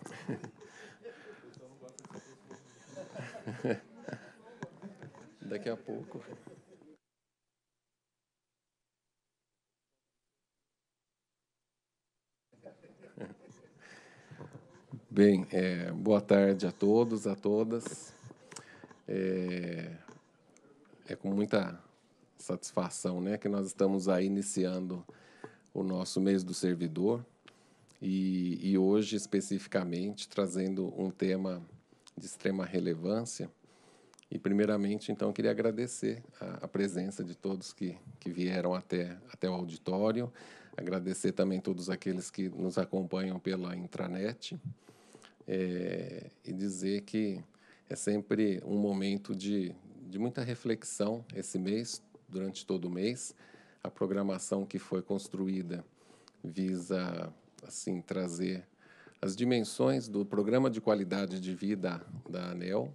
Daqui a pouco. Bem, é, boa tarde a todos, a todas. É, é, com muita satisfação né, que nós estamos aí iniciando o nosso mês do servidor. E, e hoje, especificamente, trazendo um tema de extrema relevância. E, primeiramente, então, queria agradecer a, a, presença de todos que, que vieram até, até o auditório, agradecer também todos aqueles que nos acompanham pela intranet é, e dizer que é sempre um momento de, de muita reflexão esse mês, durante todo o mês. A programação que foi construída visa assim trazer as dimensões do programa de qualidade de vida da ANEL.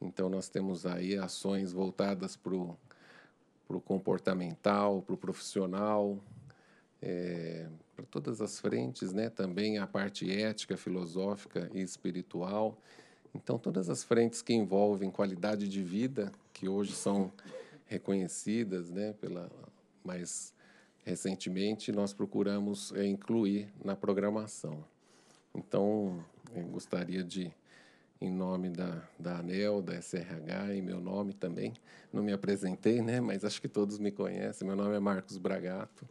Então, nós temos aí ações voltadas para o comportamental, para o profissional, é, para todas as frentes, né? também a parte ética, filosófica e espiritual. Então, todas as frentes que envolvem qualidade de vida, que hoje são reconhecidas né, pela mais recentemente nós procuramos é, incluir na programação. Então, gostaria de, em nome da, da ANEL, da SRH, e meu nome também, não me apresentei, né, mas acho que todos me conhecem. Meu nome é Marcos Bragato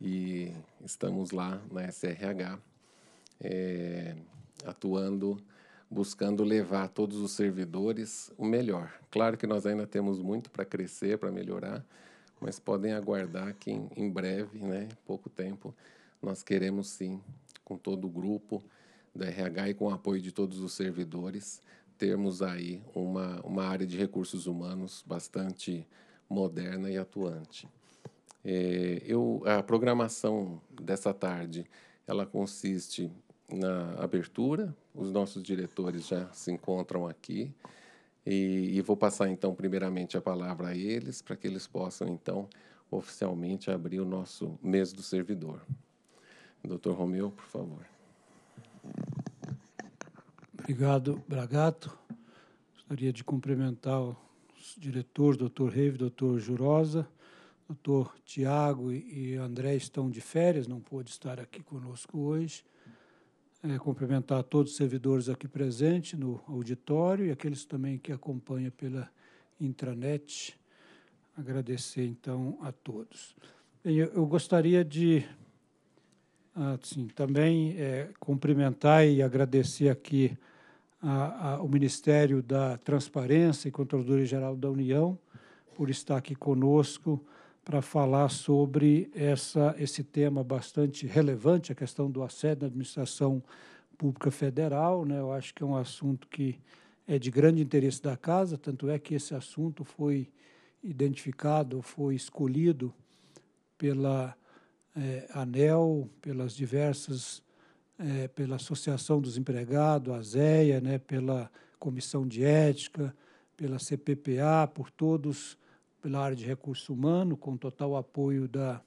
e estamos lá na SRH, é, eh, atuando, buscando levar a todos os servidores o melhor. Claro que nós ainda temos muito para crescer, para melhorar, mas podem aguardar que em, em breve, né, em pouco tempo, nós queremos sim, com todo o grupo da RH e com o apoio de todos os servidores, termos aí uma, uma área de recursos humanos bastante moderna e atuante. É, eu, a programação dessa tarde, ela consiste na abertura, os nossos diretores já se encontram aqui, e, e vou passar então primeiramente a palavra a eles para que eles possam então oficialmente abrir o nosso mês do servidor. Doutor Romeu, por favor. Obrigado, Bragato. Gostaria de cumprimentar os diretores, doutor Reve, doutor Jurosa, doutor Tiago e André estão de férias, não pôde estar aqui conosco hoje é, cumprimentar todos os servidores aqui presentes no auditório e aqueles também que acompanham pela intranet. Agradecer, então, a todos. Bem, eu, eu gostaria de assim, também é, cumprimentar e agradecer aqui a, a, o Ministério da Transparência e Controladoria Geral da União por estar aqui conosco para falar sobre essa, esse tema bastante relevante, a questão do assédio na administração pública federal. Né? Eu acho que é um assunto que é de grande interesse da casa, tanto é que esse assunto foi identificado, foi escolhido pela é, ANEL, pelas diversas, é, pela Associação dos Empregados, a ASEA, né, pela Comissão de Ética, pela CPPA, por todos pela área de recurso humano, com total apoio da,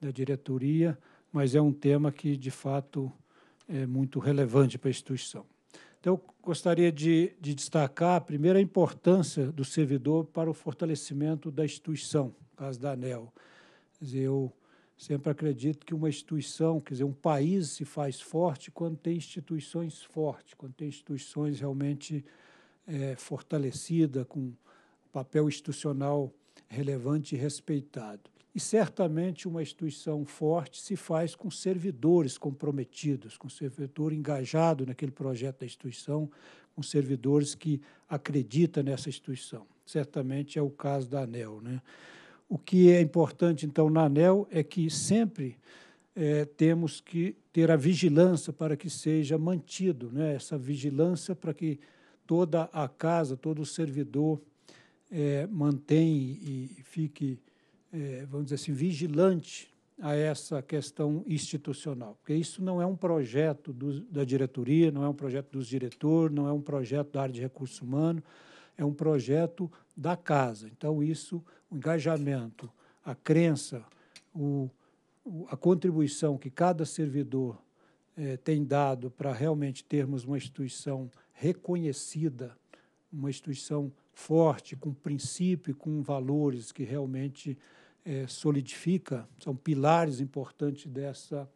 da diretoria, mas é um tema que, de fato, é muito relevante para a instituição. Então, eu gostaria de, de destacar, primeiro, a importância do servidor para o fortalecimento da instituição, no caso da ANEL. Quer dizer, eu sempre acredito que uma instituição, quer dizer, um país se faz forte quando tem instituições fortes, quando tem instituições realmente é, fortalecidas, com papel institucional relevante e respeitado. E certamente uma instituição forte se faz com servidores comprometidos, com servidor engajado naquele projeto da instituição, com servidores que acreditam nessa instituição. Certamente é o caso da ANEL. Né? O que é importante, então, na ANEL é que sempre é, temos que ter a vigilância para que seja mantido né? essa vigilância para que toda a casa, todo o servidor é, mantém e fique, é, vamos dizer assim, vigilante a essa questão institucional, porque isso não é um projeto do, da diretoria, não é um projeto dos diretores, não é um projeto da área de recursos humanos, é um projeto da casa. Então, isso, o engajamento, a crença, o, a contribuição que cada servidor é, tem dado para realmente termos uma instituição reconhecida, uma instituição forte, com princípio, com valores que realmente é, solidifica, são pilares importantes dessa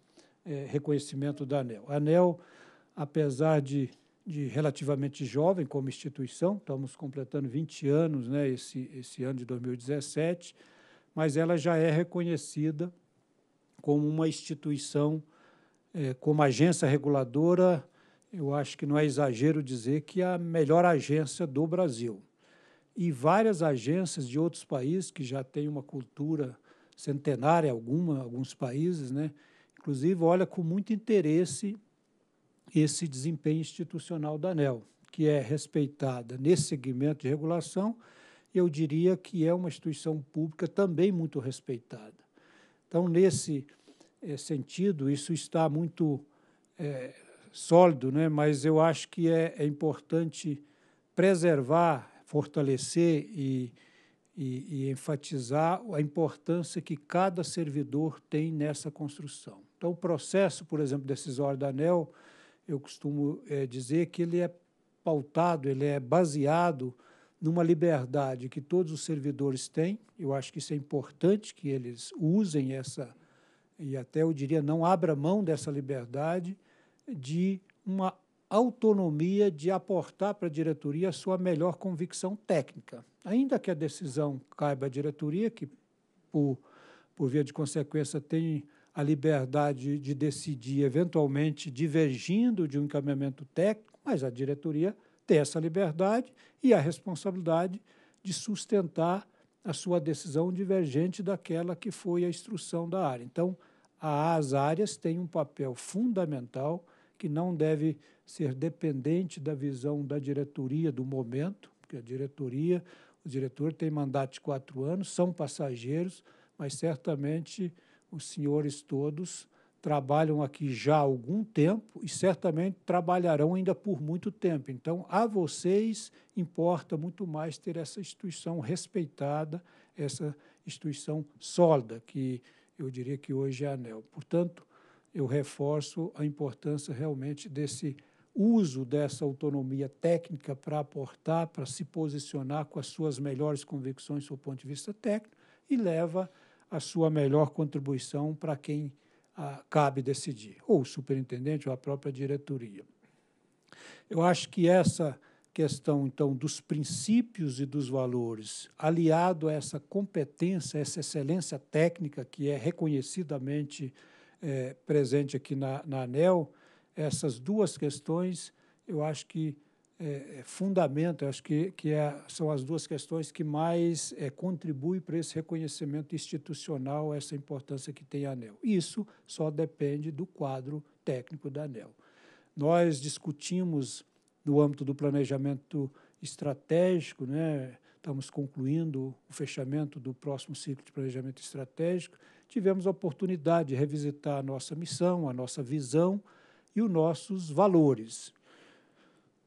é, reconhecimento da ANEL. A ANEL, apesar de, de relativamente jovem como instituição, estamos completando 20 anos, né, esse, esse ano de 2017, mas ela já é reconhecida como uma instituição, é, como agência reguladora, eu acho que não é exagero dizer que é a melhor agência do Brasil e várias agências de outros países que já têm uma cultura centenária alguma, alguns países, né? Inclusive, olha com muito interesse esse desempenho institucional da ANEL, que é respeitada nesse segmento de regulação, eu diria que é uma instituição pública também muito respeitada. Então, nesse é, sentido, isso está muito é, sólido, né? mas eu acho que é, é importante preservar fortalecer e, e, e enfatizar a importância que cada servidor tem nessa construção. Então, o processo, por exemplo, decisório da ANEL, eu costumo é, dizer que ele é pautado, ele é baseado numa liberdade que todos os servidores têm. Eu acho que isso é importante que eles usem essa e até eu diria não abra mão dessa liberdade de uma autonomia de aportar para a diretoria a sua melhor convicção técnica. Ainda que a decisão caiba à diretoria, que por, por via de consequência tem a liberdade de decidir, eventualmente divergindo de um encaminhamento técnico, mas a diretoria tem essa liberdade e a responsabilidade de sustentar a sua decisão divergente daquela que foi a instrução da área. Então, as áreas têm um papel fundamental que não deve ser dependente da visão da diretoria do momento, porque a diretoria, o diretor tem mandato de quatro anos, são passageiros, mas certamente os senhores todos trabalham aqui já há algum tempo e certamente trabalharão ainda por muito tempo. Então, a vocês importa muito mais ter essa instituição respeitada, essa instituição sólida, que eu diria que hoje é a ANEL. Portanto, eu reforço a importância realmente desse uso dessa autonomia técnica para aportar, para se posicionar com as suas melhores convicções do seu ponto de vista técnico e leva a sua melhor contribuição para quem ah, cabe decidir, ou o superintendente ou a própria diretoria. Eu acho que essa questão, então, dos princípios e dos valores, aliado a essa competência, essa excelência técnica que é reconhecidamente eh, presente aqui na, na ANEL, essas duas questões, eu acho que é, é fundamento, acho que, que é, são as duas questões que mais é, contribuem para esse reconhecimento institucional, essa importância que tem a ANEL. Isso só depende do quadro técnico da ANEL. Nós discutimos no âmbito do planejamento estratégico, né? estamos concluindo o fechamento do próximo ciclo de planejamento estratégico, tivemos a oportunidade de revisitar a nossa missão, a nossa visão, e os nossos valores.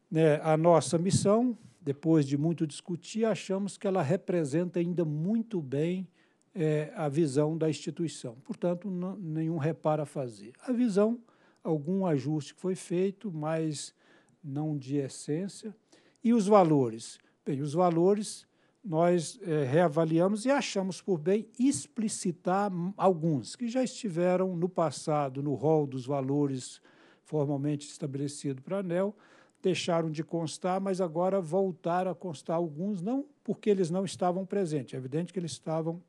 Né, a nossa missão, depois de muito discutir, achamos que ela representa ainda muito bem é, a visão da instituição. Portanto, não, nenhum reparo a fazer. A visão, algum ajuste que foi feito, mas não de essência. E os valores? Bem, os valores nós é, reavaliamos e achamos por bem explicitar alguns que já estiveram no passado no rol dos valores formalmente estabelecido para a ANEL, deixaram de constar, mas agora voltaram a constar alguns, não porque eles não estavam presentes, é evidente que eles estavam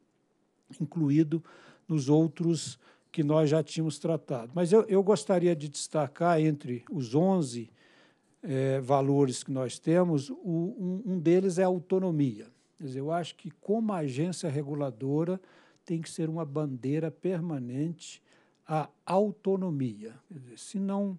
incluídos nos outros que nós já tínhamos tratado. Mas eu, eu gostaria de destacar entre os 11 é, valores que nós temos, o, um, um, deles é a autonomia. Quer dizer, eu acho que, como agência reguladora, tem que ser uma bandeira permanente a autonomia. Dizer, se não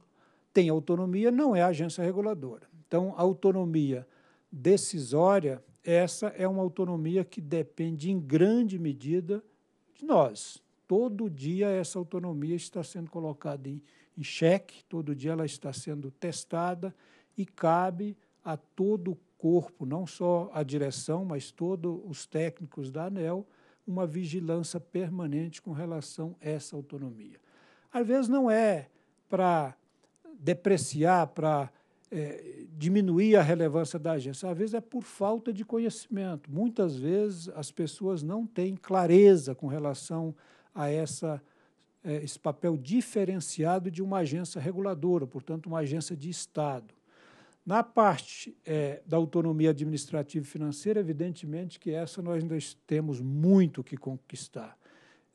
tem autonomia, não é agência reguladora. Então, a autonomia decisória, essa é uma autonomia que depende em grande medida de nós. Todo dia essa autonomia está sendo colocada em, em xeque, todo dia ela está sendo testada e cabe a todo o corpo, não só a direção, mas todos os técnicos da ANEL, uma vigilância permanente com relação a essa autonomia. Às vezes não é para depreciar, para é, diminuir a relevância da agência. Às vezes é por falta de conhecimento. Muitas vezes as pessoas não têm clareza com relação a essa, é, esse papel diferenciado de uma agência reguladora, portanto, uma agência de Estado. Na parte é, da autonomia administrativa e financeira, evidentemente que essa nós ainda temos muito que conquistar.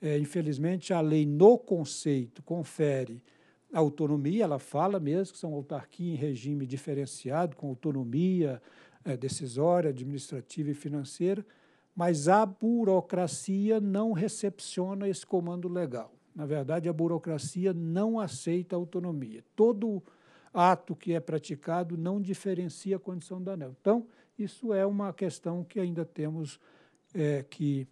É, infelizmente, a lei, no conceito, confere autonomia, ela fala mesmo que são autarquia em regime diferenciado, com autonomia é, decisória, administrativa e financeira, mas a burocracia não recepciona esse comando legal. Na verdade, a burocracia não aceita autonomia. Todo ato que é praticado não diferencia a condição do anel. Então, isso é uma questão que ainda temos é, que,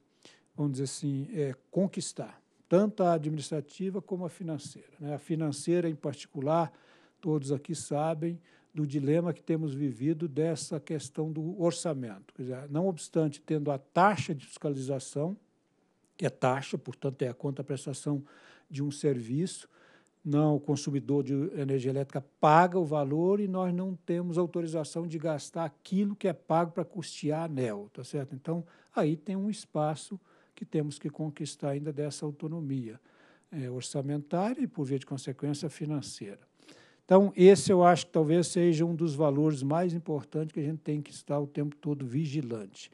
vamos dizer assim, é, conquistar, tanto a administrativa como a financeira. Né? A financeira, em particular, todos aqui sabem do dilema que temos vivido dessa questão do orçamento. Dizer, não obstante tendo a taxa de fiscalização, que é taxa, portanto, é a contraprestação de um serviço, não, o consumidor de energia elétrica paga o valor e nós não temos autorização de gastar aquilo que é pago para custear a ANEL, tá certo? Então, aí tem um espaço que temos que conquistar ainda dessa autonomia é, orçamentária e, por via de consequência, financeira. Então, esse eu acho que talvez seja um dos valores mais importantes que a gente tem que estar o tempo todo vigilante.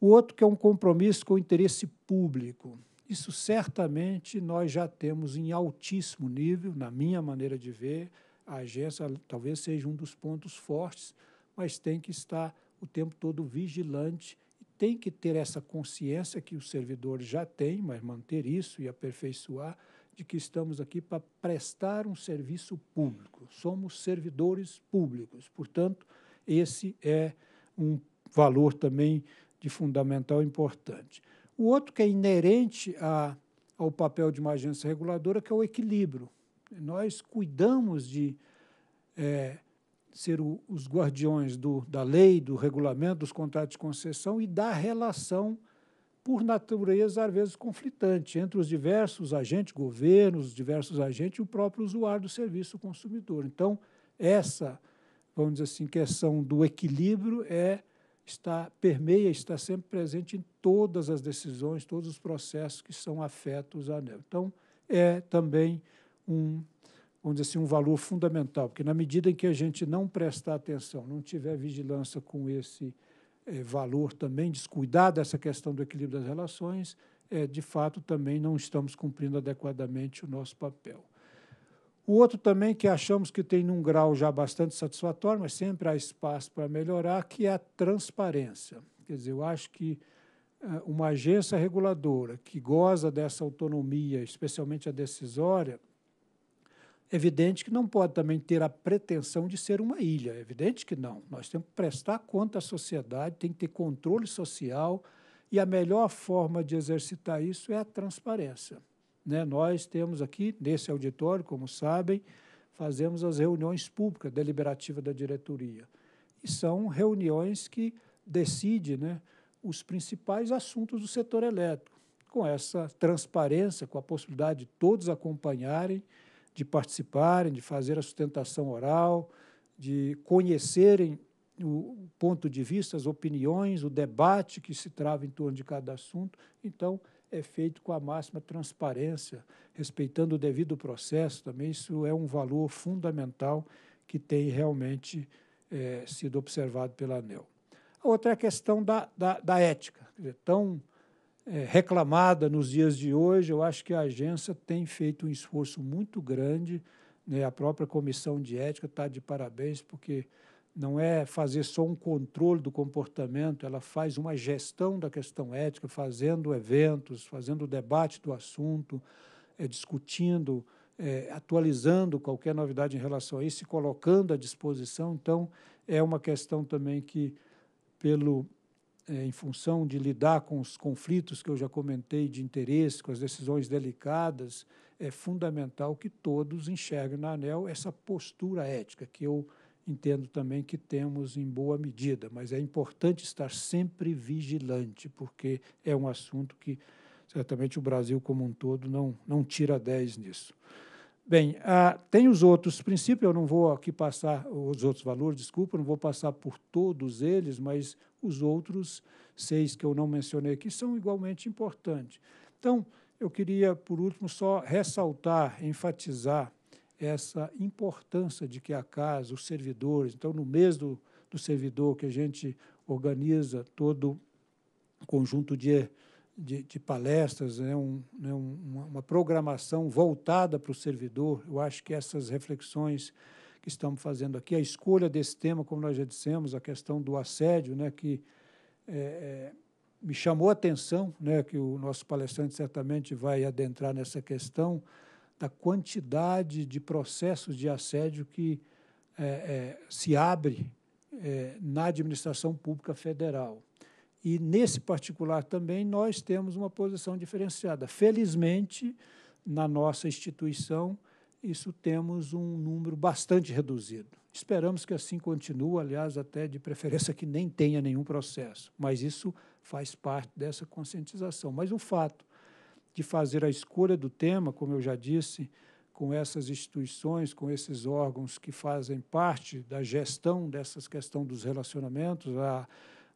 O outro que é um compromisso com o interesse público. Isso certamente nós já temos em altíssimo nível, na minha maneira de ver. A agência talvez seja um dos pontos fortes, mas tem que estar o tempo todo vigilante e tem que ter essa consciência que os servidores já têm, mas manter isso e aperfeiçoar de que estamos aqui para prestar um serviço público. Somos servidores públicos. Portanto, esse é um valor também de fundamental importância. O outro que é inerente a, ao papel de uma agência reguladora, que é o equilíbrio. Nós cuidamos de é, ser o, os guardiões do, da lei, do regulamento, dos contratos de concessão e da relação, por natureza, às vezes conflitante, entre os diversos agentes, governos, diversos agentes e o próprio usuário do serviço, o consumidor. Então, essa, vamos dizer assim, questão do equilíbrio é está permeia, está sempre presente em todas as decisões, todos os processos que são afetos à ANEL. Então, é também um, vamos dizer assim, um valor fundamental, porque na medida em que a gente não prestar atenção, não tiver vigilância com esse é, valor também, descuidar dessa questão do equilíbrio das relações, é, de fato também não estamos cumprindo adequadamente o nosso papel. O outro também que achamos que tem num grau já bastante satisfatório, mas sempre há espaço para melhorar, que é a transparência. Quer dizer, eu acho que eh, uma agência reguladora que goza dessa autonomia, especialmente a decisória, é evidente que não pode também ter a pretensão de ser uma ilha, é evidente que não. Nós temos que prestar conta à sociedade, tem que ter controle social, e a melhor forma de exercitar isso é a transparência. Né? Nós temos aqui, nesse auditório, como sabem, fazemos as reuniões públicas deliberativas da diretoria. E são reuniões que decidem né, os principais assuntos do setor elétrico, com essa transparência, com a possibilidade de todos acompanharem, de participarem, de fazer a sustentação oral, de conhecerem o ponto de vista, as opiniões, o debate que se trava em torno de cada assunto. Então, é feito com a máxima transparência, respeitando o devido processo também. Isso é um valor fundamental que tem realmente é, sido observado pela ANEL. A outra é a questão da, da, da ética, dizer, tão é, reclamada nos dias de hoje. Eu acho que a agência tem feito um esforço muito grande. Né? A própria comissão de ética está de parabéns, porque não é fazer só um controle do comportamento, ela faz uma gestão da questão ética, fazendo eventos, fazendo debate do assunto, é, discutindo, é, atualizando qualquer novidade em relação a isso, se colocando à disposição. Então, é uma questão também que, pelo é, em função de lidar com os conflitos que eu já comentei de interesse, com as decisões delicadas, é fundamental que todos enxerguem na ANEL essa postura ética, que eu entendo também que temos em boa medida, mas é importante estar sempre vigilante, porque é um assunto que certamente o Brasil como um todo não, não tira 10 nisso. Bem, ah, tem os outros princípios, eu não vou aqui passar os outros valores, desculpa, não vou passar por todos eles, mas os outros seis que eu não mencionei aqui são igualmente importantes. Então, eu queria, por último, só ressaltar, enfatizar essa importância de que a casa, os servidores, então no mês do, do servidor que a gente organiza todo conjunto de, de, de palestras, né, um, né, uma, uma programação voltada para o servidor, eu acho que essas reflexões que estamos fazendo aqui, a escolha desse tema, como nós já dissemos, a questão do assédio, né, que é, é me chamou a atenção, né, que o nosso palestrante certamente vai adentrar nessa questão, da quantidade de processos de assédio que é, é, se abre é, na administração pública federal. E, nesse particular também, nós temos uma posição diferenciada. Felizmente, na nossa instituição, isso temos um número bastante reduzido. Esperamos que assim continue, aliás, até de preferência que nem tenha nenhum processo, mas isso faz parte dessa conscientização. Mas o fato de fazer a escolha do tema, como eu já disse, com essas instituições, com esses órgãos que fazem parte da gestão dessas questão dos relacionamentos, a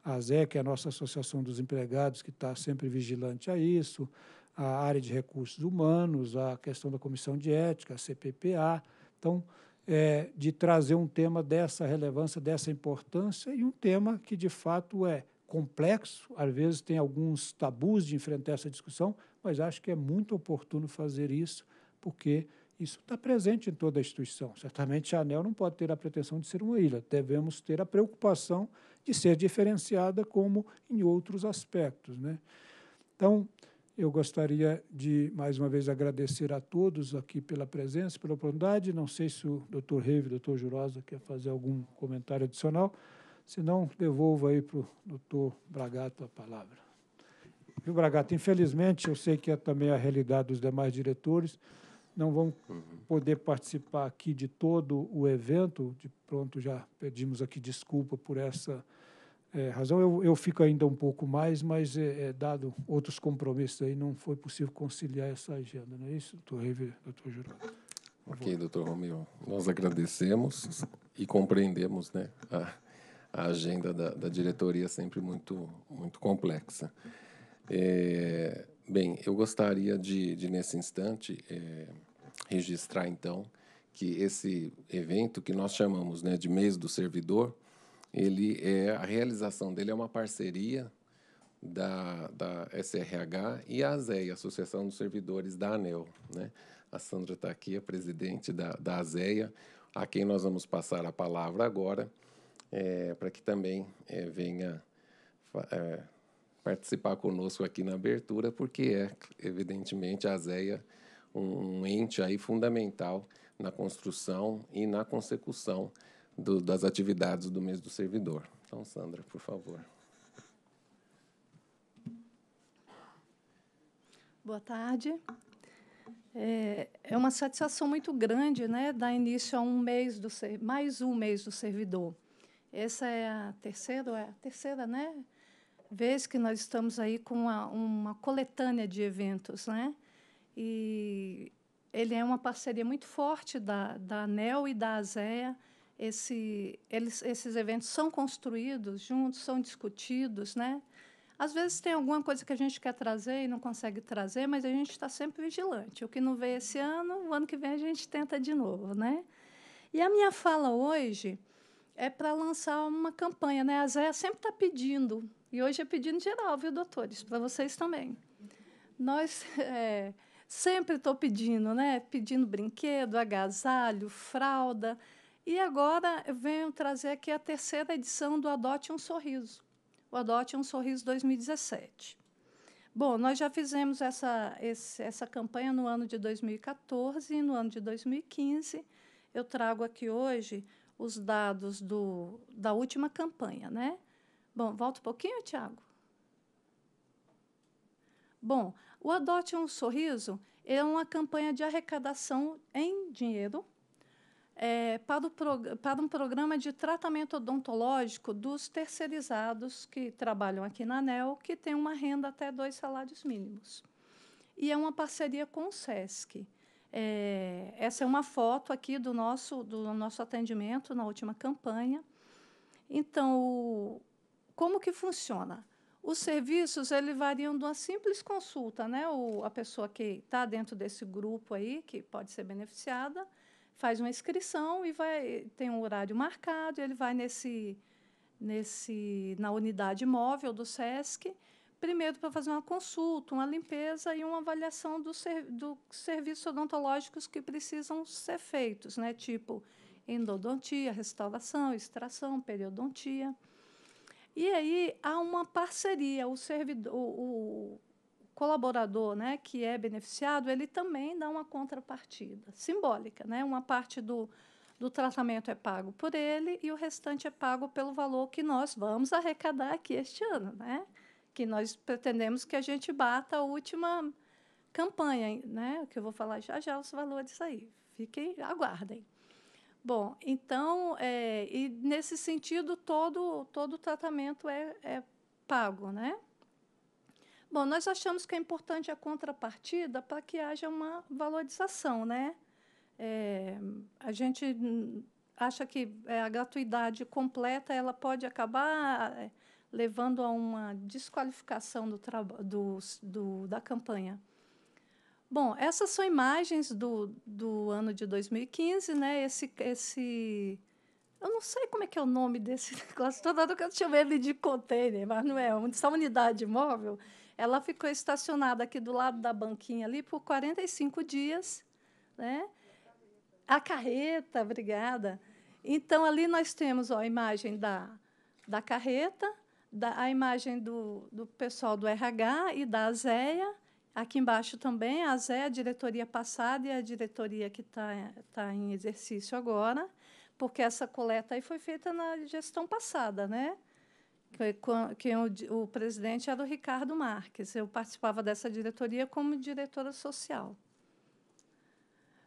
a é a nossa Associação dos Empregados, que está sempre vigilante a isso, a área de recursos humanos, a questão da comissão de ética, a CPPA. Então, é, de trazer um tema dessa relevância, dessa importância, e um tema que, de fato, é complexo, às vezes tem alguns tabus de enfrentar essa discussão, mas acho que é muito oportuno fazer isso, porque isso está presente em toda a instituição. Certamente a ANEL não pode ter a pretensão de ser uma ilha, devemos ter a preocupação de ser diferenciada como em outros aspectos. Né? Então, eu gostaria de, mais uma vez, agradecer a todos aqui pela presença, pela oportunidade. Não sei se o doutor Reive, doutor Jurosa, quer fazer algum comentário adicional. Se não, devolvo aí para o doutor Bragato a palavra. Viu, Bragato? Infelizmente, eu sei que é também a realidade dos demais diretores, não vão poder participar aqui de todo o evento. De pronto, já pedimos aqui desculpa por essa é, razão. Eu, eu fico ainda um pouco mais, mas é, é, dado outros compromissos aí, não foi possível conciliar essa agenda. Não é isso, doutor River, doutor Jurado? Ok, doutor Romeu. Nós agradecemos e compreendemos né, a a agenda da, da diretoria é sempre muito, muito complexa. É, bem, eu gostaria de, de nesse instante, é, registrar, então, que esse evento que nós chamamos né, de mês do servidor, ele é a realização dele é uma parceria da, da SRH e a ASEI, Associação dos Servidores da ANEL. Né? A Sandra está aqui, a presidente da, da ASEA, a quem nós vamos passar a palavra agora é, para que também é, venha é, participar conosco aqui na abertura, porque é, evidentemente, a ASEA um ente aí fundamental na construção e na consecução do, das atividades do mês do servidor. Então, Sandra, por favor. Boa tarde. É, é uma satisfação muito grande, né, dar início a um mês do mais um mês do servidor. Essa é a terceira, é a terceira, né? Vez que nós estamos aí com uma, uma coletânea de eventos, né? E ele é uma parceria muito forte da, da ANEL e da ASEA. Esse, eles, esses eventos são construídos juntos, são discutidos, né? Às vezes tem alguma coisa que a gente quer trazer e não consegue trazer, mas a gente está sempre vigilante. O que não veio esse ano, o ano que vem a gente tenta de novo, né? E a minha fala hoje, é para lançar uma campanha, né? A Zé sempre está pedindo, e hoje é pedindo geral, viu, doutores? Para vocês também. Nós é, sempre estou pedindo, né? Pedindo brinquedo, agasalho, fralda. E agora eu venho trazer aqui a terceira edição do Adote um Sorriso, o Adote um Sorriso 2017. Bom, nós já fizemos essa, esse, essa campanha no ano de 2014 e no ano de 2015. Eu trago aqui hoje os dados do, da última campanha, né? Bom, volta um pouquinho, Tiago. Bom, o Adote um Sorriso é uma campanha de arrecadação em dinheiro é, para, o, para, um programa de tratamento odontológico dos terceirizados que trabalham aqui na ANEL, que tem uma renda até dois salários mínimos. E é uma parceria com o SESC. É, essa é uma foto aqui do nosso, do nosso atendimento na última campanha. Então, como que funciona? Os serviços ele variam de uma simples consulta, né? O, a pessoa que está dentro desse grupo aí, que pode ser beneficiada, faz uma inscrição e vai tem um horário marcado, ele vai nesse nesse na unidade móvel do SESC primeiro para fazer uma consulta, uma limpeza e uma avaliação dos ser, do serviços odontológicos que precisam ser feitos, né? tipo endodontia, restauração, extração, periodontia. E aí há uma parceria, o servidor, o, o colaborador, né, que é beneficiado, ele também dá uma contrapartida simbólica, né? Uma parte do do tratamento é pago por ele e o restante é pago pelo valor que nós vamos arrecadar aqui este ano, né? que nós pretendemos que a gente bata a última campanha, né? Que eu vou falar já já é os valores aí. Fiquem, aguardem. Bom, então, é, e nesse sentido, todo, todo o tratamento é, é pago, né? Bom, nós achamos que é importante a contrapartida para que haja uma valorização, né? É, a gente acha que é a gratuidade completa ela pode acabar é, levando a uma desqualificação do, do, do da campanha. Bom, essas são imagens do, do ano de 2015, né? Esse, esse. Eu não sei como é que é o nome desse negócio. Toda hora que eu chamo ele de container, mas não é. Essa unidade móvel, ela ficou estacionada aqui do lado da banquinha ali por 45 dias, né? A carreta, obrigada. Então, ali nós temos ó, a imagem da, da carreta, da, a imagem do, do pessoal do RH e da ASEA. Aqui embaixo também, a ASEA, é a diretoria passada e é a diretoria que está tá em exercício agora, porque essa coleta aí foi feita na gestão passada, né? que, que o, o, presidente era o Ricardo Marques. Eu participava dessa diretoria como diretora social.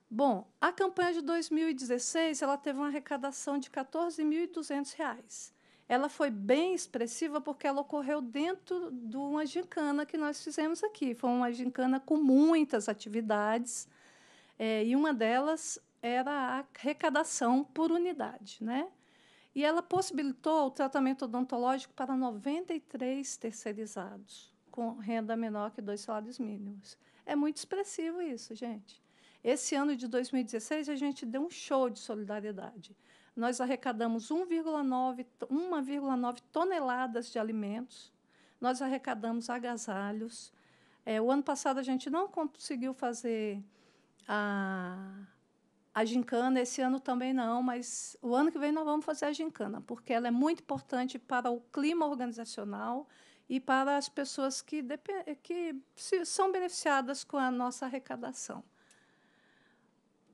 Bom, a campanha de 2016 ela teve uma arrecadação de R$ 14.200 ela foi bem expressiva porque ela ocorreu dentro de uma gincana que nós fizemos aqui. Foi uma gincana com muitas atividades, é, e uma delas era a arrecadação por unidade. Né? E ela possibilitou o tratamento odontológico para 93 terceirizados, com renda menor que dois salários mínimos. É muito expressivo isso, gente. Esse ano de 2016, a gente deu um show de solidariedade nós arrecadamos 1,9 toneladas de alimentos, nós arrecadamos agasalhos. É, o ano passado a gente não conseguiu fazer a, a gincana, esse ano também não, mas o ano que vem nós vamos fazer a gincana, porque ela é muito importante para o clima organizacional e para as pessoas que, que são beneficiadas com a nossa arrecadação.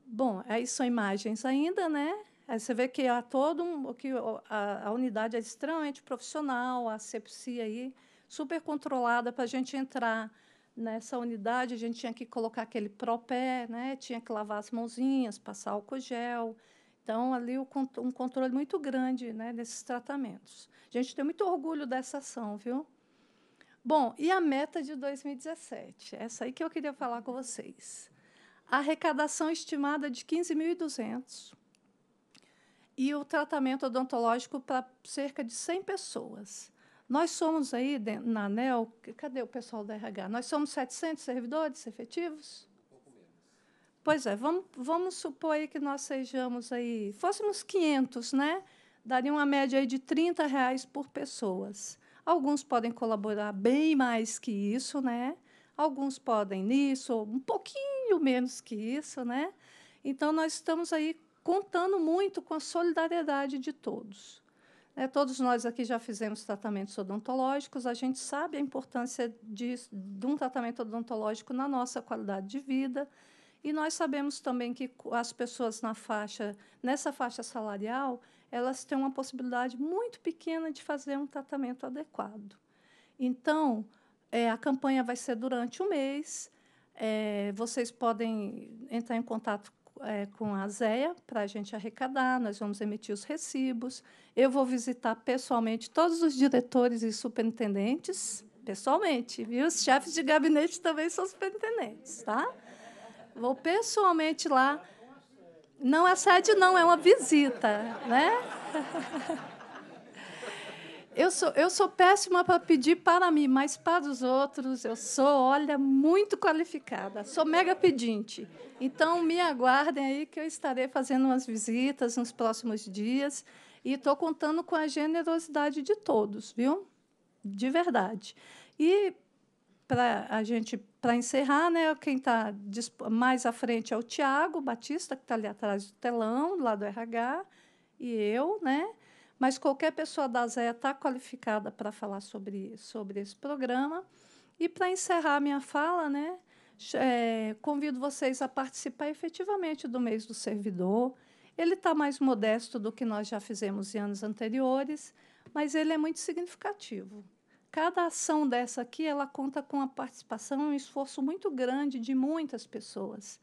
Bom, aí é são imagens ainda, né? Aí é, você vê que há todo um, que a, a unidade é extremamente profissional, a sepsia aí super controlada para a gente entrar nessa unidade, a gente tinha que colocar aquele propé, né? Tinha que lavar as mãozinhas, passar álcool gel. Então ali um controle muito grande, né, desses tratamentos. A gente tem muito orgulho dessa ação, viu? Bom, e a meta de 2017? É essa aí que eu queria falar com vocês. A arrecadação estimada de 15.200 e o tratamento odontológico para cerca de 100 pessoas. Nós somos aí na ANEL, cadê o pessoal da RH? Nós somos 700 servidores efetivos? Pois é, vamos, vamos supor aí que nós sejamos aí, fôssemos 500, né? Daria uma média aí de 30 reais por pessoas. Alguns podem colaborar bem mais que isso, né? Alguns podem nisso, um pouquinho menos que isso, né? Então, nós estamos aí contando muito com a solidariedade de todos. É, todos nós aqui já fizemos tratamentos odontológicos, a gente sabe a importância de, de um tratamento odontológico na nossa qualidade de vida. E nós sabemos também que as pessoas na faixa, nessa faixa salarial, elas têm uma possibilidade muito pequena de fazer um tratamento adequado. Então, é, a campanha vai ser durante o um mês. É, vocês podem entrar em contato é, com a ZEA para a gente arrecadar, nós vamos emitir os recibos. Eu vou visitar pessoalmente todos os diretores e superintendentes, pessoalmente, viu? Os chefes de gabinete também são superintendentes, tá? Vou pessoalmente lá. Não é sede, não, é uma visita, né? Eu sou, eu sou péssima para pedir para mim, mas para os outros eu sou, olha, muito qualificada. Sou mega pedinte. Então, me aguardem aí que eu estarei fazendo umas visitas nos próximos dias e estou contando com a generosidade de todos, viu? De verdade. E para a gente para encerrar, né, quem está mais à frente é o Tiago Batista, que está ali atrás do telão, lá do RH, e eu, né? Mas qualquer pessoa da ZEA está qualificada para falar sobre, sobre esse programa. E para encerrar minha fala, né, é, convido vocês a participar efetivamente do mês do servidor. Ele está mais modesto do que nós já fizemos em anos anteriores, mas ele é muito significativo. Cada ação dessa aqui, ela conta com a participação e um esforço muito grande de muitas pessoas.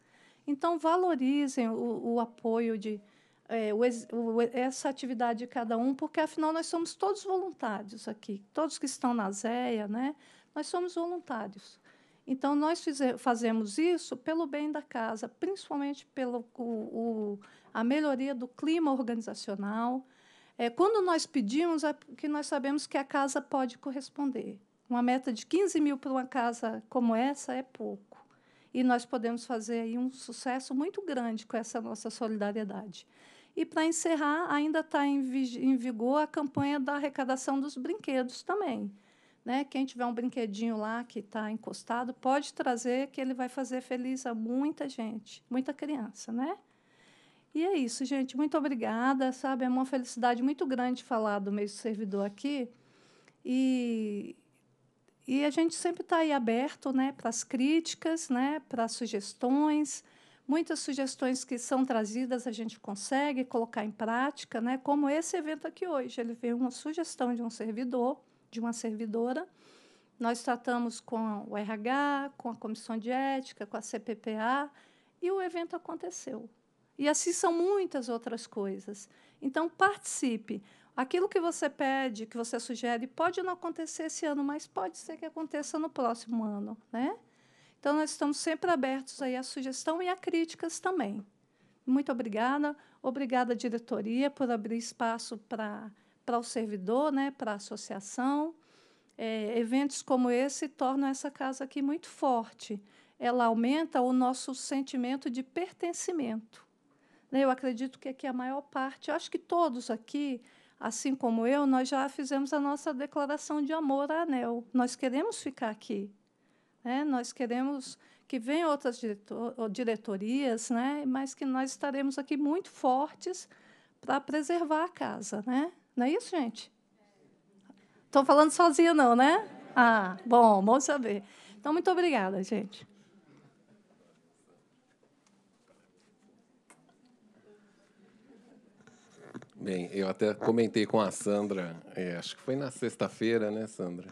Então, valorizem o, o apoio de é, o, o, essa atividade de cada um, porque afinal nós somos todos voluntários aqui, todos que estão na ZEA, né? Nós somos voluntários. Então nós fazemos isso pelo bem da casa, principalmente pelo o, a melhoria do clima organizacional. É, quando nós pedimos, é porque nós sabemos que a casa pode corresponder. Uma meta de 15 mil para uma casa como essa é pouco. E nós podemos fazer aí um sucesso muito grande com essa nossa solidariedade. E, para encerrar, ainda está em, em vigor a campanha da arrecadação dos brinquedos também. Né? Quem tiver um brinquedinho lá que está encostado, pode trazer, que ele vai fazer feliz a muita gente, muita criança, né? E é isso, gente. Muito obrigada, sabe? É uma felicidade muito grande falar do meio servidor aqui. E, e a gente sempre está aí aberto né, para as críticas, né, para as sugestões. Muitas sugestões que são trazidas a gente consegue colocar em prática, né? como esse evento aqui hoje. Ele veio uma sugestão de um servidor, de uma servidora. Nós tratamos com o RH, com a comissão de ética, com a CPPA, e o evento aconteceu. E assim são muitas outras coisas. Então, participe. Aquilo que você pede, que você sugere, pode não acontecer esse ano, mas pode ser que aconteça no próximo ano. Né? Então, nós estamos sempre abertos aí à sugestão e a críticas também. Muito obrigada. Obrigada, diretoria, por abrir espaço para o servidor, né, para a associação. É, eventos como esse tornam essa casa aqui muito forte. Ela aumenta o nosso sentimento de pertencimento. Né, eu acredito que aqui é a maior parte, acho que todos aqui, assim como eu, nós já fizemos a nossa declaração de amor à ANEL. Nós queremos ficar aqui, né? Nós queremos que venham outras diretor diretorias, né? mas que nós estaremos aqui muito fortes para preservar a casa. Né? Não é isso, gente? Estou falando sozinha, não, né? Ah, bom, bom saber. Então, muito obrigada, gente. Bem, eu até comentei com a Sandra, é, acho que foi na sexta-feira, né, Sandra?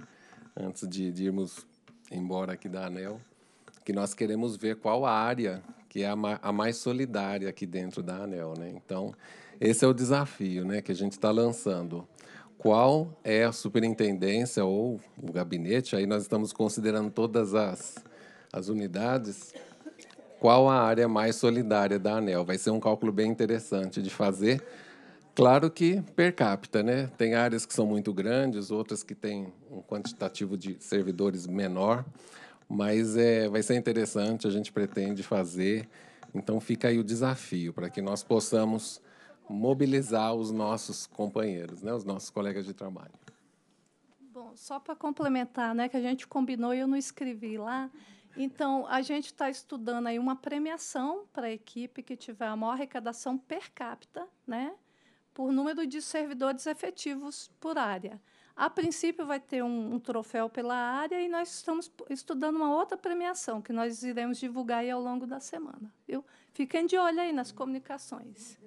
Antes de, de irmos embora aqui da ANEL, que nós queremos ver qual a área que é a, mais solidária aqui dentro da ANEL. Né? Então, esse é o desafio né, que a gente está lançando. Qual é a superintendência ou o gabinete? Aí nós estamos considerando todas as, as unidades. Qual a área mais solidária da ANEL? Vai ser um cálculo bem interessante de fazer Claro que per capita, né? Tem áreas que são muito grandes, outras que têm um quantitativo de servidores menor, mas é, vai ser interessante, a gente pretende fazer. Então fica aí o desafio para que nós possamos mobilizar os nossos companheiros, né? os nossos colegas de trabalho. Bom, só para complementar, né, que a gente combinou e eu não escrevi lá. Então, a gente está estudando aí uma premiação para a equipe que tiver a maior arrecadação per capita, né? por número de servidores efetivos por área. A princípio, vai ter um, um, troféu pela área e nós estamos estudando uma outra premiação que nós iremos divulgar aí ao longo da semana. Viu? Fiquem de olho aí nas comunicações.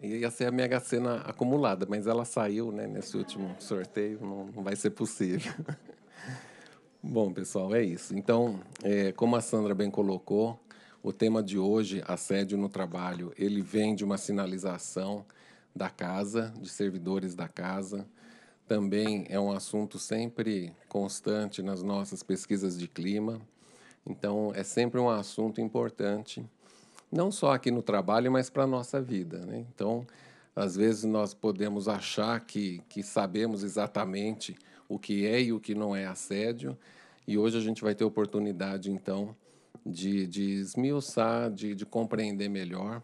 Ia ser a Mega cena acumulada, mas ela saiu né, nesse último sorteio, não, não vai ser possível. Bom, pessoal, é isso. Então, é, como a Sandra bem colocou, o tema de hoje, assédio no trabalho, ele vem de uma sinalização da casa, de servidores da casa. Também é um assunto sempre constante nas nossas pesquisas de clima. Então, é sempre um assunto importante, não só aqui no trabalho, mas para a nossa vida. Né? Então, às vezes nós podemos achar que, que sabemos exatamente o que é e o que não é assédio, e hoje a gente vai ter oportunidade, então, de, de esmiuçar, de, de compreender melhor.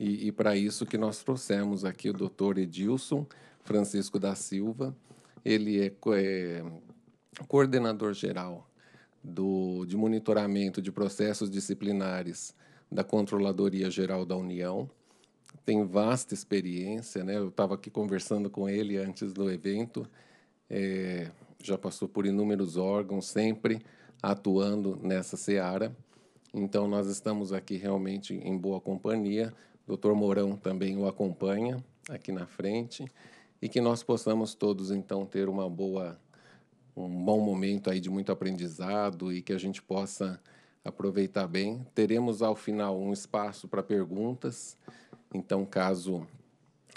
E, e para isso que nós trouxemos aqui o doutor Edilson Francisco da Silva. Ele é, é coordenador geral do, de monitoramento de processos disciplinares da Controladoria Geral da União. Tem vasta experiência, né? Eu estava aqui conversando com ele antes do evento. É, já passou por inúmeros órgãos, sempre atuando nessa seara. Então, nós estamos aqui realmente em boa companhia. O Dr. Mourão também o acompanha aqui na frente. E que nós possamos todos, então, ter uma boa, um bom momento aí de muito aprendizado e que a gente possa aproveitar bem. Teremos, ao final, um espaço para perguntas. Então, caso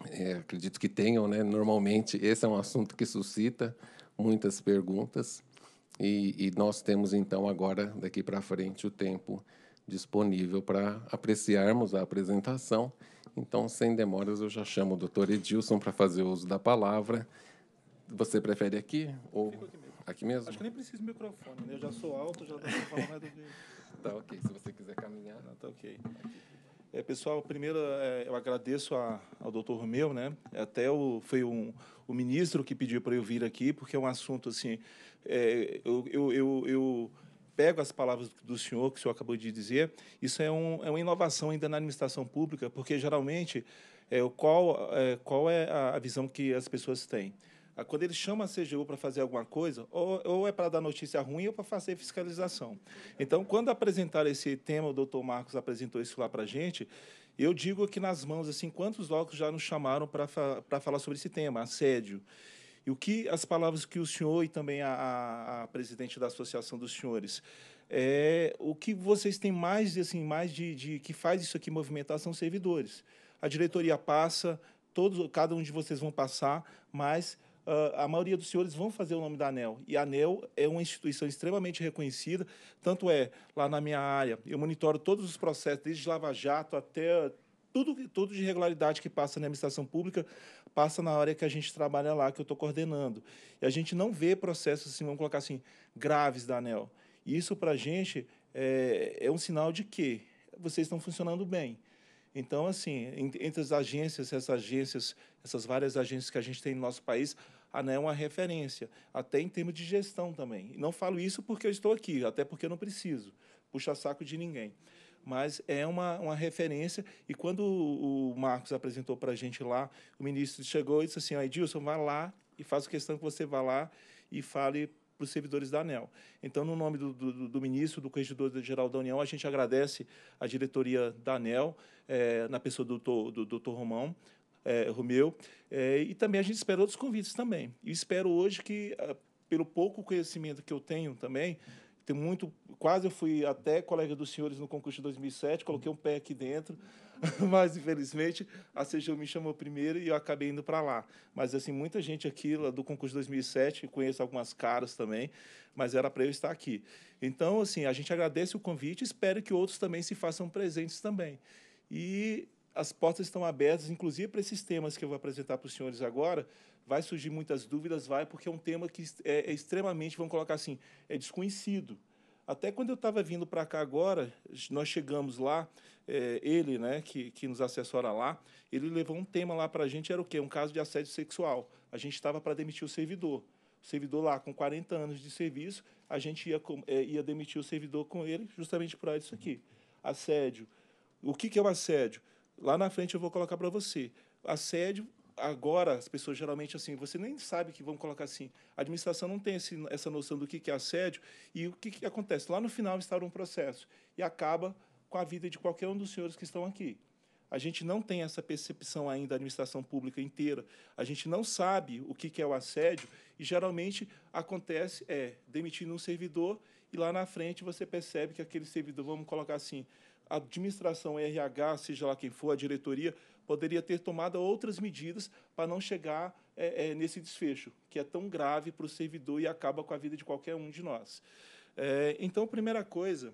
é, acredito que tenham, né? Normalmente esse é um assunto que suscita muitas perguntas. E, e nós temos então agora daqui para frente o tempo disponível para apreciarmos a apresentação. Então, sem demoras, eu já chamo o doutor Edilson para fazer uso da palavra. Você prefere aqui ou aqui mesmo. aqui mesmo. Acho que nem preciso de microfone, né? Eu já sou alto, já não vou falar mais do que... tá ok, se você quiser caminhar. Não, tá ok. Aqui. É, pessoal, primeiro é, eu agradeço a, ao doutor Romeu, né? Até o, foi um, o ministro que pediu para eu vir aqui, porque é um assunto assim. É, eu, eu, eu, eu, pego as palavras do senhor, que o senhor acabou de dizer, isso é, um, é uma inovação ainda na administração pública, porque geralmente é, qual, é, qual é a visão que as pessoas têm? Ah, quando ele chama a CGU para fazer alguma coisa, ou, ou é para dar notícia ruim ou para fazer fiscalização. Então, quando apresentaram esse tema, o doutor Marcos apresentou isso lá para a gente, eu digo que nas mãos, assim, quantos locos já nos chamaram para fa falar sobre esse tema, assédio. E o que as palavras que o senhor e também a, a, a presidente da Associação dos Senhores é, o que vocês têm mais assim mais de, de, que faz isso aqui movimentar são servidores a diretoria passa todos cada um de vocês vão passar mas Uh, a maioria dos senhores vão fazer o nome da ANEL. E a ANEL é uma instituição extremamente reconhecida, tanto é lá na minha área, eu monitoro todos os processos, desde Lava Jato até tudo, tudo de irregularidade que passa na administração pública, passa na área que a gente trabalha lá, que eu estou coordenando. E a gente não vê processos, assim, vamos colocar assim, graves da ANEL. E isso, para a gente, é, é um sinal de que vocês estão funcionando bem. Então, assim, entre as agências, essas agências, essas várias agências que a gente tem no nosso país, ANEL ah, é uma referência, até em termos de gestão também. Não falo isso porque eu estou aqui, até porque eu não preciso puxar saco de ninguém. Mas é uma, uma referência, e quando o Marcos apresentou para a gente lá, o ministro chegou e disse assim, Edilson, vai lá e faça questão que você vá lá e fale para os servidores da ANEL. Então, no nome do, do, do ministro, do corregedor-geral da União, a gente agradece a diretoria da ANEL, eh, na pessoa do doutor, do doutor Romão, é, Romeu. É, e também a gente espera outros convites também. E espero hoje que, ah, pelo pouco conhecimento que eu tenho também, tem muito, quase eu fui até colega dos senhores no concurso de 2007, coloquei um pé aqui dentro, mas infelizmente a CGU me chamou primeiro e eu acabei indo para lá. Mas assim, muita gente aqui do concurso de 2007, conheço algumas caras também, mas era para eu estar aqui. Então, assim, a gente agradece o convite, espero que outros também se façam presentes também. E as portas estão abertas, inclusive para esses temas que eu vou apresentar para os senhores agora. Vai surgir muitas dúvidas, vai, porque é um tema que é, é extremamente, vamos colocar assim, é desconhecido. Até quando eu estava vindo para cá agora, nós chegamos lá, é, ele, né, que, que nos assessora lá, ele levou um tema lá para a gente, era o quê? Um caso de assédio sexual. A gente estava para demitir o servidor. O servidor lá com 40 anos de serviço, a gente ia, é, ia demitir o servidor com ele justamente por isso aqui. Assédio. O que, que é o um assédio? Lá na frente eu vou colocar para você. Assédio, agora as pessoas geralmente assim, você nem sabe que vão colocar assim. A administração não tem esse, essa noção do que, que é assédio e o que, que acontece. Lá no final está um processo e acaba com a vida de qualquer um dos senhores que estão aqui. A gente não tem essa percepção ainda da administração pública inteira. A gente não sabe o que, que é o assédio e geralmente acontece é demitindo um servidor e lá na frente você percebe que aquele servidor, vamos colocar assim, a administração RH, seja lá quem for, a diretoria, poderia ter tomado outras medidas para não chegar é, é, nesse desfecho, que é tão grave para o servidor e acaba com a vida de qualquer um de nós. É, então, primeira coisa,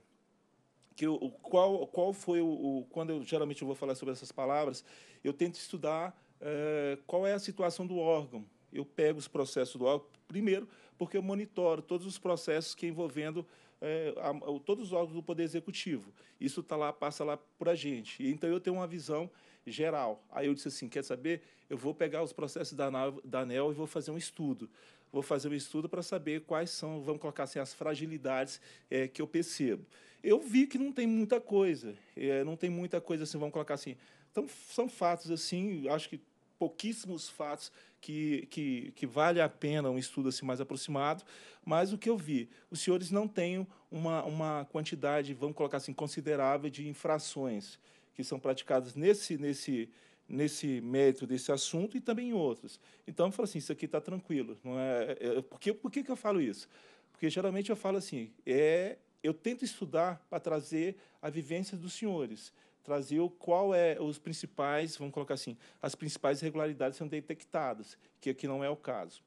que eu, qual, qual foi o, o, Quando eu geralmente eu vou falar sobre essas palavras, eu tento estudar é, qual é a situação do órgão. Eu pego os processos do órgão, primeiro, porque eu monitoro todos os processos que envolvendo é, a, a, todos os órgãos do Poder Executivo. Isso tá lá, passa lá por a gente. Então eu tenho uma visão geral. Aí eu disse assim, quer saber? Eu vou pegar os processos da, da ANEL e vou fazer um estudo. Vou fazer um estudo para saber quais são, vamos colocar assim, as fragilidades é, que eu percebo. Eu vi que não tem muita coisa, é, não tem muita coisa assim, vamos colocar assim. Então, são fatos assim, acho que pouquíssimos fatos que, que, que vale a pena um estudo assim mais aproximado, mas o que eu vi, os senhores não têm uma, uma quantidade, vamos colocar assim, considerável de infrações que são praticadas nesse, nesse, nesse mérito desse assunto e também em outros. Então, eu falo assim, isso aqui está tranquilo. Não é? é, é, por que, por que, que eu falo isso? Porque geralmente eu falo assim, é, eu tento estudar para trazer a vivência dos senhores traziam qual é os principais, vamos colocar assim, as principais irregularidades sendo detectadas, que aqui não é o caso.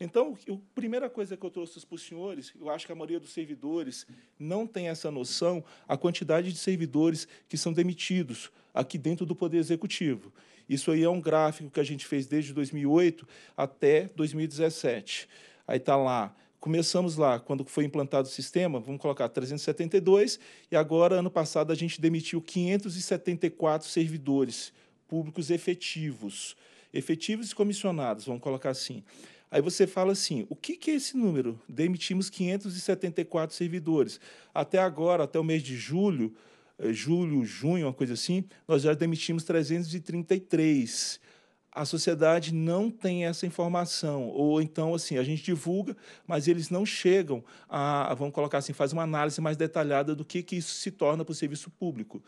Então, a primeira coisa que eu trouxe para os senhores, eu acho que a maioria dos servidores não tem essa noção, a quantidade de servidores que são demitidos aqui dentro do Poder Executivo. Isso aí é um gráfico que a gente fez desde 2008 até 2017. Aí está lá começamos lá, quando foi implantado o sistema, vamos colocar 372, e agora, ano passado, a gente demitiu 574 servidores públicos efetivos. Efetivos e comissionados, vamos colocar assim. Aí você fala assim: o que, que é esse número? Demitimos 574 servidores. Até agora, até o mês de julho, eh, julho, junho, uma coisa assim, nós já demitimos 333 a sociedade não tem essa informação. Ou então, assim, a gente divulga, mas eles não chegam a, vamos colocar assim, faz uma análise mais detalhada do que, que isso se torna para o serviço público.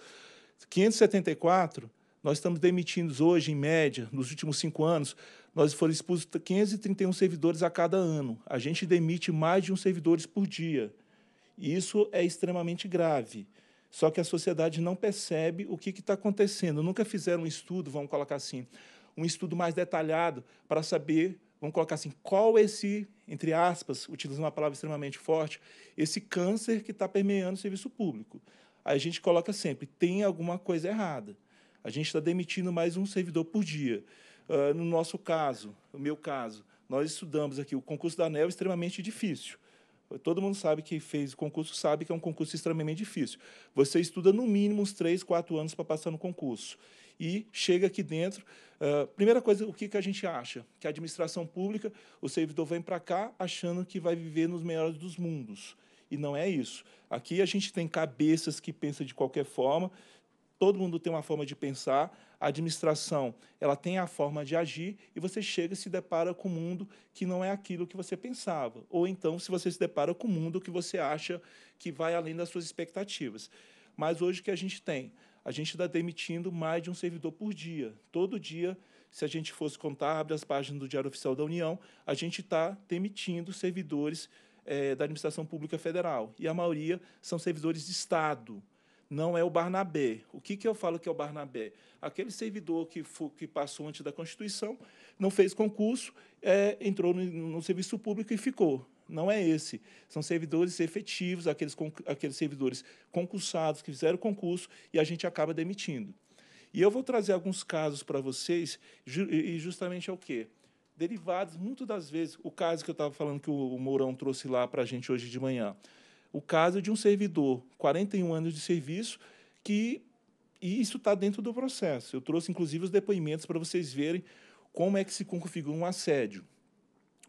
574, nós estamos demitindo hoje, em média, nos últimos cinco anos, nós foram expulsos 531 servidores a cada ano. A gente demite mais de um servidores por dia. E isso é extremamente grave. Só que a sociedade não percebe o que está acontecendo. Nunca fizeram um estudo, vamos colocar assim, um estudo mais detalhado para saber, vamos colocar assim, qual esse, entre aspas, utilizando uma palavra extremamente forte, esse câncer que está permeando o serviço público. A gente coloca sempre, tem alguma coisa errada. A gente está demitindo mais um servidor por dia. Uh, no nosso caso, o meu caso, nós estudamos aqui o concurso da ANEL é extremamente difícil. Todo mundo sabe que fez o concurso, sabe que é um concurso extremamente difícil. Você estuda no mínimo uns três, quatro anos para passar no concurso e chega aqui dentro. Uh, primeira coisa, o que, que a gente acha? Que a administração pública, o servidor vem para cá achando que vai viver nos melhores dos mundos. E não é isso. Aqui a gente tem cabeças que pensam de qualquer forma, todo mundo tem uma forma de pensar, a administração ela tem a forma de agir e você chega e se depara com o um mundo que não é aquilo que você pensava. Ou então, se você se depara com o um mundo que você acha que vai além das suas expectativas. Mas hoje o que a gente tem? a gente está demitindo mais de um servidor por dia. Todo dia, se a gente fosse contar, abre as páginas do Diário Oficial da União, a gente está demitindo servidores é, da Administração Pública Federal. E a maioria são servidores de Estado não é o Barnabé. O que, que eu falo que é o Barnabé? Aquele servidor que, que passou antes da Constituição, não fez concurso, é, entrou no, no, serviço público e ficou não é esse. São servidores efetivos, aqueles, aqueles servidores concursados que fizeram concurso e a gente acaba demitindo. E eu vou trazer alguns casos para vocês, ju e justamente é o quê? Derivados, muitas das vezes, o caso que eu estava falando que o Mourão trouxe lá para a gente hoje de manhã, o caso de um servidor, 41 anos de serviço, que. E isso está dentro do processo. Eu trouxe, inclusive, os depoimentos para vocês verem como é que se configura um assédio.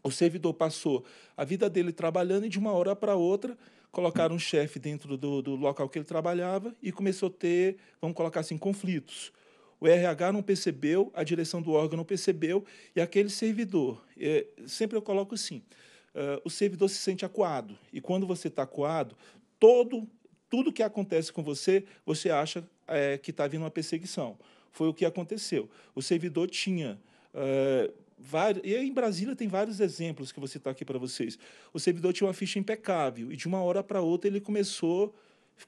O servidor passou a vida dele trabalhando e de uma hora para outra colocaram um chefe dentro do, do, local que ele trabalhava e começou a ter, vamos colocar assim, conflitos. O RH não percebeu, a direção do órgão não percebeu e aquele servidor, é, sempre eu coloco assim, uh, o servidor se sente acuado e quando você está acuado, todo tudo que acontece com você, você acha é, que está vindo uma perseguição. Foi o que aconteceu. O servidor tinha uh, Vários, e em Brasília tem vários exemplos que você está aqui para vocês. O servidor tinha uma ficha impecável e de uma hora para outra ele começou,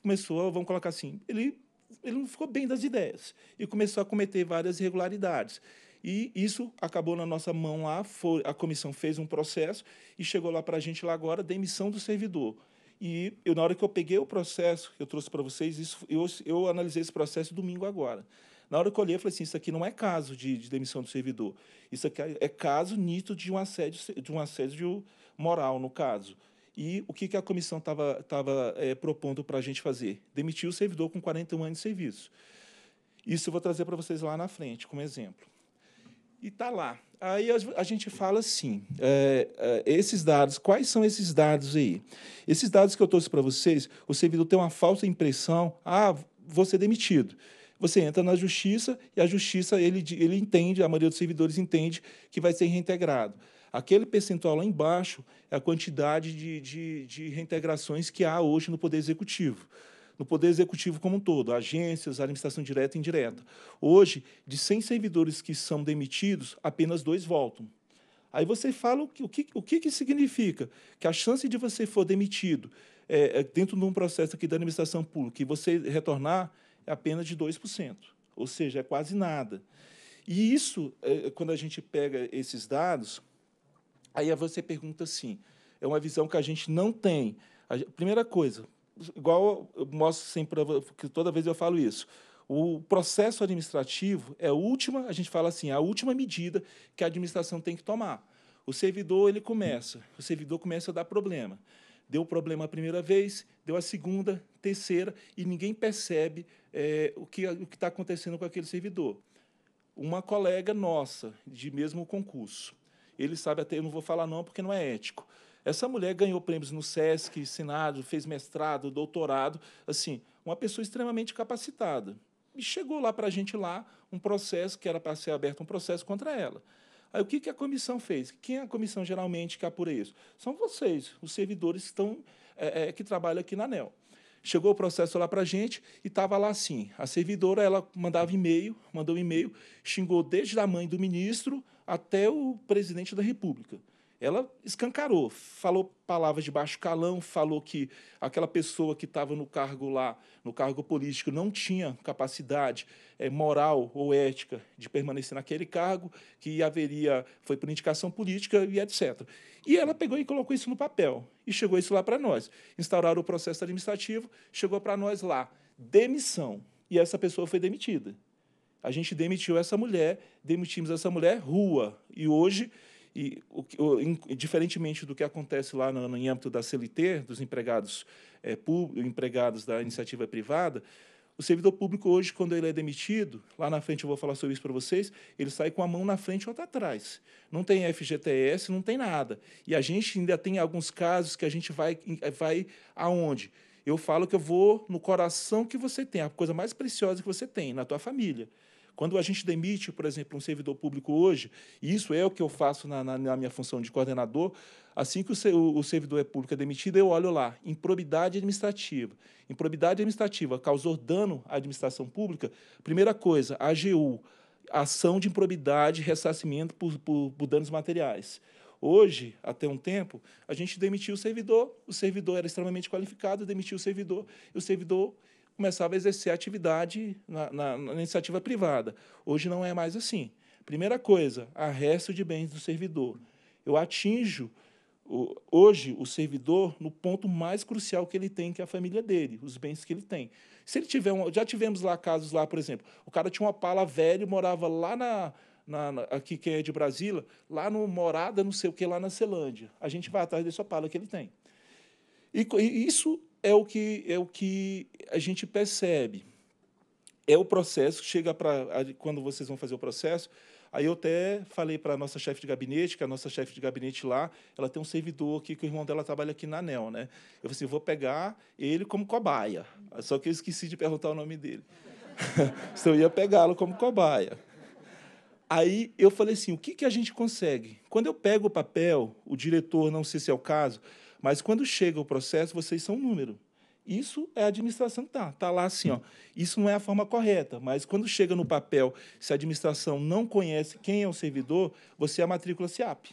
começou, vamos colocar assim, ele, ele não ficou bem das ideias e começou a cometer várias irregularidades. E isso acabou na nossa mão lá, foi, a comissão fez um processo e chegou lá para a gente lá agora, demissão do servidor. E eu, na hora que eu peguei o processo, que eu trouxe para vocês, isso, eu, eu analisei esse processo domingo agora. Na hora que eu olhei, eu falei assim: isso aqui não é caso de, de demissão do servidor. Isso aqui é, é caso nito de um assédio, de um assédio moral, no caso. E o que, que a comissão estava é, propondo para a gente fazer? Demitir o servidor com 41 anos de serviço. Isso eu vou trazer para vocês lá na frente, como exemplo. E está lá. Aí a, gente fala assim: é, é, esses dados, quais são esses dados aí? Esses dados que eu trouxe para vocês, o servidor tem uma falsa impressão, ah, vou ser demitido. Você entra na justiça e a justiça ele, ele entende, a maioria dos servidores entende que vai ser reintegrado. Aquele percentual lá embaixo é a quantidade de, de, de reintegrações que há hoje no Poder Executivo no Poder Executivo como um todo, agências, administração direta e indireta. Hoje, de 100 servidores que são demitidos, apenas dois voltam. Aí você fala o que, o que, o que, que significa? Que a chance de você for demitido é, é dentro de um processo aqui da administração pública e você retornar é apenas de 2%, ou seja, é quase nada. E isso, é, é, quando a gente pega esses dados, aí você pergunta assim, é uma visão que a gente não tem. A primeira coisa, igual eu mostro sempre, que toda vez eu falo isso, o processo administrativo é a última, a gente fala assim, a última medida que a administração tem que tomar. O servidor, ele começa, o servidor começa a dar problema. Deu problema a primeira vez, deu a segunda, terceira, e ninguém percebe é, o que está acontecendo com aquele servidor. Uma colega nossa, de mesmo concurso, ele sabe até, eu não vou falar não porque não é ético. Essa mulher ganhou prêmios no SESC, Senado, fez mestrado, doutorado, assim, uma pessoa extremamente capacitada. E chegou lá para a gente lá um processo, que era para ser aberto um processo contra ela. Aí o que, que a comissão fez? Quem é a comissão geralmente que apura isso? São vocês, os servidores que, estão, é, é, que trabalham aqui na ANEL. Chegou o processo lá para a gente e estava lá assim. A servidora ela mandava e-mail, mandou um e-mail, xingou desde a mãe do ministro até o presidente da República ela escancarou, falou palavras de baixo calão, falou que aquela pessoa que estava no cargo lá, no cargo político, não tinha capacidade é, moral ou ética de permanecer naquele cargo, que haveria, foi por indicação política e etc. E ela pegou e colocou isso no papel, e chegou isso lá para nós. Instauraram o processo administrativo, chegou para nós lá, demissão, e essa pessoa foi demitida. A gente demitiu essa mulher, demitimos essa mulher, rua. E hoje e, o, o, in, diferentemente do que acontece lá no, no em âmbito da CLT, dos empregados, é, empregados da iniciativa privada, o servidor público hoje, quando ele é demitido, lá na frente eu vou falar sobre isso para vocês, ele sai com a mão na frente e outra atrás. Não tem FGTS, não tem nada. E a gente ainda tem alguns casos que a gente vai, vai aonde? Eu falo que eu vou no coração que você tem, a coisa mais preciosa que você tem, na tua família. Quando a gente demite, por exemplo, um servidor público hoje, e isso é o que eu faço na, na, na minha função de coordenador, assim que o, o, o, servidor é público é demitido, eu olho lá, improbidade administrativa. Improbidade administrativa causou dano à administração pública, primeira coisa, AGU, ação de improbidade, ressarcimento por, por, por danos materiais. Hoje, até um tempo, a gente demitiu o servidor, o servidor era extremamente qualificado, demitiu o servidor, e o servidor começava a exercer atividade na, na, na iniciativa privada. Hoje não é mais assim. Primeira coisa, arresto de bens do servidor. Eu atinjo hoje o servidor no ponto mais crucial que ele tem, que é a família dele, os bens que ele tem. Se ele tiver um, já tivemos lá casos lá, por exemplo, o cara tinha uma pala velha, morava lá na, na, na aqui quem é de Brasília, lá no morada, não sei o que lá na Celândia. A gente vai atrás dessa pala que ele tem. E, e isso é o que é o que a gente percebe. É o processo que chega para quando vocês vão fazer o processo. Aí eu até falei para a nossa chefe de gabinete, que a nossa chefe de gabinete lá, ela tem um servidor aqui que o irmão dela trabalha aqui na ANEL, né? Eu falei assim, vou pegar ele como cobaia. Só que eu esqueci de perguntar o nome dele. Senão eu ia pegá-lo como cobaia. Aí eu falei assim, o que, que a gente consegue? Quando eu pego o papel, o diretor, não sei se é o caso, mas quando chega o processo, vocês são um número. Isso é a administração que está. Está lá assim, ó. Isso não é a forma correta, mas quando chega no papel, se a administração não conhece quem é o servidor, você é a matrícula SIAP.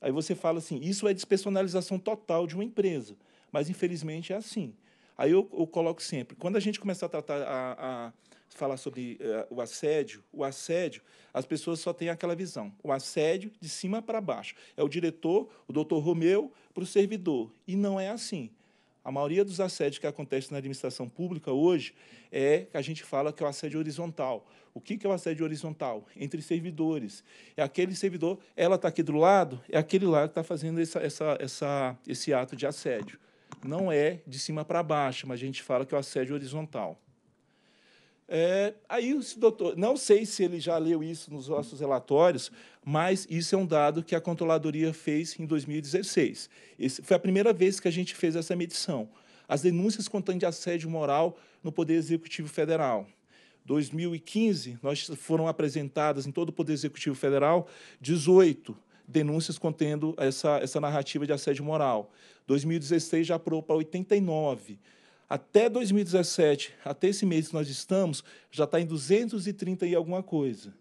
Aí você fala assim: isso é despersonalização total de uma empresa. Mas, infelizmente, é assim. Aí eu, eu coloco sempre: quando a gente começar a tratar a, a falar sobre uh, o assédio, o assédio, as pessoas só têm aquela visão. O assédio de cima para baixo. É o diretor, o doutor Romeu, para o servidor. E não é assim. A maioria dos assédios que acontecem na administração pública hoje é que a gente fala que é o assédio horizontal. O que é o assédio horizontal? Entre servidores. É aquele servidor, ela está aqui do lado, é aquele lá que está fazendo essa, essa, essa, esse ato de assédio. Não é de cima para baixo, mas a gente fala que é o assédio horizontal. É, aí doutor, não sei se ele já leu isso nos nossos relatórios, mas isso é um dado que a controladoria fez em 2016. Esse, foi a primeira vez que a gente fez essa medição. As denúncias contando de assédio moral no Poder Executivo Federal. 2015, nós foram apresentadas em todo o Poder Executivo Federal 18 denúncias contendo essa, essa narrativa de assédio moral. 2016 já apurou para 89 até 2017, até esse mês que nós estamos, já está em 230 e alguma coisa.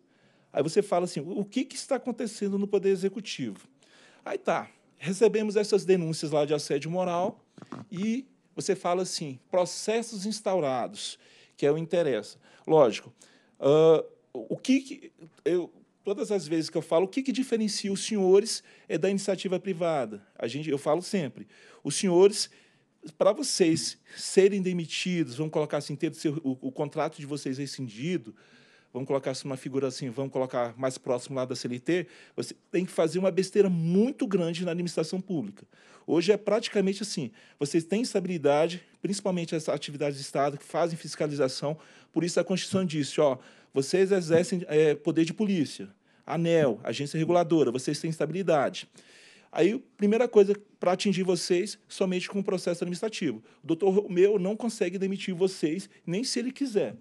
Aí você fala assim: o que, que está acontecendo no Poder Executivo? Aí tá, recebemos essas denúncias lá de assédio moral e você fala assim: processos instaurados, que é o interessa. Lógico, uh, o que, que eu, todas as vezes que eu falo, o que, que diferencia os senhores é da iniciativa privada? A gente, eu falo sempre: os senhores para vocês serem demitidos, vamos colocar assim, ter o, o, contrato de vocês rescindido, vamos colocar assim, uma figura assim, vamos colocar mais próximo lá da CLT, você tem que fazer uma besteira muito grande na administração pública. Hoje é praticamente assim, vocês têm estabilidade, principalmente as atividades de Estado que fazem fiscalização, por isso a Constituição disse, ó, vocês exercem é, poder de polícia, ANEL, agência reguladora, vocês têm estabilidade. Aí, primeira coisa, para atingir vocês, somente com o processo administrativo. O doutor Romeu não consegue demitir vocês, nem se ele quiser.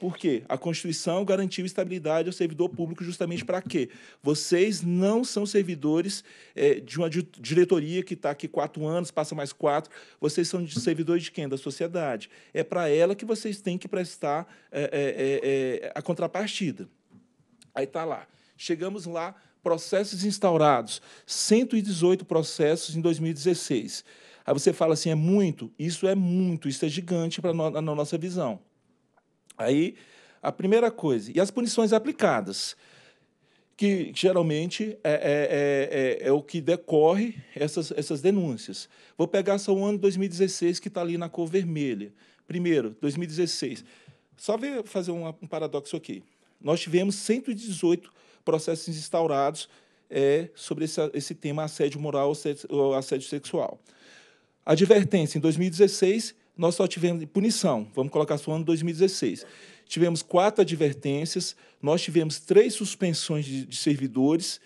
Por quê? A Constituição garantiu estabilidade ao servidor público justamente para quê? Vocês não são servidores é, de uma diretoria que está aqui quatro anos, passa mais quatro. Vocês são servidores de quem? Da sociedade. É para ela que vocês têm que prestar é, é, é, é a contrapartida. Aí está lá. Chegamos lá, processos instaurados, 118 processos em 2016. Aí você fala assim, é muito? Isso é muito, isso é gigante para no, na nossa visão. Aí, a primeira coisa, e as punições aplicadas, que geralmente é, é, é, é, é o que decorre essas, essas denúncias. Vou pegar só o ano 2016, que está ali na cor vermelha. Primeiro, 2016. Só ver, fazer um, um paradoxo aqui. Nós tivemos 118 processos processos instaurados é, sobre esse, esse tema assédio moral ou assédio sexual. Advertência: em 2016, nós só tivemos punição, vamos colocar só ano 2016. Tivemos quatro advertências, nós tivemos três suspensões de, de servidores,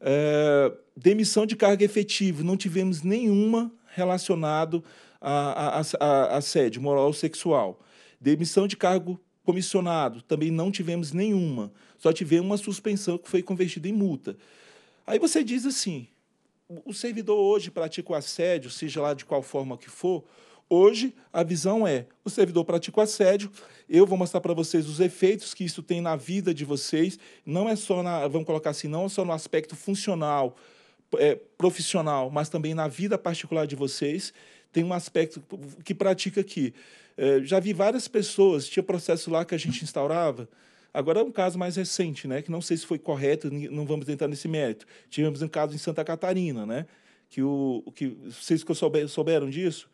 é, demissão de cargo efetivo, não tivemos nenhuma relacionado a, a, a, a assédio moral ou sexual. Demissão de cargo comissionado, também não tivemos nenhuma. Só tivemos uma suspensão que foi convertida em multa. Aí você diz assim: o servidor hoje pratica o assédio, seja lá de qual forma que for. Hoje, a visão é: o servidor pratica o assédio, eu vou mostrar para vocês os efeitos que isso tem na vida de vocês, não é só na, vamos colocar assim, não é só no aspecto funcional, é, profissional, mas também na vida particular de vocês tem um aspecto que pratica aqui. É, já vi várias pessoas, tinha processo lá que a gente instaurava. Agora é um caso mais recente, né? Que não sei se foi correto, não vamos entrar nesse mérito. Tivemos um caso em Santa Catarina, né? Que o que vocês que souber, souberam disso,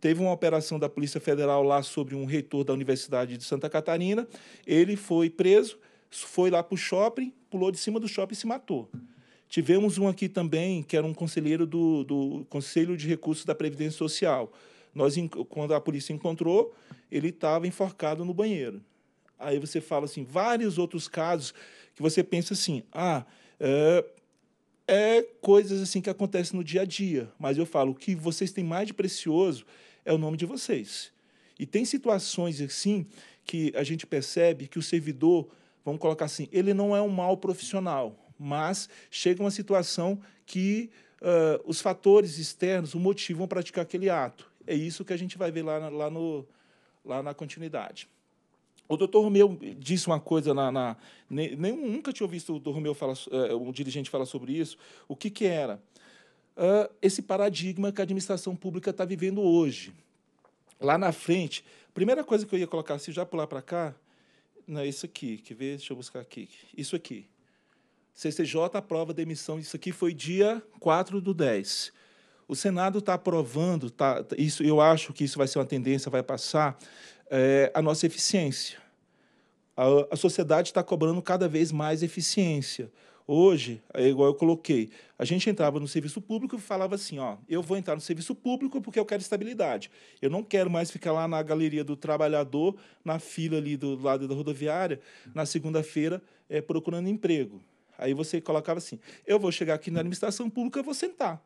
teve uma operação da Polícia Federal lá sobre um reitor da Universidade de Santa Catarina. Ele foi preso, foi lá para o shopping, pulou de cima do shopping e se matou. Tivemos um aqui também, que era um conselheiro do, do Conselho de Recursos da Previdência Social. Nós, quando a polícia encontrou, ele estava enforcado no banheiro. Aí você fala assim, vários outros casos que você pensa assim, ah, é, é coisas assim que acontecem no dia a dia. Mas eu falo, o que vocês têm mais de precioso é o nome de vocês. E tem situações assim que a gente percebe que o servidor, vamos colocar assim, ele não é um mau profissional mas chega uma situação que uh, os fatores externos o motivam a praticar aquele ato. É isso que a gente vai ver lá, na, lá, no, lá na continuidade. O doutor Romeu disse uma coisa na. na nem, nem, nunca tinha visto o doutor Romeu falar, uh, eh, um dirigente falar sobre isso. O que, que era? Uh, esse paradigma que a administração pública está vivendo hoje. Lá na frente, primeira coisa que eu ia colocar, se já pular para cá, não, é isso aqui, que ver? Deixa eu buscar aqui. Isso aqui. CCJ aprova a demissão. Isso aqui foi dia 4 do 10. O Senado está aprovando, tá, isso, eu acho que isso vai ser uma tendência, vai passar, é, a nossa eficiência. A, a sociedade está cobrando cada vez mais eficiência. Hoje, é igual eu coloquei, a gente entrava no serviço público e falava assim, ó, eu vou entrar no serviço público porque eu quero estabilidade. Eu não quero mais ficar lá na galeria do trabalhador, na fila ali do lado da rodoviária, na segunda-feira, é, procurando emprego. Aí você colocava assim: eu vou chegar aqui na administração pública, eu vou sentar.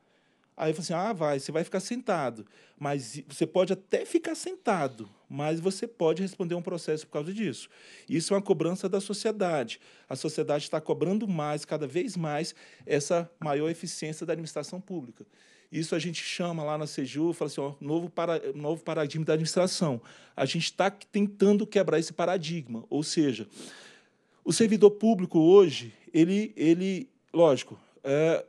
Aí você assim, ah, vai, você vai ficar sentado. Mas você pode até ficar sentado, mas você pode responder um processo por causa disso. Isso é uma cobrança da sociedade. A sociedade está cobrando mais, cada vez mais, essa maior eficiência da administração pública. Isso a gente chama lá na Seju, fala assim, ó, novo, para, novo paradigma da administração. A gente está tentando quebrar esse paradigma, ou seja, o servidor público hoje, ele, ele lógico, é,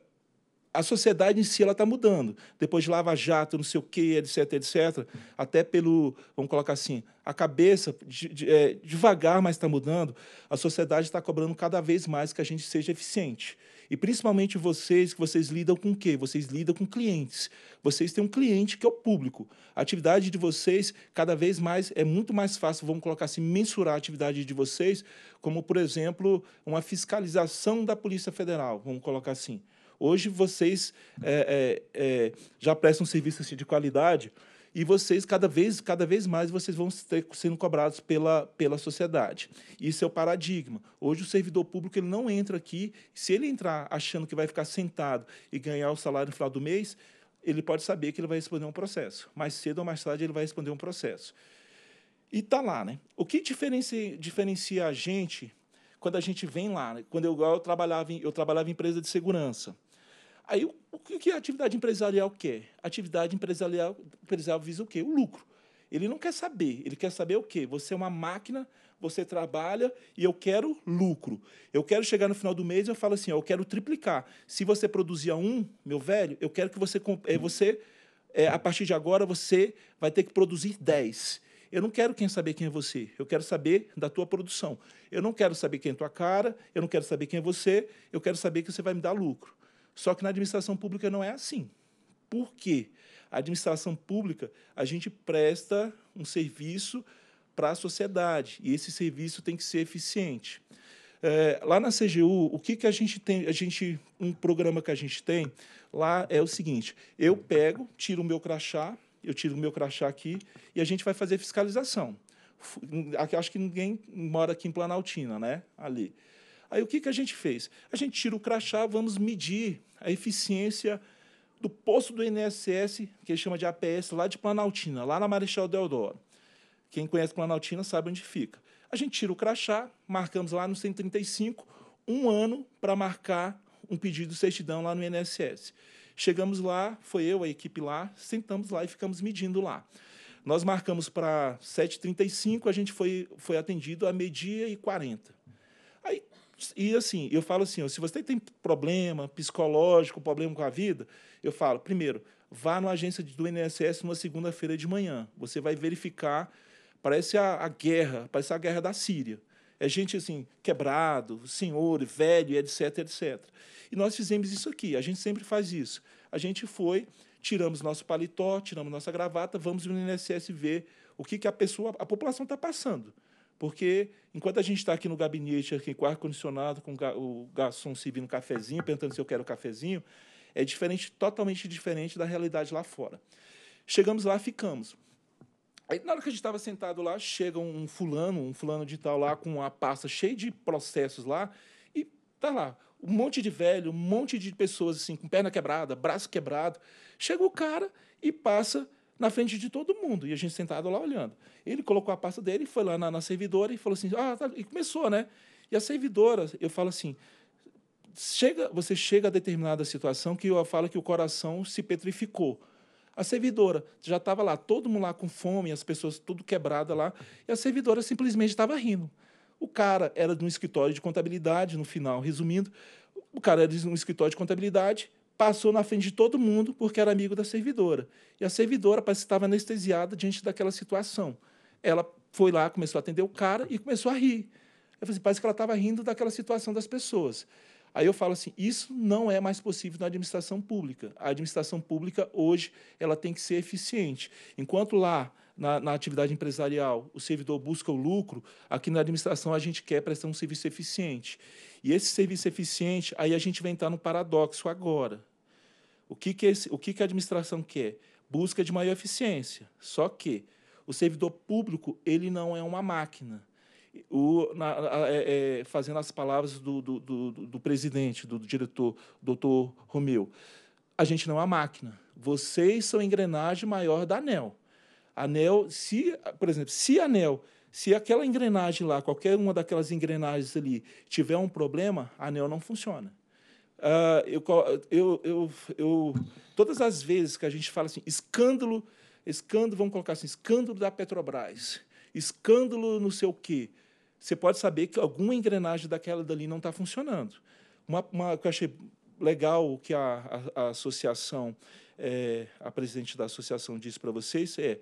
a sociedade em si ela está mudando. Depois de Lava Jato, não sei o quê, etc, etc, até pelo, vamos colocar assim, a cabeça, de, de, é, devagar, mas está mudando, a sociedade está cobrando cada vez mais que a gente seja eficiente. E principalmente vocês, que vocês lidam com o quê? Vocês lidam com clientes. Vocês têm um cliente que é o público. A atividade de vocês, cada vez mais, é muito mais fácil, vamos colocar assim, mensurar a atividade de vocês, como, por exemplo, uma fiscalização da Polícia Federal, vamos colocar assim. Hoje vocês é, é, é, já prestam um serviço assim, de qualidade e vocês cada vez, cada vez mais vocês vão ser sendo cobrados pela, pela sociedade. Isso é o paradigma. Hoje o servidor público ele não entra aqui, se ele entrar achando que vai ficar sentado e ganhar o salário no final do mês, ele pode saber que ele vai responder um processo. Mais cedo ou mais tarde ele vai responder um processo. E tá lá, né? O que diferencia, diferencia a gente quando a gente vem lá? Né? Quando eu, eu trabalhava em, eu trabalhava em empresa de segurança. Aí, o que a atividade empresarial quer? A atividade empresarial, empresarial visa o quê? O lucro. Ele não quer saber, ele quer saber o quê? Você é uma máquina, você trabalha e eu quero lucro. Eu quero chegar no final do mês e eu falo assim, ó, eu quero triplicar. Se você produzia um, meu velho, eu quero que você... É, você é, a partir de agora, você vai ter que produzir 10. Eu não quero quem saber quem é você. Eu quero saber da tua produção. Eu não quero saber quem é tua cara. Eu não quero saber quem é você. Eu quero saber que você vai me dar lucro. Só que na administração pública não é assim. Por quê? A administração pública, a gente presta um serviço para a sociedade e esse serviço tem que ser eficiente. É, lá na CGU, o que, que a gente tem? A gente, um programa que a gente tem lá é o seguinte: eu pego, tiro o meu crachá, eu tiro o meu crachá aqui e a gente vai fazer fiscalização. Acho que ninguém mora aqui em Planaltina, né? Ali. Aí o que, que a gente fez? A gente tira o crachá, vamos medir a eficiência do posto do INSS, que ele chama de APS, lá de Planaltina, lá na Marechal Deodoro. Quem conhece Planaltina sabe onde fica. A gente tira o crachá, marcamos lá no 135, um ano para marcar um pedido de certidão lá no INSS. Chegamos lá, foi eu, a equipe lá, sentamos lá e ficamos medindo lá. Nós marcamos para 7h35, a gente foi, foi atendido a meio-dia e 40. E assim, eu falo assim: se você tem problema psicológico, problema com a vida, eu falo, primeiro, vá na agência do INSS numa segunda-feira de manhã. Você vai verificar. Parece a, a guerra, parece a guerra da Síria. É gente assim, quebrado, senhor, velho, etc, etc. E nós fizemos isso aqui, a gente sempre faz isso. A gente foi, tiramos nosso paletó, tiramos nossa gravata, vamos no INSS ver o que, que a pessoa, a população está passando. Porque enquanto a gente está aqui no gabinete, aqui com ar-condicionado, com o garçom servindo cafezinho, perguntando se eu quero cafezinho, é diferente, totalmente diferente da realidade lá fora. Chegamos lá, ficamos. Aí, na hora que a gente estava sentado lá, chega um fulano, um fulano de tal lá, com uma pasta cheia de processos lá, e tá lá, um monte de velho, um monte de pessoas assim, com perna quebrada, braço quebrado. Chega o cara e passa na frente de todo mundo, e a gente sentado lá olhando. Ele colocou a pasta dele, foi lá na, na servidora e falou assim: ah, tá, e começou, né? E a servidora, eu falo assim: chega, você chega a determinada situação que eu falo que o coração se petrificou. A servidora já estava lá, todo mundo lá com fome, as pessoas tudo quebrada lá, e a servidora simplesmente estava rindo. O cara era de um escritório de contabilidade, no final, resumindo, o cara era de um escritório de contabilidade, passou na frente de todo mundo porque era amigo da servidora. E a servidora parece que estava anestesiada diante daquela situação. Ela foi lá, começou a atender o cara e começou a rir. Eu falei assim, parece que ela estava rindo daquela situação das pessoas. Aí eu falo assim, isso não é mais possível na administração pública. A administração pública hoje ela tem que ser eficiente. Enquanto lá na, na, atividade empresarial o servidor busca o lucro, aqui na administração a gente quer prestar um serviço eficiente. E esse serviço eficiente, aí a gente vai entrar no paradoxo agora. O que, que, esse, o que, que a administração quer? Busca de maior eficiência. Só que o servidor público ele não é uma máquina. O, na, é, é, fazendo as palavras do, do, do, do presidente, do, do diretor, doutor Romeu, a gente não é uma máquina. Vocês são a engrenagem maior da ANEL. ANEL, se, por exemplo, se a ANEL, se aquela engrenagem lá, qualquer uma daquelas engrenagens ali, tiver um problema, a ANEL não funciona. Ah, eu, eu, eu, eu, todas as vezes que a gente fala assim, escândalo, escândalo, vamos colocar assim, escândalo da Petrobras, escândalo não sei o quê, você pode saber que alguma engrenagem daquela dali não está funcionando. Uma, uma, que eu achei legal que a, a, a associação, é, a presidente da associação disse para vocês é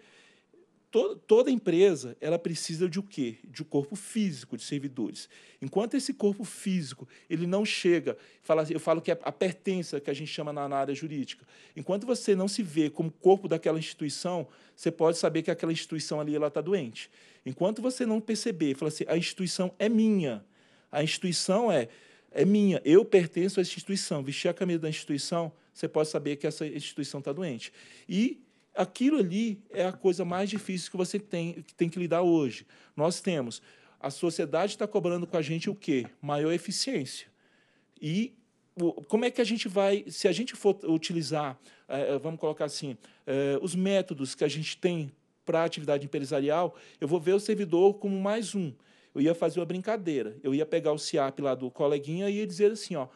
to toda empresa ela precisa de o quê? De um corpo físico de servidores. Enquanto esse corpo físico ele não chega, fala, assim, eu falo que é a pertença que a gente chama na, na área jurídica. Enquanto você não se vê como corpo daquela instituição, você pode saber que aquela instituição ali ela está doente. Enquanto você não perceber, fala assim, a instituição é minha. A instituição é é minha, eu pertenço à instituição. Vestir a camisa da instituição, você pode saber que essa instituição está doente. E Aquilo ali é a coisa mais difícil que você tem que, tem que lidar hoje. Nós temos. A sociedade está cobrando com a gente o quê? Maior eficiência. E como é que a gente vai, se a gente for utilizar, eh, eh, vamos colocar assim, eh, os métodos que a gente tem para a atividade empresarial, eu vou ver o servidor como mais um. Eu ia fazer uma brincadeira. Eu ia pegar o CIAP lá do coleguinha e ia dizer assim, ó,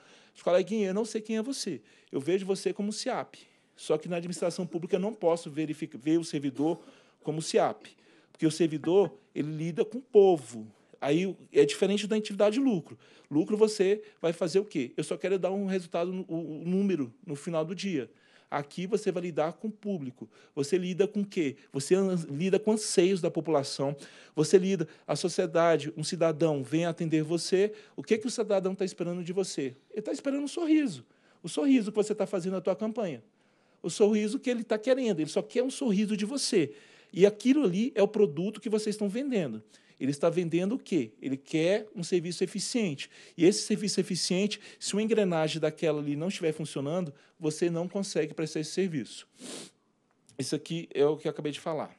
coleguinha, eu não sei quem é você. Eu vejo você como CIAP. Só que na administração pública eu não posso verificar, ver o servidor como SIAP, porque o servidor ele lida com o povo. Aí é diferente da atividade lucro. Lucro você vai fazer o quê? Eu só quero dar um resultado, um número no final do dia. Aqui você vai lidar com o público. Você lida com o quê? Você lida com anseios da população. Você lida a sociedade, um cidadão vem atender você. O que, que o cidadão está esperando de você? Ele está esperando um sorriso. O sorriso que você está fazendo na tua campanha o sorriso que ele está querendo. Ele só quer um sorriso de você. E aquilo ali é o produto que vocês estão vendendo. Ele está vendendo o quê? Ele quer um serviço eficiente. E esse serviço eficiente, se uma engrenagem daquela ali não estiver funcionando, você não consegue prestar esse serviço. Isso aqui é o que eu acabei de falar.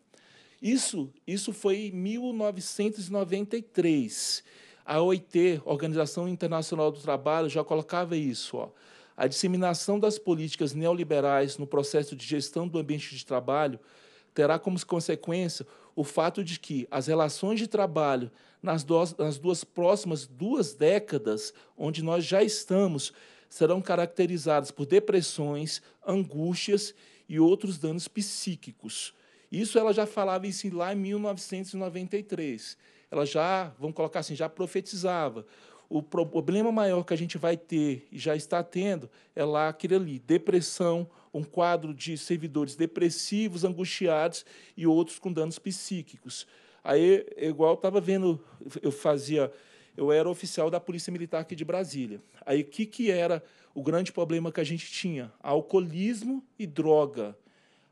Isso, isso foi em 1993. A OIT, Organização Internacional do Trabalho, já colocava isso. Ó a disseminação das políticas neoliberais no processo de gestão do ambiente de trabalho terá como consequência o fato de que as relações de trabalho nas duas, nas duas próximas duas décadas, onde nós já estamos, serão caracterizadas por depressões, angústias e outros danos psíquicos. Isso ela já falava isso lá em 1993. Ela já, vamos colocar assim, já profetizava o problema maior que a gente vai ter e já está tendo é lá aquele ali, depressão, um quadro de servidores depressivos, angustiados e outros com danos psíquicos. Aí, igual estava vendo, eu fazia, eu era oficial da Polícia Militar aqui de Brasília. Aí, o que, que era o grande problema que a gente tinha? Alcoolismo e droga.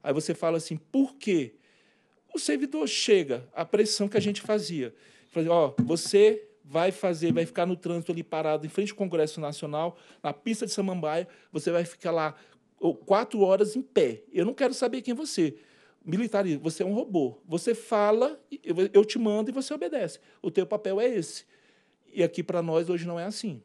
Aí você fala assim, por quê? O servidor chega, a pressão que a gente fazia. Fazia, ó, você vai fazer, vai ficar no trânsito ali parado em frente ao Congresso Nacional, na pista de Samambaia, você vai ficar lá quatro horas em pé. Eu não quero saber quem é você. Militar, você é um robô. Você fala, eu te mando e você obedece. O teu papel é esse. E aqui para nós hoje não é assim.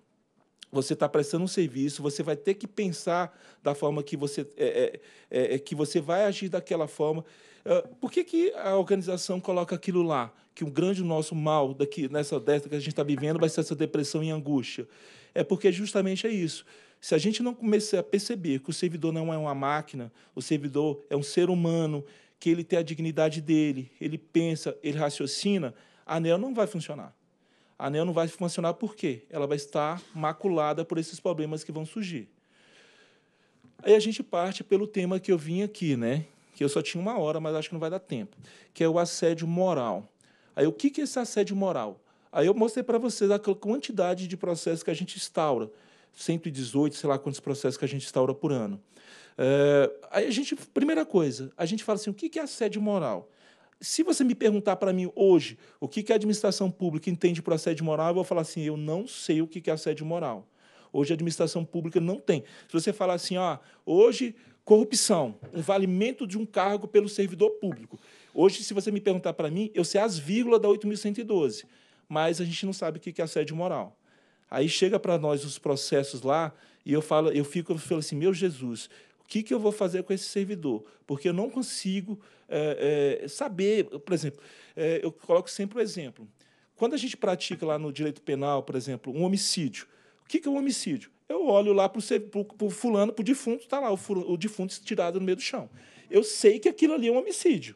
Você está prestando um serviço, você vai ter que pensar da forma que você é, é, é, é que você vai agir daquela forma. Ah, por que, que a organização coloca aquilo lá? que um grande nosso mal daqui nessa década que a gente está vivendo vai ser essa depressão e angústia. É porque justamente é isso. Se a gente não começar a perceber que o servidor não é uma máquina, o servidor é um ser humano, que ele tem a dignidade dele, ele pensa, ele raciocina, a ANEL não vai funcionar. A ANEL não vai funcionar por quê? Ela vai estar maculada por esses problemas que vão surgir. Aí a gente parte pelo tema que eu vim aqui, né? Que eu só tinha uma hora, mas acho que não vai dar tempo, que é o assédio moral. Aí, o que é esse assédio moral? Aí eu mostrei para vocês a quantidade de processos que a gente instaura. 118, sei lá quantos processos que a gente instaura por ano. É, aí a gente, primeira coisa, a gente fala assim, o que é assédio moral? Se você me perguntar para mim hoje o que a administração pública entende por assédio moral, eu vou falar assim, eu não sei o que é assédio moral. Hoje a administração pública não tem. Se você falar assim, ah, hoje corrupção, o valimento de um cargo pelo servidor público. Hoje, se você me perguntar para mim, eu sei as vírgulas da 8.112, mas a gente não sabe o que é assédio moral. Aí chega para nós os processos lá e eu falo, eu fico, eu falo assim, meu Jesus, o que, que eu vou fazer com esse servidor? Porque eu não consigo é, é, saber, por exemplo, é, eu coloco sempre o um exemplo. Quando a gente pratica lá no direito penal, por exemplo, um homicídio, o que, que é um homicídio? Eu olho lá para o fulano, para o defunto, está lá o, o defunto tirado no meio do chão. Eu sei que aquilo ali é um homicídio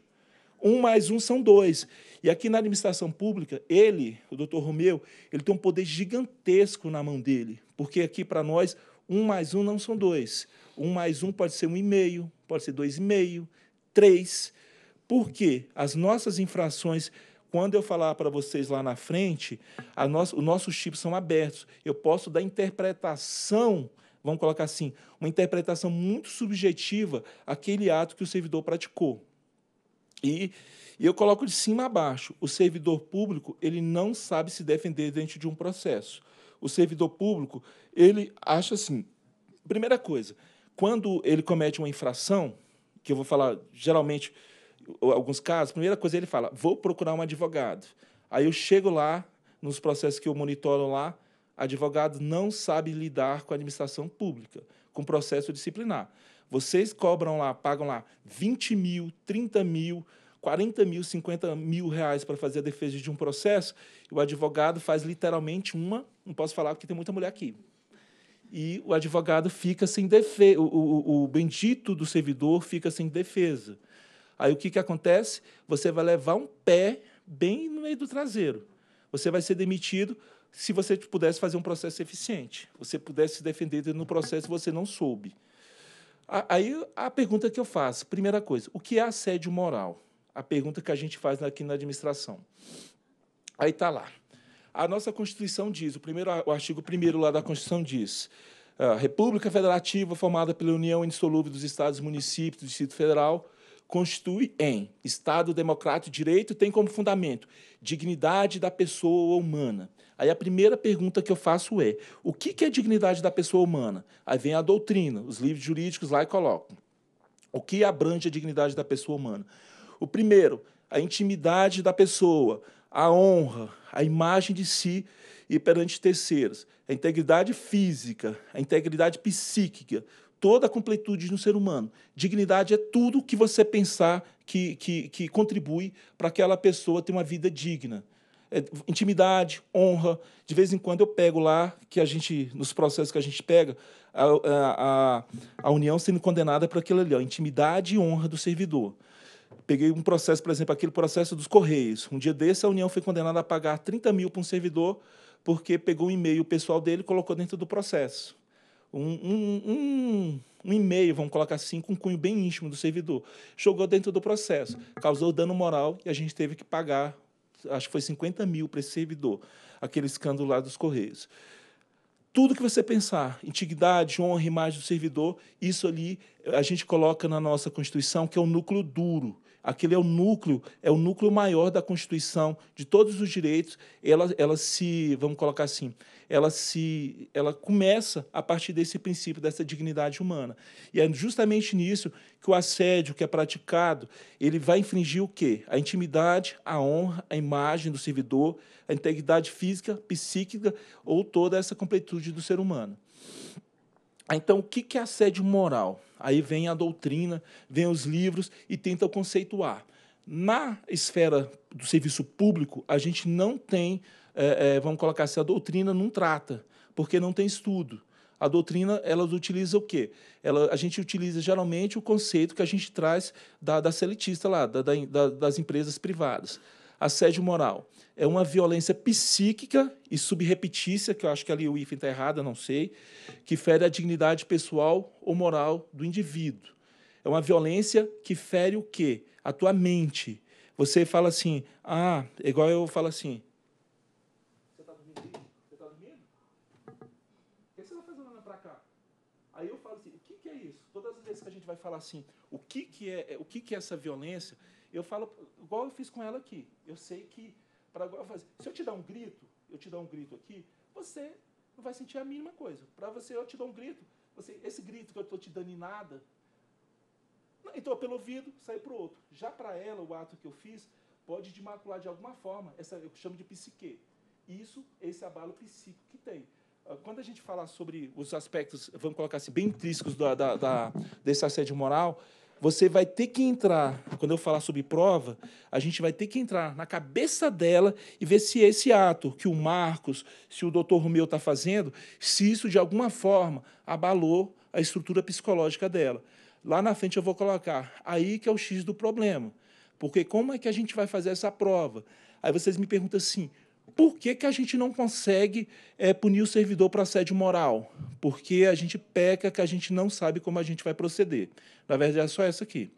um mais um são dois. E aqui na administração pública, ele, o doutor Romeu, ele tem um poder gigantesco na mão dele, porque aqui para nós, um mais um não são dois. Um mais um pode ser um e meio, pode ser dois e meio, três. Porque as nossas infrações, quando eu falar para vocês lá na frente, a os nossos tipos são abertos. Eu posso dar interpretação vamos colocar assim, uma interpretação muito subjetiva àquele ato que o servidor praticou. E, e eu coloco de cima a baixo. O servidor público ele não sabe se defender dentro de um processo. O servidor público ele acha assim. Primeira coisa, quando ele comete uma infração, que eu vou falar geralmente alguns casos, primeira coisa ele fala, vou procurar um advogado. Aí eu chego lá, nos processos que eu monitoro lá, advogado não sabe lidar com a administração pública, com processo disciplinar. Vocês cobram lá, pagam lá 20 mil, 30 mil, 40 mil, 50 mil reais para fazer a defesa de um processo, e o advogado faz literalmente uma. Não posso falar porque tem muita mulher aqui. E o advogado fica sem defesa, o, o, o bendito do servidor fica sem defesa. Aí o que, que acontece? Você vai levar um pé bem no meio do traseiro. Você vai ser demitido se você pudesse fazer um processo eficiente. Você pudesse se defender no processo, você não soube. Aí a pergunta que eu faço, primeira coisa, o que é assédio moral? A pergunta que a gente faz aqui na administração. Aí está lá. A nossa Constituição diz, o, primeiro, o artigo 1 lá da Constituição diz: a República Federativa, formada pela União Indissolúvel dos Estados, Municípios do Distrito Federal, constitui em Estado Democrático de Direito, tem como fundamento dignidade da pessoa humana, Aí a primeira pergunta que eu faço é: o que, é a dignidade da pessoa humana? Aí vem a doutrina, os livros jurídicos lá e colocam. O que abrange a dignidade da pessoa humana? O primeiro, a intimidade da pessoa, a honra, a imagem de si e perante terceiros, a integridade física, a integridade psíquica, toda a completude no ser humano. Dignidade é tudo que você pensar que, que, que contribui para aquela pessoa ter uma vida digna é, intimidade, honra. De vez em quando eu pego lá, que a gente, nos processos que a gente pega, a, a, a união sendo condenada por aquilo ali, ó, intimidade e honra do servidor. Peguei um processo, por exemplo, aquele processo dos Correios. Um dia desse, a União foi condenada a pagar 30 mil para um servidor, porque pegou um e-mail pessoal dele e colocou dentro do processo. Um, um, um, um e-mail, vamos colocar assim, com um cunho bem íntimo do servidor. Jogou dentro do processo, causou dano moral e a gente teve que pagar acho que foi 50 mil para esse servidor, aquele escândalo lá dos Correios. Tudo que você pensar, antiguidade, honra, imagem do servidor, isso ali a gente coloca na nossa Constituição, que é o núcleo duro aquele é o núcleo, é o núcleo maior da Constituição, de todos os direitos, ela, ela se, vamos colocar assim, ela se ela começa a partir desse princípio dessa dignidade humana. E é justamente nisso que o assédio que é praticado, ele vai infringir o quê? A intimidade, a honra, a imagem do servidor, a integridade física, psíquica ou toda essa completude do ser humano. Então, o que é assédio moral? Aí vem a doutrina, vem os livros e tenta conceituar. Na esfera do serviço público, a gente não tem, é, é, vamos colocar assim, a doutrina não trata, porque não tem estudo. A doutrina, ela utiliza o quê? Ela, a gente utiliza geralmente o conceito que a gente traz da, da seletista lá, da, da, das empresas privadas. Assédio moral é uma violência psíquica e subrepetícia, que eu acho que ali o IFE está errado, não sei, que fere a dignidade pessoal ou moral do indivíduo. É uma violência que fere o quê? A tua mente. Você fala assim, ah, igual eu falo assim. Você está dormindo? Você está dormindo? O que você está fazendo lá para cá? Aí eu falo assim, o que, que é isso? Todas as vezes que a gente vai falar assim, o que, que, é, é o que, que é essa violência? Eu falo, igual eu fiz com ela aqui. Eu sei que, para fazer, se eu te dar um grito, eu te dar um grito aqui, você não vai sentir a mínima coisa. Para você, eu te dou um grito, você, esse grito que eu estou te dando em nada, então pelo ouvido, sair para o outro. Já para ela, o ato que eu fiz pode te macular de alguma forma, essa, eu chamo de psique. Isso, esse abalo psíquico que tem. Ah, quando a gente falar sobre os aspectos, vamos colocar assim, bem intrínsecos da, da, da desse assédio moral, você vai ter que entrar, quando eu falar sobre prova, a gente vai ter que entrar na cabeça dela e ver se esse ato que o Marcos, se o doutor Romeu está fazendo, se isso de alguma forma abalou a estrutura psicológica dela. Lá na frente eu vou colocar, aí que é o X do problema. Porque como é que a gente vai fazer essa prova? Aí vocês me perguntam assim, por que, que a gente não consegue é, punir o servidor por assédio moral? Porque a gente peca que a gente não sabe como a gente vai proceder. Na verdade, é só essa aqui.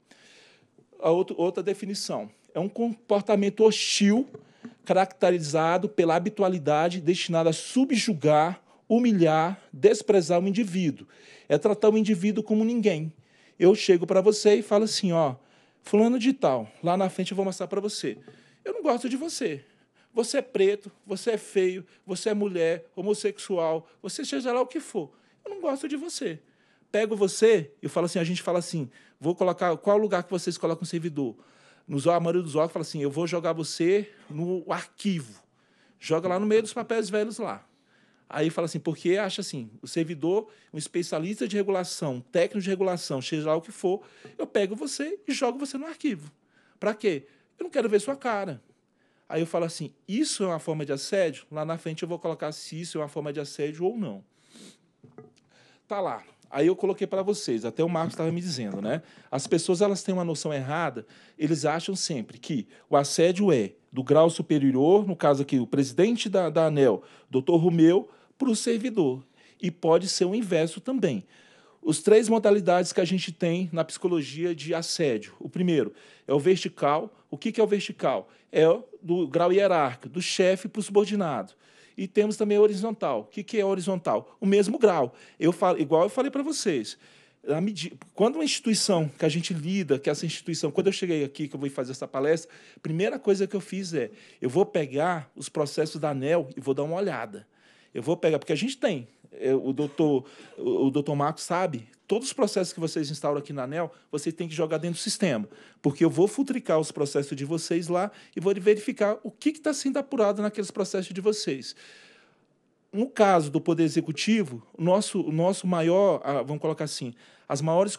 A outro, outra definição. É um comportamento hostil caracterizado pela habitualidade destinada a subjugar, humilhar, desprezar o indivíduo. É tratar o indivíduo como ninguém. Eu chego para você e falo assim, ó, fulano de tal, lá na frente eu vou mostrar para você. Eu não gosto de você. Você é preto, você é feio, você é mulher, homossexual, você seja lá o que for. Eu não gosto de você. Pego você e falo assim, a gente fala assim, vou colocar qual lugar que vocês colocam o servidor. Nos a maioria dos órgãos fala assim, eu vou jogar você no arquivo. Joga lá no meio dos papéis velhos lá. Aí fala assim, porque acha assim, o servidor, um especialista de regulação, técnico de regulação, seja lá o que for, eu pego você e jogo você no arquivo. Para quê? Eu não quero ver sua cara. Aí eu falo assim: isso é uma forma de assédio? Lá na frente eu vou colocar se isso é uma forma de assédio ou não. Tá lá. Aí eu coloquei para vocês, até o Marcos estava me dizendo, né? As pessoas elas têm uma noção errada, eles acham sempre que o assédio é do grau superior, no caso aqui, o presidente da, da ANEL, doutor Romeu, para o servidor. E pode ser o inverso também os três modalidades que a gente tem na psicologia de assédio. O primeiro é o vertical. O que é o vertical? É do grau hierárquico, do chefe para o subordinado. E temos também a horizontal. O que, que é horizontal? O mesmo grau. Eu falo, igual eu falei para vocês. Medida, quando uma instituição que a gente lida, que essa instituição, quando eu cheguei aqui, que eu vou fazer essa palestra, a primeira coisa que eu fiz é, eu vou pegar os processos da ANEL e vou dar uma olhada. Eu vou pegar, porque a gente tem é, o doutor, o doutor Marcos sabe, todos os processos que vocês instauram aqui na ANEL, vocês têm que jogar dentro do sistema, porque eu vou futricar os processos de vocês lá e vou verificar o que está sendo apurado naqueles processos de vocês. No caso do Poder Executivo, o nosso, nosso maior, ah, vamos colocar assim, as maiores,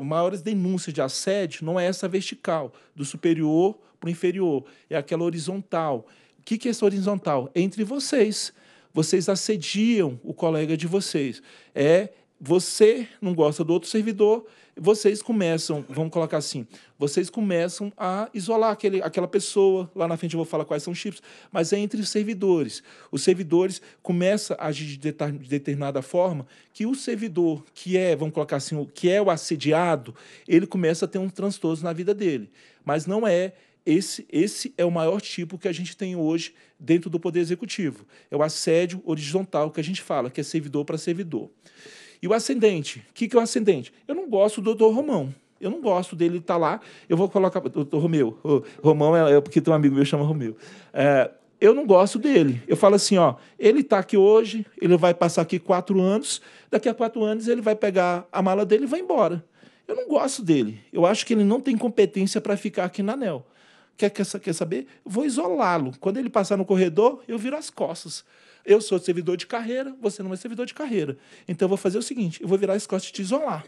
maiores denúncias de assédio não é essa vertical, do superior para o inferior, é aquela horizontal. O que, é essa horizontal? entre vocês vocês assediam o colega de vocês. É você não gosta do outro servidor, vocês começam, vamos colocar assim, vocês começam a isolar aquele, aquela pessoa, lá na frente eu vou falar quais são os chips, mas é entre os servidores. Os servidores começam a agir de determinada forma que o servidor, que é, vamos colocar assim, o que é o assediado, ele começa a ter um transtorno na vida dele. Mas não é esse, esse é o maior tipo que a gente tem hoje dentro do Poder Executivo. É o assédio horizontal que a gente fala, que é servidor para servidor. E o ascendente? O que, que é o ascendente? Eu não gosto do doutor Romão. Eu não gosto dele estar tá lá. Eu vou colocar. Doutor Romeu. Romão é, é, porque tem um amigo meu que chama Romeu. É, eu não gosto dele. Eu falo assim: ó, ele está aqui hoje, ele vai passar aqui quatro anos, daqui a quatro anos ele vai pegar a mala dele e vai embora. Eu não gosto dele. Eu acho que ele não tem competência para ficar aqui na NEL. Quer, quer, quer saber? vou isolá-lo. Quando ele passar no corredor, eu viro as costas. Eu sou servidor de carreira, você não é servidor de carreira. Então eu vou fazer o seguinte: eu vou virar as costas e te isolar.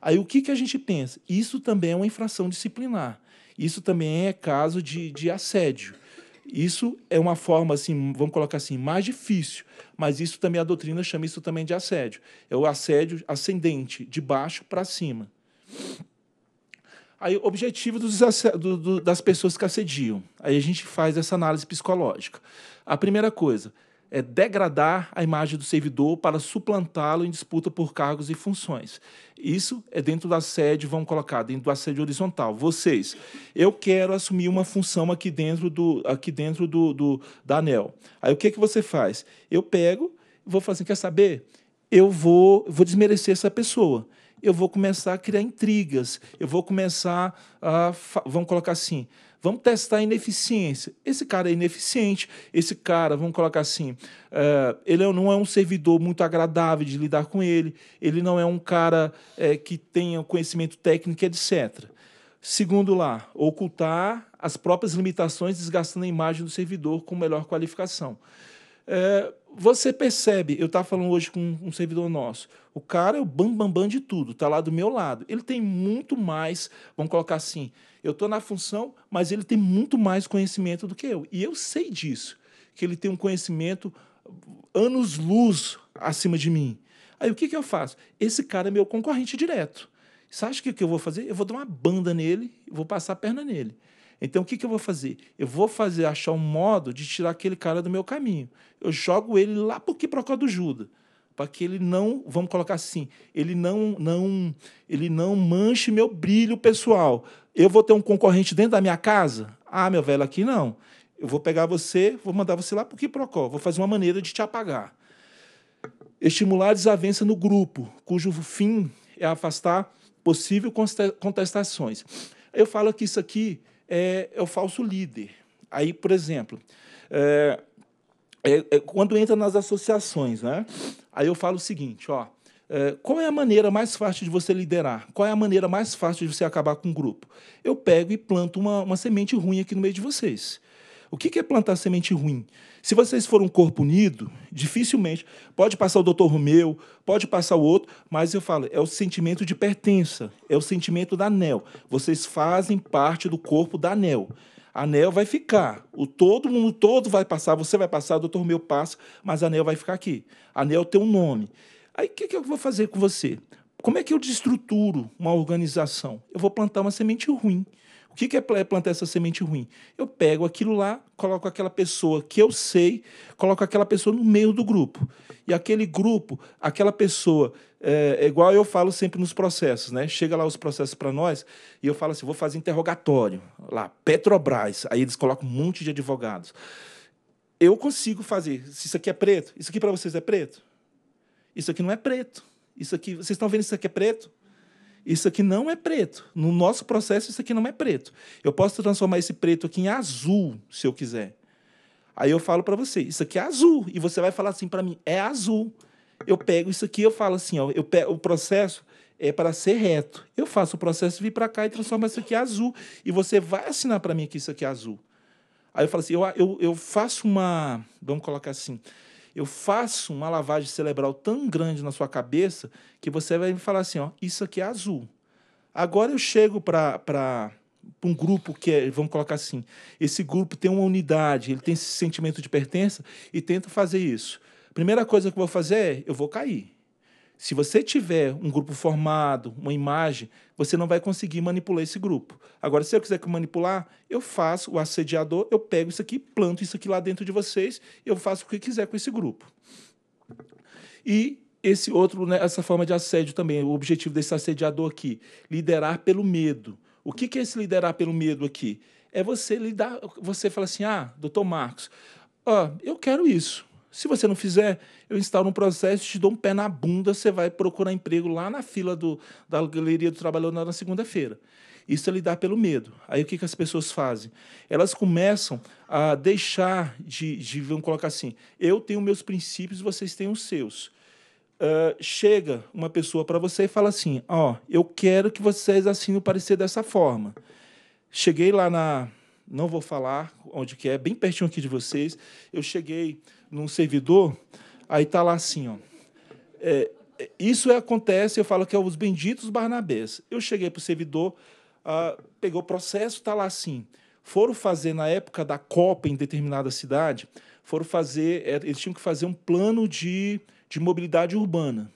Aí o que, que a gente pensa? Isso também é uma infração disciplinar. Isso também é caso de, de assédio. Isso é uma forma, assim, vamos colocar assim, mais difícil, mas isso também a doutrina chama isso também de assédio. É o assédio ascendente, de baixo para cima. Aí, objetivo dos, do, do, das pessoas que assediam. Aí a gente faz essa análise psicológica. A primeira coisa é degradar a imagem do servidor para suplantá-lo em disputa por cargos e funções. Isso é dentro da sede, vamos colocar, dentro da sede horizontal. Vocês, eu quero assumir uma função aqui dentro do, aqui dentro do, do da ANEL. Aí o que, é que você faz? Eu pego, vou fazer, quer saber? Eu vou, vou desmerecer essa pessoa eu vou começar a criar intrigas, eu vou começar a. Vamos colocar assim. Vamos testar a ineficiência. Esse cara é ineficiente, esse cara, vamos colocar assim, eh, ele não é um servidor muito agradável de lidar com ele, ele não é um cara eh, que tenha conhecimento técnico, etc. Segundo lá, ocultar as próprias limitações, desgastando a imagem do servidor com melhor qualificação. É, você percebe, eu estava falando hoje com um servidor nosso, o cara é o bambambam bam, bam de tudo, está lá do meu lado. Ele tem muito mais, vamos colocar assim, eu estou na função, mas ele tem muito mais conhecimento do que eu. E eu sei disso, que ele tem um conhecimento anos-luz acima de mim. Aí o que, que eu faço? Esse cara é meu concorrente direto. Você acha que o que eu vou fazer? Eu vou dar uma banda nele, vou passar a perna nele. Então o que, que eu vou fazer? Eu vou fazer achar um modo de tirar aquele cara do meu caminho. Eu jogo ele lá pro que procó do Judas, para que ele não, vamos colocar assim, ele não não ele não manche meu brilho pessoal. Eu vou ter um concorrente dentro da minha casa? Ah, meu velho, aqui não. Eu vou pegar você, vou mandar você lá pro que procó, vou fazer uma maneira de te apagar. Estimular a desavença no grupo, cujo fim é afastar possível contestações. Eu falo que isso aqui é, é o falso líder. Aí, por exemplo, é, é, é, quando entra nas associações, né? Aí eu falo o seguinte, ó. É, qual é a maneira mais fácil de você liderar? Qual é a maneira mais fácil de você acabar com um grupo? Eu pego e planto uma, uma semente ruim aqui no meio de vocês. O que é plantar semente ruim? Se vocês forem um corpo unido, dificilmente. Pode passar o doutor Romeu, pode passar o outro, mas eu falo, é o sentimento de pertença, é o sentimento da ANEL. Vocês fazem parte do corpo da ANEL. A ANEL vai ficar. O todo mundo todo vai passar, você vai passar, o doutor Romeu passa, mas a ANEL vai ficar aqui. A ANEL tem um nome. Aí o que, que eu vou fazer com você? Como é que eu destruturo uma organização? Eu vou plantar uma semente ruim. O que, é plantar essa semente ruim? Eu pego aquilo lá, coloco aquela pessoa que eu sei, coloco aquela pessoa no meio do grupo. E aquele grupo, aquela pessoa, é, é igual eu falo sempre nos processos, né? Chega lá os processos para nós e eu falo assim: vou fazer interrogatório lá, Petrobras. Aí eles colocam um monte de advogados. Eu consigo fazer. Isso aqui é preto? Isso aqui para vocês é preto? Isso aqui não é preto. Isso aqui, vocês estão vendo isso aqui é preto? Isso aqui não é preto. No nosso processo, isso aqui não é preto. Eu posso transformar esse preto aqui em azul, se eu quiser. Aí eu falo para você, isso aqui é azul. E você vai falar assim para mim, é azul. Eu pego isso aqui, eu falo assim, ó, eu pego, o processo é para ser reto. Eu faço o processo, vir para cá e transformo isso aqui em azul. E você vai assinar para mim que isso aqui é azul. Aí eu falo assim, eu, eu, eu faço uma, vamos colocar assim, eu faço uma lavagem cerebral tão grande na sua cabeça que você vai me falar assim: ó, isso aqui é azul. Agora eu chego para um grupo que é, vamos colocar assim, esse grupo tem uma unidade, ele tem esse sentimento de pertença e tento fazer isso. Primeira coisa que eu vou fazer é, eu vou cair. Se você tiver um grupo formado, uma imagem, você não vai conseguir manipular esse grupo. Agora, se eu quiser manipular, eu faço o assediador, eu pego isso aqui, planto isso aqui lá dentro de vocês, eu faço o que quiser com esse grupo. E esse outro, né, essa forma de assédio também, o objetivo desse assediador aqui, liderar pelo medo. O que, é esse liderar pelo medo aqui? É você lidar, você fala assim, ah, doutor Marcos, ó, eu quero isso. Se você não fizer, eu instalo um processo, te dou um pé na bunda, você vai procurar emprego lá na fila do, da Galeria do Trabalhador na segunda-feira. Isso é lidar pelo medo. Aí o que, que as pessoas fazem? Elas começam a deixar de, de vamos colocar assim, eu tenho meus princípios, vocês têm os seus. Uh, chega uma pessoa para você e fala assim, ó, oh, eu quero que vocês assinem o parecer dessa forma. Cheguei lá na, não vou falar onde que é, bem pertinho aqui de vocês. Eu cheguei num servidor, aí está lá assim, ó. É, é isso é, acontece, eu falo que é os benditos Barnabés. Eu cheguei para o servidor, ah, pegou o processo, está lá assim. Foram fazer, na época da Copa em determinada cidade, foram fazer, é, eles tinham que fazer um plano de, de mobilidade urbana.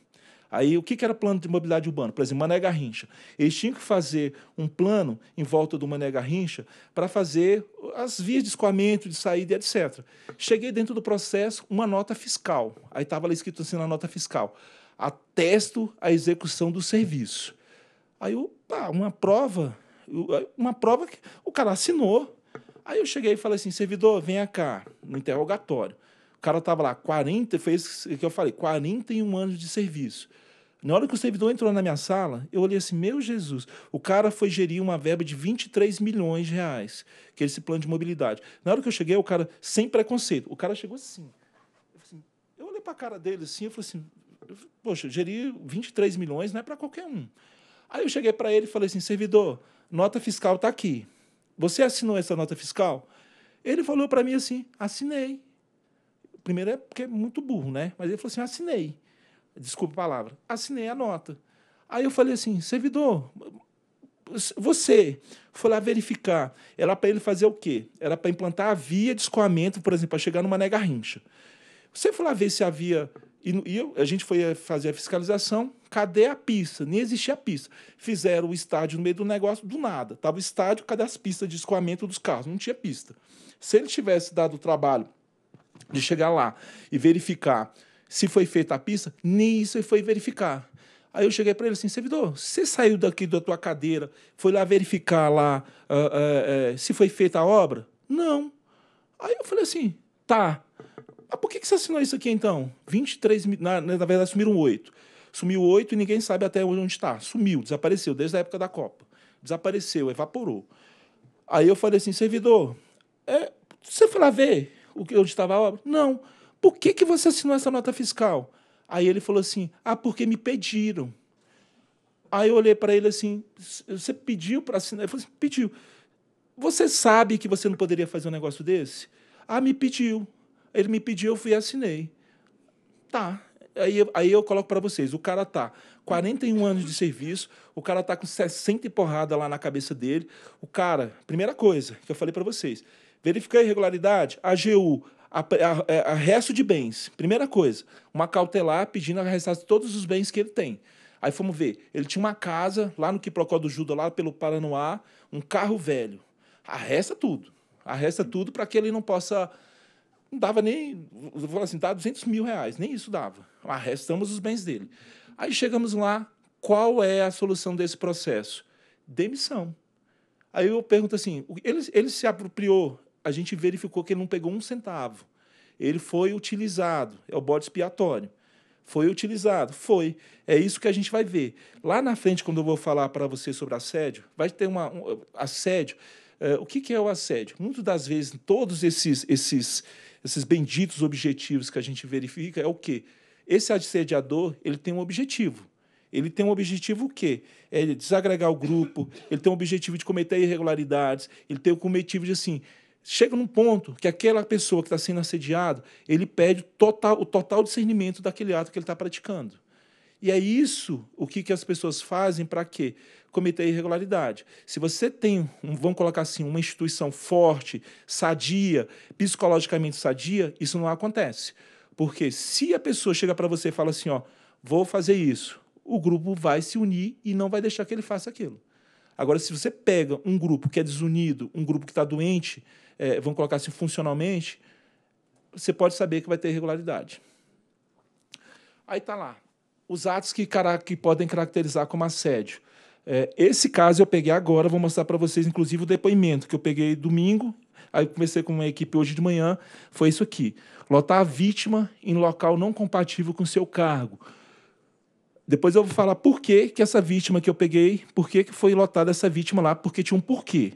Aí, o que, que era plano de mobilidade urbana? Por exemplo, Mané Garrincha. Eles tinham que fazer um plano em volta do Mané Garrincha para fazer as vias de escoamento, de saída, etc. Cheguei dentro do processo, uma nota fiscal. Aí estava lá escrito assim na nota fiscal: atesto a execução do serviço. Aí, eu, pá, uma prova, uma prova que o cara assinou. Aí eu cheguei e falei assim: servidor, venha cá, no interrogatório. O cara estava lá, 40, fez o que eu falei, 41 anos de serviço. Na hora que o servidor entrou na minha sala, eu olhei assim, meu Jesus, o cara foi gerir uma verba de 23 milhões de reais, que é esse plano de mobilidade. Na hora que eu cheguei, o cara, sem preconceito, o cara chegou assim. Eu, assim, eu olhei para a cara dele assim, eu falei assim, poxa, gerir 23 milhões não é para qualquer um. Aí eu cheguei para ele e falei assim, servidor, nota fiscal está aqui. Você assinou essa nota fiscal? Ele falou para mim assim, assinei primeiro é porque é muito burro, né? Mas ele falou assim: assinei. Desculpa a palavra. Assinei a nota. Aí eu falei assim: servidor, você foi lá verificar. Era para ele fazer o quê? Era para implantar a via de escoamento, por exemplo, para chegar numa nega rincha. Você foi lá ver se havia. E, eu, a gente foi eh, fazer a fiscalização. Cadê a pista? Nem existia a pista. Fizeram o estádio no meio do negócio do nada. Tava o estádio, cadê as pistas de escoamento dos carros? Não tinha pista. Se ele tivesse dado o trabalho de chegar lá e verificar se foi feita a pista, nem isso ele foi verificar. Aí eu cheguei para ele assim, servidor, você saiu daqui da tua cadeira, foi lá verificar lá uh, uh, uh, se foi feita a obra? Não. Aí eu falei assim, tá. Mas por que, que você assinou isso aqui então? 23 mil, na, na verdade sumiram oito. Sumiu oito e ninguém sabe até onde está. Sumiu, desapareceu desde a época da Copa. Desapareceu, evaporou. Aí eu falei assim, servidor, é, você foi lá ver? o que onde estava a obra? Não. Por que, que você assinou essa nota fiscal? Aí ele falou assim: ah, porque me pediram. Aí eu olhei para ele assim: você pediu para assinar? Ele falou assim: pediu. Você sabe que você não poderia fazer um negócio desse? Ah, me pediu. Ele me pediu, eu fui e assinei. Tá. Aí, aí eu coloco para vocês: o cara tá 41 anos de serviço, o cara tá com 60 porrada lá na cabeça dele. O cara, primeira coisa que eu falei para vocês: Verificar a irregularidade, AGU, a, a, é, a resto de bens. Primeira coisa, uma cautelar pedindo a restação de todos os bens que ele tem. Aí fomos ver, ele tinha uma casa lá no Quiprocó do judo lá pelo Paranoá, um carro velho. Arresta tudo. Arresta tudo para que ele não possa... Não dava nem... Vou falar assim, dá 200 mil reais. Nem isso dava. Arrestamos os bens dele. Aí chegamos lá, qual é a solução desse processo? Demissão. Aí eu pergunto assim, ele, ele se apropriou a gente verificou que ele não pegou um centavo. Ele foi utilizado, é o bode expiatório. Foi utilizado, foi. É isso que a gente vai ver. Lá na frente, quando eu vou falar para você sobre assédio, vai ter uma, um assédio. É, o que, que, é o assédio? Muitas das vezes, todos esses, esses, esses benditos objetivos que a gente verifica é o quê? Esse assediador ele tem um objetivo. Ele tem um objetivo o quê? É desagregar o grupo, ele tem um objetivo de cometer irregularidades, ele tem o um cometivo de, assim, chega num ponto que aquela pessoa que está sendo assediado, ele pede total, o total discernimento daquele ato que ele está praticando. E é isso o que, que as pessoas fazem para quê? Cometer irregularidade. Se você tem, um, vamos colocar assim, uma instituição forte, sadia, psicologicamente sadia, isso não acontece. Porque se a pessoa chega para você e fala assim, ó, vou fazer isso, o grupo vai se unir e não vai deixar que ele faça aquilo. Agora, se você pega um grupo que é desunido, um grupo que está doente, é, vamos colocar assim funcionalmente, você pode saber que vai ter irregularidade. Aí está lá. Os atos que, que, podem caracterizar como assédio. É, esse caso eu peguei agora, vou mostrar para vocês, inclusive, o depoimento que eu peguei domingo. Aí comecei com uma equipe hoje de manhã. Foi isso aqui: lotar a vítima em local não compatível com seu cargo depois eu vou falar por que, que essa vítima que eu peguei, por que, que foi lotada essa vítima lá, porque tinha um porquê.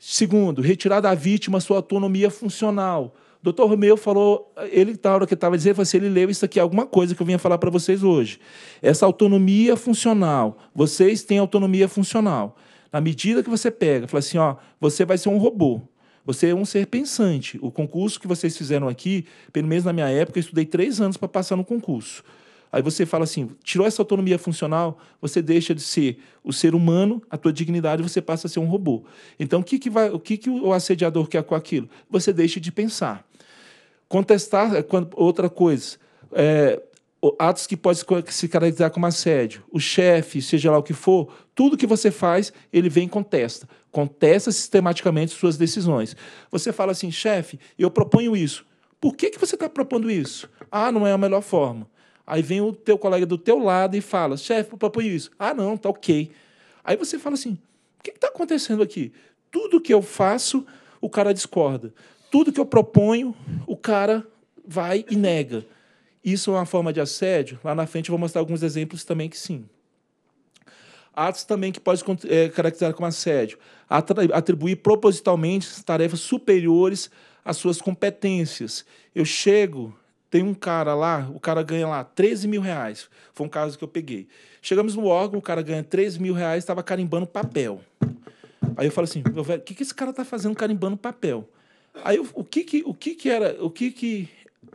Segundo, retirar da vítima sua autonomia funcional. Doutor Romeu falou, ele na hora que estava dizendo, assim, ele leu isso aqui, alguma coisa que eu vinha falar para vocês hoje. Essa autonomia funcional, vocês têm autonomia funcional. Na medida que você pega, fala assim, ó, você vai ser um robô. Você é um ser pensante. O concurso que vocês fizeram aqui, pelo menos na minha época, eu estudei três anos para passar no concurso. Aí você fala assim, tirou essa autonomia funcional, você deixa de ser o ser humano, a tua dignidade, você passa a ser um robô. Então, o que, que, vai, o, que, que o assediador quer com aquilo? Você deixa de pensar. Contestar é outra coisa. É, atos que podem se caracterizar como assédio. O chefe, seja lá o que for, tudo que você faz, ele vem e contesta. Contesta sistematicamente suas decisões. Você fala assim, chefe, eu proponho isso. Por que, que você está propondo isso? Ah, não é a melhor forma. Aí vem o teu colega do teu lado e fala, chefe, papai, isso. Ah, não, tá ok. Aí você fala assim, o que está acontecendo aqui? Tudo que eu faço, o cara discorda. Tudo que eu proponho, o cara vai e nega. Isso é uma forma de assédio? Lá na frente eu vou mostrar alguns exemplos também que sim. Atos também que pode é, caracterizar como assédio. Atribuir propositalmente tarefas superiores às suas competências. Eu chego tem um cara lá, o cara ganha lá 13 mil reais. Foi um caso que eu peguei. Chegamos no órgão, o cara ganha 13 mil reais, estava carimbando papel. Aí eu falo assim, meu velho, o que, que esse cara tá fazendo carimbando papel? Aí eu, o que que, o que que era, o que que...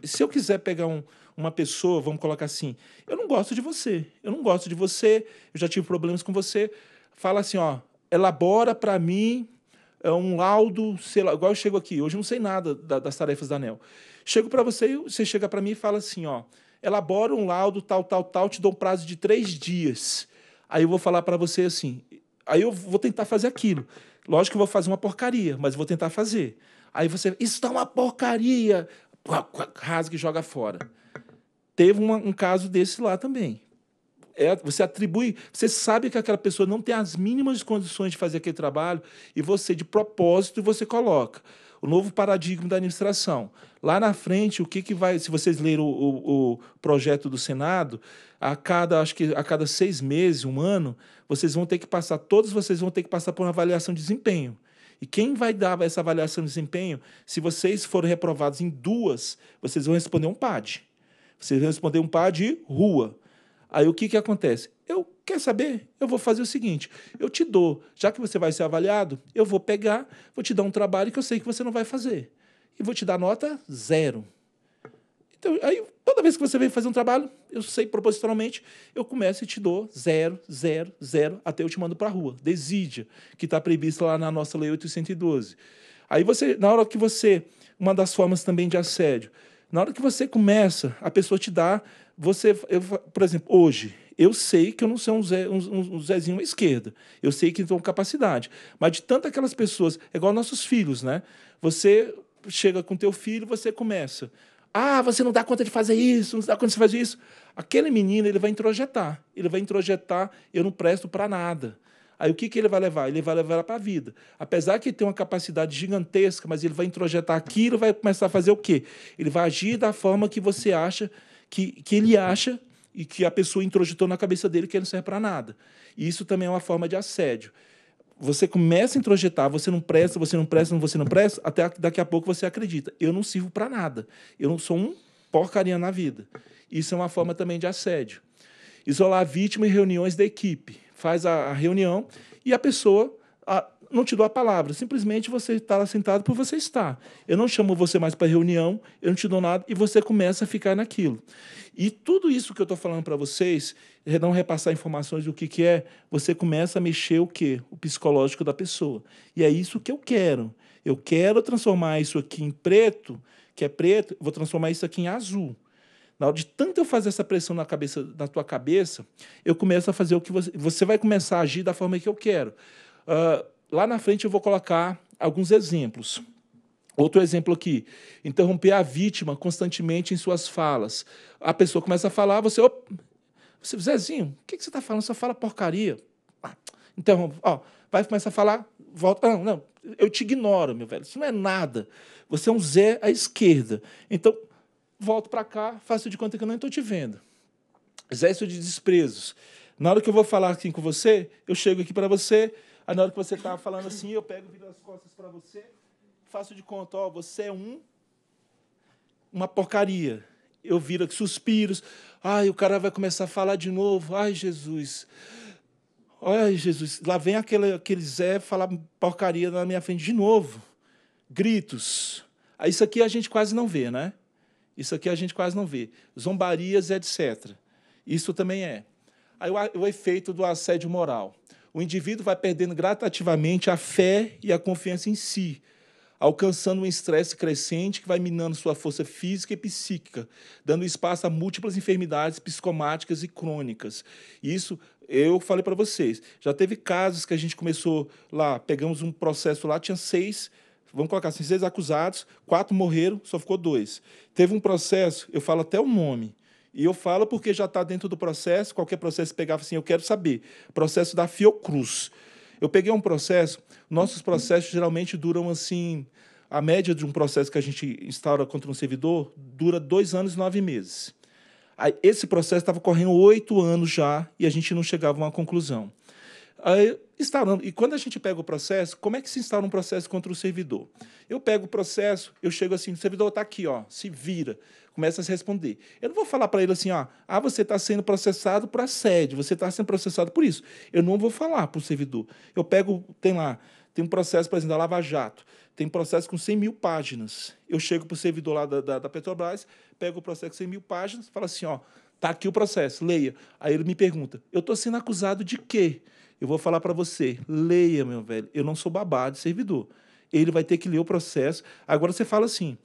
Se eu quiser pegar um, uma pessoa, vamos colocar assim, eu não gosto de você, eu não gosto de você, eu já tive problemas com você, fala assim, ó, elabora para mim é um laudo, sei lá, igual eu chego aqui, hoje eu não sei nada da, das tarefas da ANEL. Chego para você, e você chega para mim e fala assim, ó, elabora um laudo tal, tal, tal, te dou um prazo de três dias. Aí eu vou falar para você assim, aí eu vou tentar fazer aquilo. Lógico que eu vou fazer uma porcaria, mas vou tentar fazer. Aí você, isso tá uma porcaria, rasga e joga fora. Teve uma, um caso desse lá também. É, você atribui, você sabe que aquela pessoa não tem as mínimas condições de fazer aquele trabalho e você, de propósito, você coloca o novo paradigma da administração. Lá na frente, o que, que vai. Se vocês lerem o, o, o, projeto do Senado, a cada, acho que a cada seis meses, um ano, vocês vão ter que passar, todos vocês vão ter que passar por uma avaliação de desempenho. E quem vai dar essa avaliação de desempenho, se vocês forem reprovados em duas, vocês vão responder um PAD. Vocês vão responder um PAD rua. Aí o que, que acontece? Eu Quer saber? Eu vou fazer o seguinte: eu te dou, já que você vai ser avaliado, eu vou pegar, vou te dar um trabalho que eu sei que você não vai fazer. E vou te dar nota zero. Então, aí, toda vez que você vem fazer um trabalho, eu sei propositalmente, eu começo e te dou zero, zero, zero, até eu te mando para a rua. Desídia, que está prevista lá na nossa Lei 812. Aí você, na hora que você, uma das formas também de assédio, na hora que você começa, a pessoa te dá, você, eu, por exemplo, hoje, eu sei que eu não sou um, Zé, um, um Zezinho à esquerda. Eu sei que tenho capacidade. Mas de tantas aquelas pessoas, é igual nossos filhos, né? Você chega com teu filho, você começa. Ah, você não dá conta de fazer isso, não dá conta de fazer isso. Aquele menino, ele vai introjetar. Ele vai introjetar, eu não presto para nada. Aí o que, que ele vai levar? Ele vai levar para a vida. Apesar que ele tem uma capacidade gigantesca, mas ele vai introjetar aquilo, vai começar a fazer o quê? Ele vai agir da forma que você acha, que, que ele acha e que a pessoa introjetou na cabeça dele que ele não serve para nada. E isso também é uma forma de assédio. Você começa a introjetar, você não presta, você não presta, você não presta, até daqui a pouco você acredita. Eu não sirvo para nada. Eu não sou um porcaria na vida. Isso é uma forma também de assédio. Isolar a vítima em reuniões da equipe. Faz a, reunião e a pessoa não te dou a palavra, simplesmente você está lá sentado por você estar. Eu não chamo você mais para reunião, eu não te dou nada e você começa a ficar naquilo. E tudo isso que eu estou falando para vocês, é não repassar informações do que, que é, você começa a mexer o quê? O psicológico da pessoa. E é isso que eu quero. Eu quero transformar isso aqui em preto, que é preto, vou transformar isso aqui em azul. Na hora de tanto eu fazer essa pressão na cabeça, na tua cabeça, eu começo a fazer o que você, você vai começar a agir da forma que eu quero. Uh, lá na frente eu vou colocar alguns exemplos. Outro exemplo aqui, interromper a vítima constantemente em suas falas. A pessoa começa a falar, você, op, você Zezinho, o que, que você está falando? Você fala porcaria. Ah, então ó, vai começar a falar, volta, não, ah, não, eu te ignoro, meu velho, isso não é nada. Você é um Zé à esquerda. Então, volto para cá, faço de conta que eu não estou te vendo. Exército de desprezos. Na hora que eu vou falar aqui com você, eu chego aqui para você, Aí na hora que você estava tá falando assim, eu pego, viro as costas para você, faço de conta, ó, você é um uma porcaria. Eu viro aqui suspiros. Ai, o cara vai começar a falar de novo. Ai, Jesus. Ai, Jesus. Lá vem aquele, aquele Zé falar porcaria na minha frente de novo. Gritos. Isso aqui a gente quase não vê, né? Isso aqui a gente quase não vê. Zombarias, etc. Isso também é. Aí o, o efeito do assédio moral o indivíduo vai perdendo gradativamente a fé e a confiança em si, alcançando um estresse crescente que vai minando sua força física e psíquica, dando espaço a múltiplas enfermidades psicomáticas e crônicas. Isso eu falei para vocês. Já teve casos que a gente começou lá, pegamos um processo lá, tinha seis vamos colocar assim, seis acusados, quatro morreram, só ficou dois. Teve um processo, eu falo até o nome, e eu falo porque já está dentro do processo, qualquer processo pegava assim, eu quero saber. Processo da Fiocruz. Eu peguei um processo, nossos processos geralmente duram assim. A média de um processo que a gente instaura contra um servidor dura dois anos e nove meses. Esse processo estava correndo oito anos já e a gente não chegava a uma conclusão instalando. E quando a gente pega o processo, como é que se instala um processo contra o servidor? Eu pego o processo, eu chego assim, o servidor está aqui, ó, se vira, começa a se responder. Eu não vou falar para ele assim, ó, ah, você está sendo processado por assédio, você está sendo processado por isso. Eu não vou falar para o servidor. Eu pego, tem lá, tem um processo, por exemplo, da Lava Jato, tem um processo com 100 mil páginas. Eu chego para o servidor lá da, da, da Petrobras, pego o processo com 100 mil páginas, falo assim, ó, está aqui o processo, leia. Aí ele me pergunta, eu estou sendo acusado de quê? Eu vou falar para você, leia, meu velho. Eu não sou babá de servidor. Ele vai ter que ler o processo. Agora você fala assim,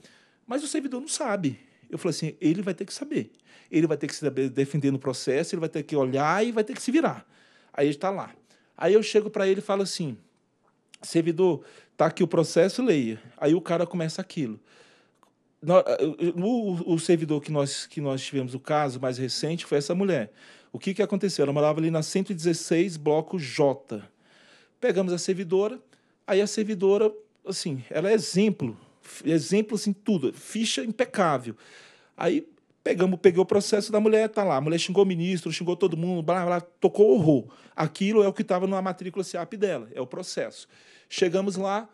mas o servidor não sabe. Eu falo assim, ele vai ter que saber. Ele vai ter que se defender no processo, ele vai ter que olhar e vai ter que se virar. Aí ele está lá. Aí eu chego para ele e falo assim, servidor, tá aqui o processo, leia. Aí o cara começa aquilo. No, eh, o, o servidor que nós, que nós tivemos o caso mais recente foi essa mulher. O que, que aconteceu? Ela morava ali na 116, bloco J. Pegamos a servidora, aí a servidora, assim, ela é exemplo, exemplo assim, tudo, ficha impecável. Aí pegamos, peguei o processo da mulher, tá lá, a mulher xingou o ministro, xingou todo mundo, blá, blá, tocou horror. Aquilo é o que estava na matrícula CEAP dela, é o processo. Chegamos lá,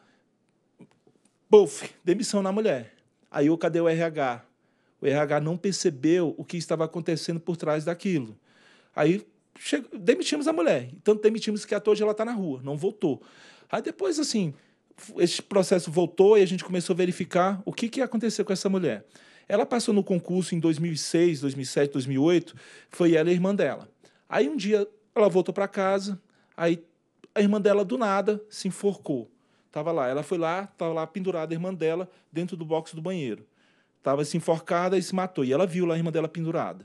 puf, demissão na mulher. Aí eu, cadê o RH? O RH não percebeu o que estava acontecendo por trás daquilo. Aí chegou, demitimos a mulher. Tanto demitimos que até hoje ela está na rua, não voltou. Aí depois, assim, esse processo voltou e a gente começou a verificar o que, que aconteceu com essa mulher. Ela passou no concurso em 2006, 2007, 2008, foi ela e a irmã dela. Aí um dia ela voltou para casa, aí a irmã dela do nada se enforcou. Tava lá, ela foi lá, tava lá pendurada a irmã dela dentro do box do banheiro. Tava se enforcada e se matou. E ela viu lá a irmã dela pendurada.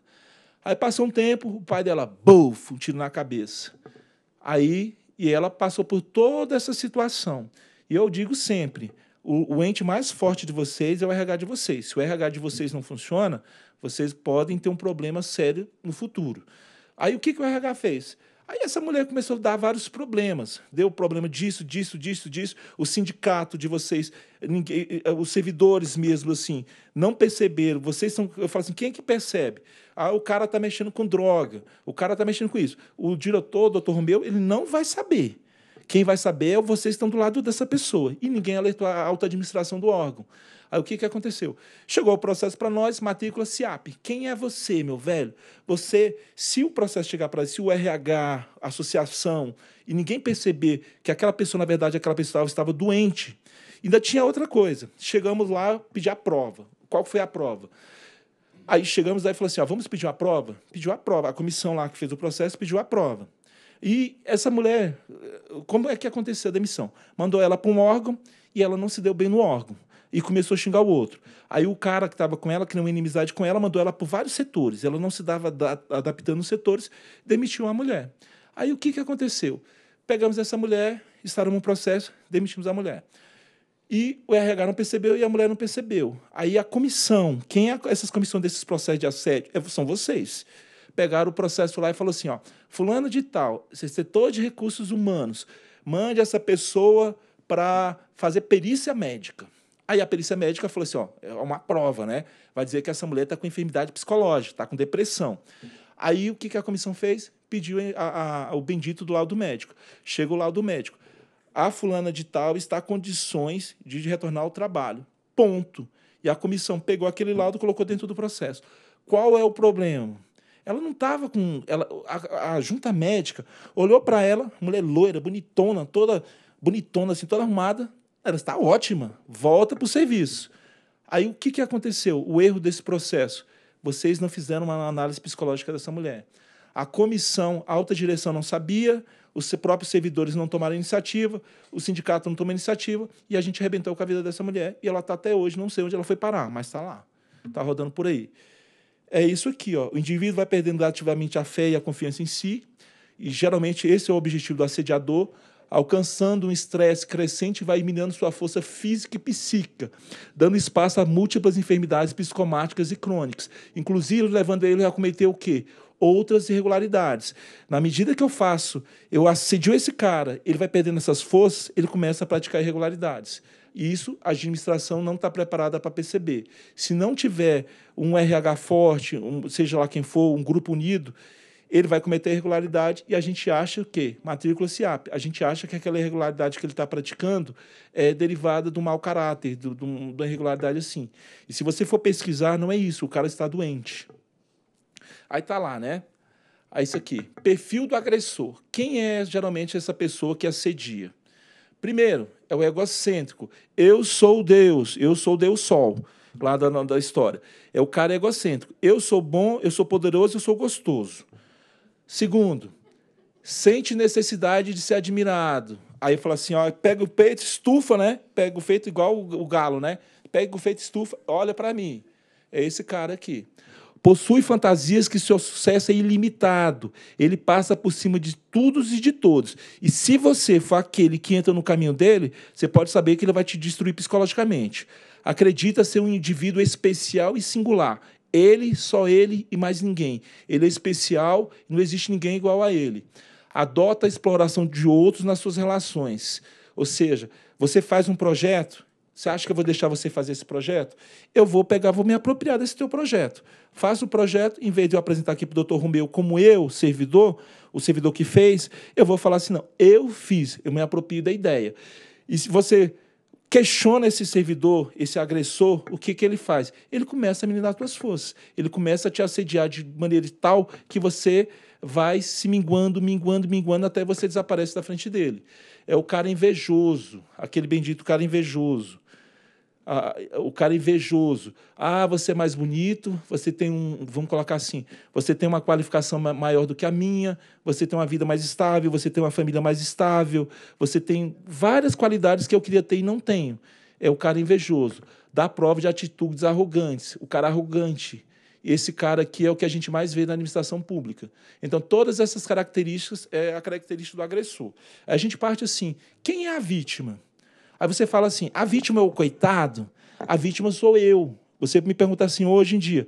Aí passou um tempo, o pai dela, buf, um tiro na cabeça. Aí, e ela passou por toda essa situação. E eu digo sempre, o, o, ente mais forte de vocês é o RH de vocês. Se o RH de vocês não funciona, vocês podem ter um problema sério no futuro. Aí o que, que o RH fez? Aí essa mulher começou a dar vários problemas. Deu problema disso, disso, disso, disso. O sindicato de vocês, ninguém, eh, eh, os servidores mesmo, assim, não perceberam. Vocês são. Eu falo assim: quem é que percebe? Ah, o cara está mexendo com droga, o cara está mexendo com isso. O diretor, o doutor Romeu, ele não vai saber. Quem vai saber é vocês que estão do lado dessa pessoa. E ninguém alertou a alta administração do órgão. Aí o que, que aconteceu? Chegou o processo para nós, matrícula CIAP. Quem é você, meu velho? Você, se o processo chegar para se o RH, associação, e ninguém perceber que aquela pessoa, na verdade, aquela pessoa estava doente, ainda tinha outra coisa. Chegamos lá, pedir a prova. Qual foi a prova? Aí chegamos lá e falou assim: ó, vamos pedir a prova? Pediu a prova. A comissão lá que fez o processo pediu a prova. E essa mulher, eh, como é que aconteceu a demissão? Mandou ela para um órgão e ela não se deu bem no órgão e começou a xingar o outro. Aí o cara que estava com ela, que não inimizade com ela, mandou ela por vários setores. Ela não se dava da, adaptando nos setores, demitiu a mulher. Aí o que, que aconteceu? Pegamos essa mulher, instauramos um processo, demitimos a mulher. E o RH não percebeu e a mulher não percebeu. Aí a comissão, quem é essas comissões desses processos de assédio? É, são vocês. Pegaram o processo lá e falou assim: ó, fulano de tal, setor de recursos humanos, mande essa pessoa para fazer perícia médica. Aí a perícia médica falou assim: ó, é uma prova, né? Vai dizer que essa mulher está com enfermidade psicológica, está com depressão. Aí o que, que a comissão fez? Pediu a, a, o bendito do laudo médico. Chega o laudo médico. A fulana de tal está condições de retornar ao trabalho. Ponto. E a comissão pegou aquele laudo e colocou dentro do processo. Qual é o problema? Ela não estava com. Ela, a, a junta médica olhou para ela, mulher loira, bonitona, toda bonitona, assim, toda arrumada, ela está ótima, volta para o serviço. Aí o que, que aconteceu? O erro desse processo. Vocês não fizeram uma análise psicológica dessa mulher. A comissão, a alta direção não sabia, os próprios servidores não tomaram iniciativa, o sindicato não tomou iniciativa, e a gente arrebentou com a vida dessa mulher. E ela está até hoje, não sei onde ela foi parar, mas está lá. Está rodando por aí. É isso aqui, ó. O indivíduo vai perdendo ativamente a fé e a confiança em si, e geralmente esse é o objetivo do assediador, alcançando um estresse crescente, vai minando sua força física e psíquica, dando espaço a múltiplas enfermidades psicomáticas e crônicas, inclusive levando ele a cometer o quê? Outras irregularidades. Na medida que eu faço, eu assedio esse cara, ele vai perdendo essas forças, ele começa a praticar irregularidades. E isso a administração não está preparada para perceber. Se não tiver um RH forte, um, seja lá quem for, um grupo unido, ele vai cometer irregularidade e a gente acha o quê? Matrícula CIAP. A gente acha que aquela irregularidade que ele está praticando é derivada do mau caráter, do, do, da irregularidade assim. E se você for pesquisar, não é isso, o cara está doente. Aí está lá, né? Aí isso aqui, perfil do agressor. Quem é geralmente essa pessoa que assedia? Primeiro, é o egocêntrico. Eu sou Deus, eu sou Deus Sol lá da, da história. É o cara egocêntrico. Eu sou bom, eu sou poderoso, eu sou gostoso. Segundo, sente necessidade de ser admirado. Aí fala assim, ó, pega o peito, estufa, né? Pega o peito igual o galo, né? Pega o peito, estufa, olha para mim. É esse cara aqui. Possui fantasias que seu sucesso é ilimitado. Ele passa por cima de tudo e de todos. E se você for aquele que entra no caminho dele, você pode saber que ele vai te destruir psicologicamente. Acredita ser um indivíduo especial e singular. Ele, só ele e mais ninguém. Ele é especial, não existe ninguém igual a ele. Adota a exploração de outros nas suas relações. Ou seja, você faz um projeto, você acha que eu vou deixar você fazer esse projeto? Eu vou pegar, vou me apropriar desse teu projeto. Faz o projeto, em vez de eu apresentar aqui para o doutor Romeu como eu, servidor, o servidor que fez, eu vou falar assim, não, eu fiz, eu me apropio da ideia. E se você questiona esse servidor, esse agressor, o que, que ele faz? Ele começa a minar suas forças. Ele começa a te assediar de maneira tal que você vai se minguando, minguando, minguando até você desaparece da frente dele. É o cara invejoso, aquele bendito cara invejoso ah, o cara invejoso. Ah, você é mais bonito, você tem um. Vamos colocar assim: você tem uma qualificação maior do que a minha, você tem uma vida mais estável, você tem uma família mais estável, você tem várias qualidades que eu queria ter e não tenho. É o cara invejoso. Dá prova de atitudes arrogantes, o cara arrogante. Esse cara que é o que a gente mais vê na administração pública. Então, todas essas características é a característica do agressor. A gente parte assim: quem é a vítima? Aí você fala assim: a vítima é o coitado, a vítima sou eu. Você me pergunta assim hoje em dia,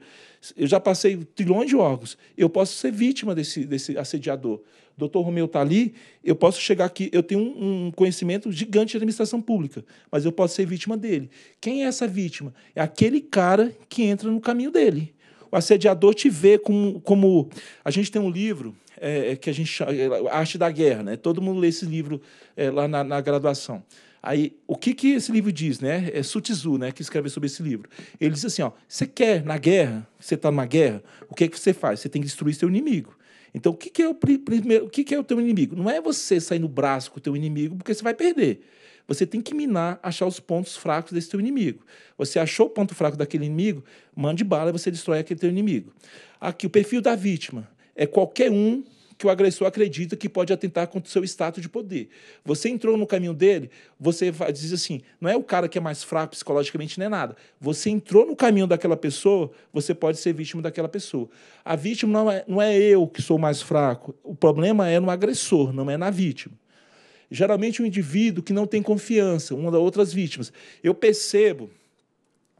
eu já passei trilhões de órgãos, eu posso ser vítima desse, desse assediador. Doutor Romeu está ali, eu posso chegar aqui, eu tenho um, um, conhecimento gigante de administração pública, mas eu posso ser vítima dele. Quem é essa vítima? É aquele cara que entra no caminho dele. O assediador te vê como. como... A gente tem um livro é, é que a gente chama. É, Arte da Guerra, né? Todo mundo lê esse livro é, lá na, na graduação. Aí, o que, que esse livro diz, né? É Sutzu, né, que escreveu sobre esse livro. Ele diz assim, ó, você quer na guerra, você está numa guerra, o que é que você faz? Você tem que destruir seu inimigo. Então, o que, que é o primeiro, o que, que é o teu inimigo? Não é você sair no braço com o teu inimigo, porque você vai perder. Você tem que minar, achar os pontos fracos desse teu inimigo. Você achou o ponto fraco daquele inimigo, mande bala e você destrói aquele teu inimigo. Aqui, o perfil da vítima é qualquer um que o agressor acredita que pode atentar contra o seu status de poder. Você entrou no caminho dele, você diz assim: não é o cara que é mais fraco psicologicamente, nem é nada. Você entrou no caminho daquela pessoa, você pode ser vítima daquela pessoa. A vítima não é, não é eu que sou mais fraco. O problema é no agressor, não é na vítima geralmente um indivíduo que não tem confiança, uma das outras vítimas. Eu percebo,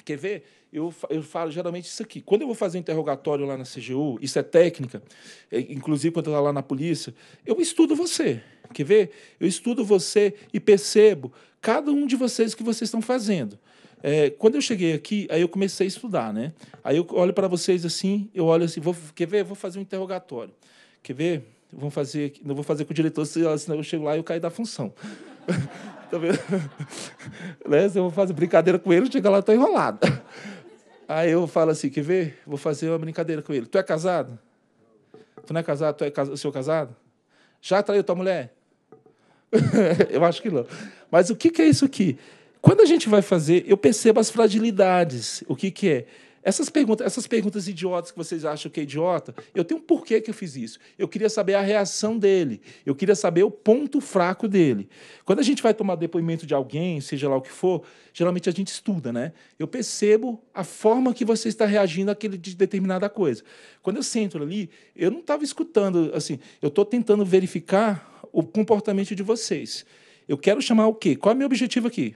quer ver? eu, eu falo geralmente isso aqui. Quando eu vou fazer um interrogatório lá na CGU, isso é técnica, é, inclusive quando eu estou lá na polícia, eu estudo você. Quer ver? Eu estudo você e percebo cada um de vocês que vocês estão fazendo. É, quando eu cheguei aqui, aí eu comecei a estudar, né? Aí eu olho para vocês assim, eu olho assim, vou, quer ver? Vou fazer um interrogatório. Quer ver? Vou fazer, não vou fazer com o diretor, senão eu chego lá e eu caio da função. tá vendo? né? Se eu vou fazer brincadeira com ele, chega lá, estou enrolado. Aí eu falo assim, quer ver? Vou fazer uma brincadeira com ele. Tu é casado? Tu não é casado? Tu é casado? O seu casado? Já traiu tua mulher? eu acho que não. Mas o que, que é isso aqui? Quando a gente vai fazer, eu percebo as fragilidades. O que, que é? Essas perguntas, essas perguntas idiotas que vocês acham que é idiota, eu tenho um porquê que eu fiz isso. Eu queria saber a reação dele. Eu queria saber o ponto fraco dele. Quando a gente vai tomar depoimento de alguém, seja lá o que for, geralmente a gente estuda, né? Eu percebo a forma que você está reagindo àquele de determinada coisa. Quando eu sento ali, eu não estava escutando, assim, eu estou tentando verificar o comportamento de vocês. Eu quero chamar o quê? Qual é o meu objetivo aqui?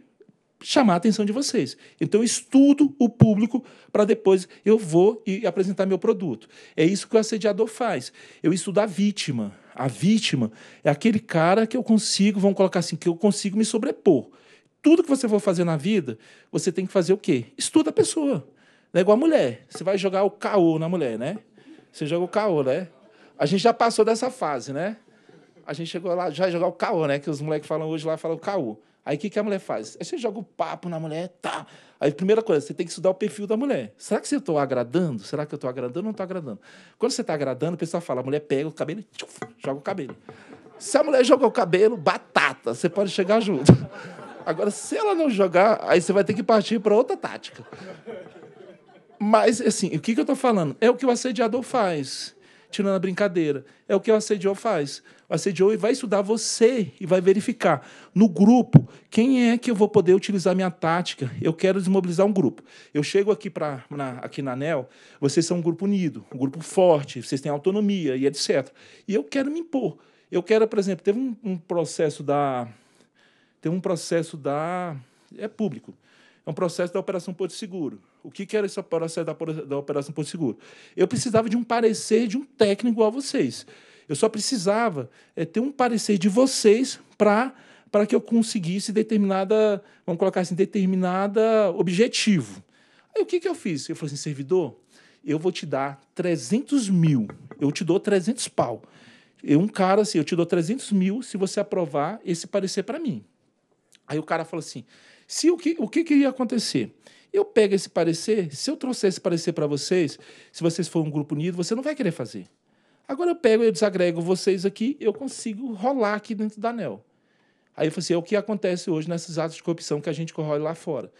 chamar a atenção de vocês. Então, eu estudo o público para depois eu vou e apresentar meu produto. É isso que o assediador faz. Eu estudo a vítima. A vítima é aquele cara que eu consigo, vamos colocar assim, que eu consigo me sobrepor. Tudo que você for fazer na vida, você tem que fazer o quê? Estuda a pessoa. Não é igual a mulher. Você vai jogar o caô na mulher, né? Você joga o caô, né? A gente já passou dessa fase, né? A gente chegou lá, já jogar o caô, né? Que os moleques falam hoje lá, falam o caô. Aí o que, que a mulher faz? Aí você joga o papo na mulher, tá. Aí, primeira coisa, você tem que estudar o perfil da mulher. Será que você estou agradando? Será que eu estou agradando ou não estou agradando? Quando você está agradando, o pessoal fala, a mulher pega o cabelo e joga o cabelo. Se a mulher jogar o cabelo, batata, você pode chegar junto. Agora, se ela não jogar, aí você vai ter que partir para outra tática. Mas, assim, o que, que eu estou falando? É o que o assediador faz tirando a brincadeira. É o que o assediou faz. O assediou vai estudar você e vai verificar no grupo quem é que eu vou poder utilizar minha tática. Eu quero desmobilizar um grupo. Eu chego aqui, pra, na, aqui na ANEL, vocês são um grupo unido, um grupo forte, vocês têm autonomia e etc. E eu quero me impor. Eu quero, por exemplo, teve um, um processo da. Teve um processo da. É público. É um processo da Operação Porto Seguro o que, que era essa operação da, Operação Porto Seguro? Eu precisava de um parecer de um técnico a vocês. Eu só precisava é, ter um parecer de vocês para para que eu conseguisse determinada, vamos colocar assim, determinada objetivo. Aí o que, que eu fiz? Eu falei assim, servidor, eu vou te dar 300 mil, eu te dou 300 pau. Eu, um cara assim, eu te dou 300 mil se você aprovar esse parecer para mim. Aí o cara falou assim, se o que, o que, que ia acontecer? Eu pego esse parecer, se eu trouxer esse parecer para vocês, se vocês forem um grupo unido, você não vai querer fazer. Agora eu pego, eu desagrego vocês aqui, eu consigo rolar aqui dentro da NEL. Aí eu falei assim, é o que acontece hoje nesses atos de corrupção que a gente corrói lá fora.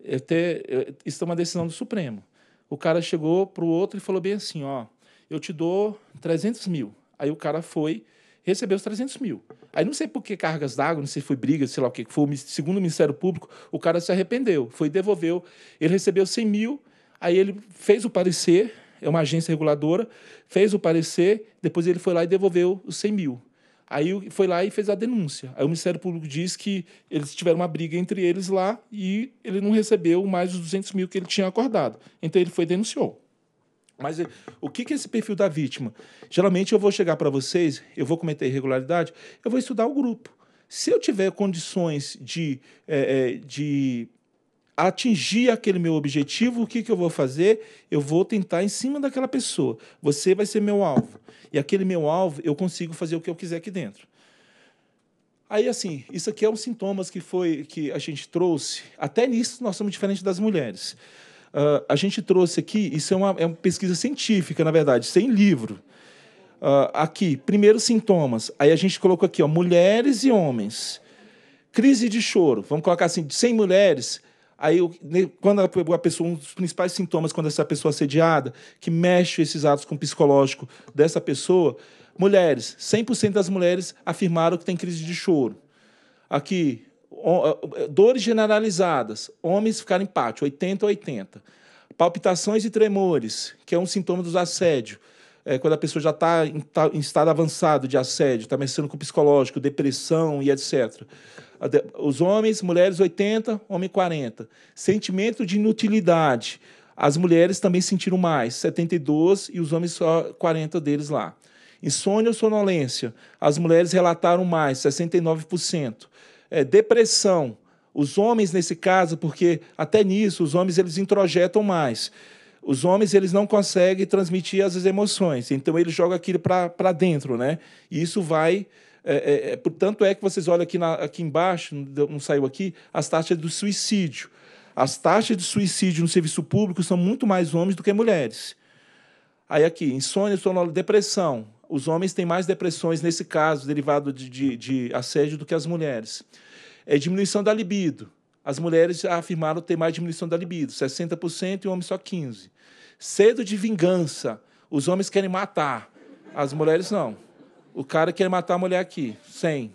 Eu ter eu, isso é uma decisão do Supremo. O cara chegou para o outro e falou bem assim, ó, eu te dou 300 mil. Aí o cara foi, recebeu os 300 mil. Aí não sei por que cargas d'água, não sei se foi briga, sei lá o que foi, segundo o Ministério Público, o cara se arrependeu, foi devolveu. Ele recebeu 100 mil, aí ele fez o parecer, é uma agência reguladora, fez o parecer, depois ele foi lá e devolveu os 100 mil. Aí foi lá e fez a denúncia. Aí o Ministério Público diz que eles tiveram uma briga entre eles lá e ele não recebeu mais os 200 mil que ele tinha acordado. Então ele foi e denunciou. Mas eh, o que, é esse perfil da vítima? Geralmente eu vou chegar para vocês, eu vou cometer irregularidade, eu vou estudar o grupo. Se eu tiver condições de, é, de atingir aquele meu objetivo, o que, que eu vou fazer? Eu vou tentar em cima daquela pessoa. Você vai ser meu alvo. E aquele meu alvo, eu consigo fazer o que eu quiser aqui dentro. Aí, assim, isso aqui é um sintomas que foi que a gente trouxe. Até nisso, nós somos diferentes das mulheres. Uh, a gente trouxe aqui, isso é uma, é uma pesquisa científica, na verdade, sem livro. Uh, aqui, primeiros sintomas. Aí a gente colocou aqui, ó, mulheres e homens. Crise de choro. Vamos colocar assim, 100 mulheres. Aí, quando a pessoa, um dos principais sintomas quando essa pessoa é assediada, que mexe esses atos com o psicológico dessa pessoa, mulheres, 100% das mulheres afirmaram que tem crise de choro. Aqui, dores generalizadas, homens ficaram em pátio, 80 a 80. Palpitações e tremores, que é um sintoma dos assédios, É, quando a pessoa já está em, tá, em, estado avançado de assédio, está mexendo com psicológico, depressão e etc. Os homens, mulheres 80, homem 40. Sentimento de inutilidade. As mulheres também sentiram mais, 72 e os homens só 40 deles lá. Insônia ou sonolência, as mulheres relataram mais, 69% é, depressão. Os homens, nesse caso, porque até nisso os homens eles introjetam mais. Os homens eles não conseguem transmitir as emoções, então eles jogam aquilo para dentro, né? E isso vai é, é, é portanto, é que vocês olham aqui, na, aqui embaixo, não saiu aqui, as taxas do suicídio. As taxas de suicídio no serviço público são muito mais homens do que mulheres. Aí aqui, insônia, sonoro, depressão os homens têm mais depressões nesse caso, derivado de, de, de assédio, do que as mulheres. É diminuição da libido. As mulheres afirmaram ter mais diminuição da libido, 60% e homens só 15%. Cedo de vingança. Os homens querem matar, as mulheres não. O cara quer matar a mulher aqui, 100.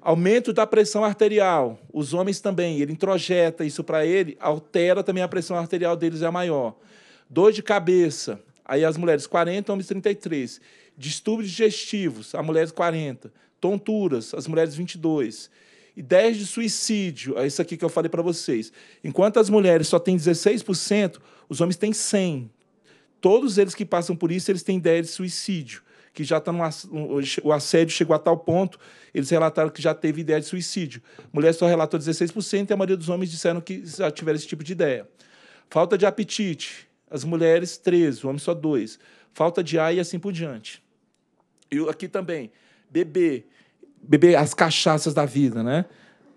Aumento da pressão arterial. Os homens também, ele introjeta isso para ele, altera também a pressão arterial deles é maior. Dor de cabeça. Aí as mulheres 40, homens 33 distúrbios digestivos, a mulheres 40, tonturas, as mulheres 22, e 10 de suicídio, é isso aqui que eu falei para vocês. Enquanto as mulheres só têm 16%, os homens têm 100. Todos eles que passam por isso, eles têm 10 de suicídio, que já tá no ass... o assédio chegou a tal ponto, eles relataram que já teve ideia de suicídio. Mulheres só relatou 16% e a maioria dos homens disseram que já tiveram esse tipo de ideia. Falta de apetite, as mulheres 13, os homens só 2. Falta de ar e assim por diante. E aqui também, beber, beber as cachaças da vida, né?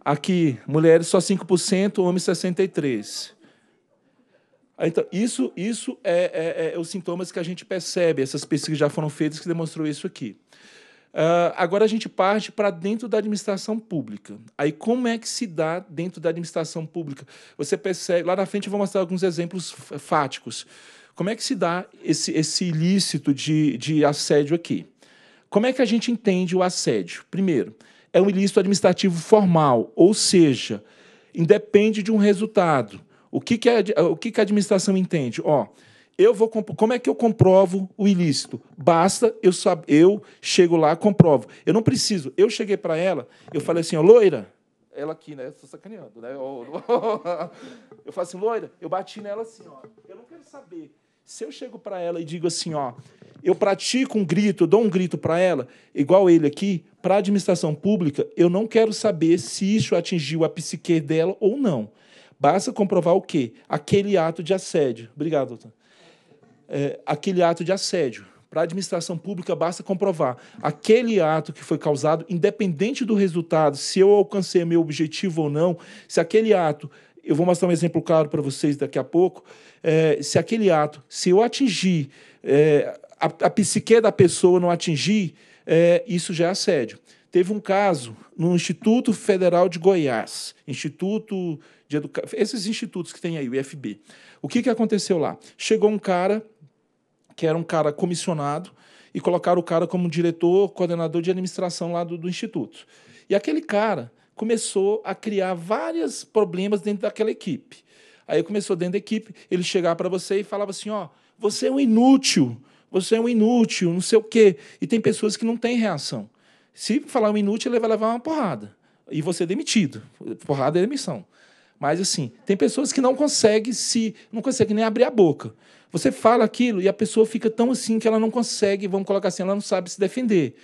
Aqui, mulheres só 5%, homens 63%. Ah, então, isso, isso é, é, é, os sintomas que a gente percebe. Essas pesquisas já foram feitas que demonstrou isso aqui. Uh, agora a gente parte para dentro da administração pública. Aí como é que se dá dentro da administração pública? Você percebe, lá na frente eu vou mostrar alguns exemplos fáticos. Como é que se dá esse, esse ilícito de, de assédio aqui? Como é que a gente entende o assédio? Primeiro, é um ilícito administrativo formal, ou seja, independe de um resultado. O que, que, a, o que, que a administração entende? Ó, eu vou como é que eu comprovo o ilícito? Basta eu sab eu chego lá, comprovo. Eu não preciso. Eu cheguei para ela, eu falei assim, ó, loira, ela aqui, né? Estou sacaneando, né? Eu, eu, eu falo assim, loira, eu bati nela assim, ó. Eu não quero saber se eu chego para ela e digo assim, ó, eu pratico um grito, eu dou um grito para ela, igual ele aqui, para a administração pública, eu não quero saber se isso atingiu a psique dela ou não. Basta comprovar o quê? Aquele ato de assédio. Obrigado, doutor. É, aquele ato de assédio. Para a administração pública, basta comprovar aquele ato que foi causado, independente do resultado, se eu alcancei meu objetivo ou não, se aquele ato eu vou mostrar um exemplo claro para vocês daqui a pouco é, se aquele ato, se eu atingir, é, a, a psique da pessoa não atingir, é, isso já é assédio. Teve um caso no Instituto Federal de Goiás, Instituto de Educação, esses institutos que tem aí, o IFB. O que, que aconteceu lá? Chegou um cara, que era um cara comissionado, e colocaram o cara como diretor, coordenador de administração lá do, do instituto. E aquele cara começou a criar vários problemas dentro daquela equipe. Aí começou dentro da equipe, ele chegava para você e falava assim: ó, você é um inútil, você é um inútil, não sei o quê. E tem pessoas que não têm reação. Se falar um inútil, ele vai levar uma porrada. E você é demitido. Porrada é demissão. Mas assim, tem pessoas que não conseguem se. não conseguem nem abrir a boca. Você fala aquilo e a pessoa fica tão assim que ela não consegue, vamos colocar assim, ela não sabe se defender.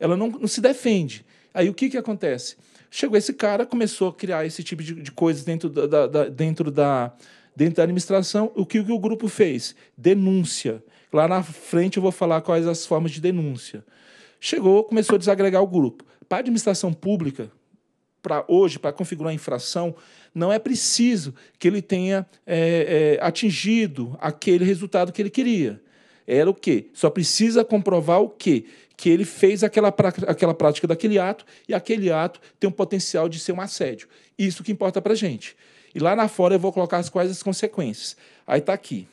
Ela não, não se defende. Aí o que, que acontece? Chegou esse cara, começou a criar esse tipo de, de coisas dentro da, da, da, dentro, da, dentro da administração. O que, o que o grupo fez? Denúncia. Lá na frente eu vou falar quais as formas de denúncia. Chegou, começou a desagregar o grupo. Para a administração pública, para hoje, para configurar a infração, não é preciso que ele tenha é, é, atingido aquele resultado que ele queria. Era o quê? Só precisa comprovar o quê? que ele fez aquela, aquela prática daquele ato e aquele ato tem um potencial de ser um assédio. Isso que importa para a gente. E lá na fora eu vou colocar as quais as consequências. Aí está aqui.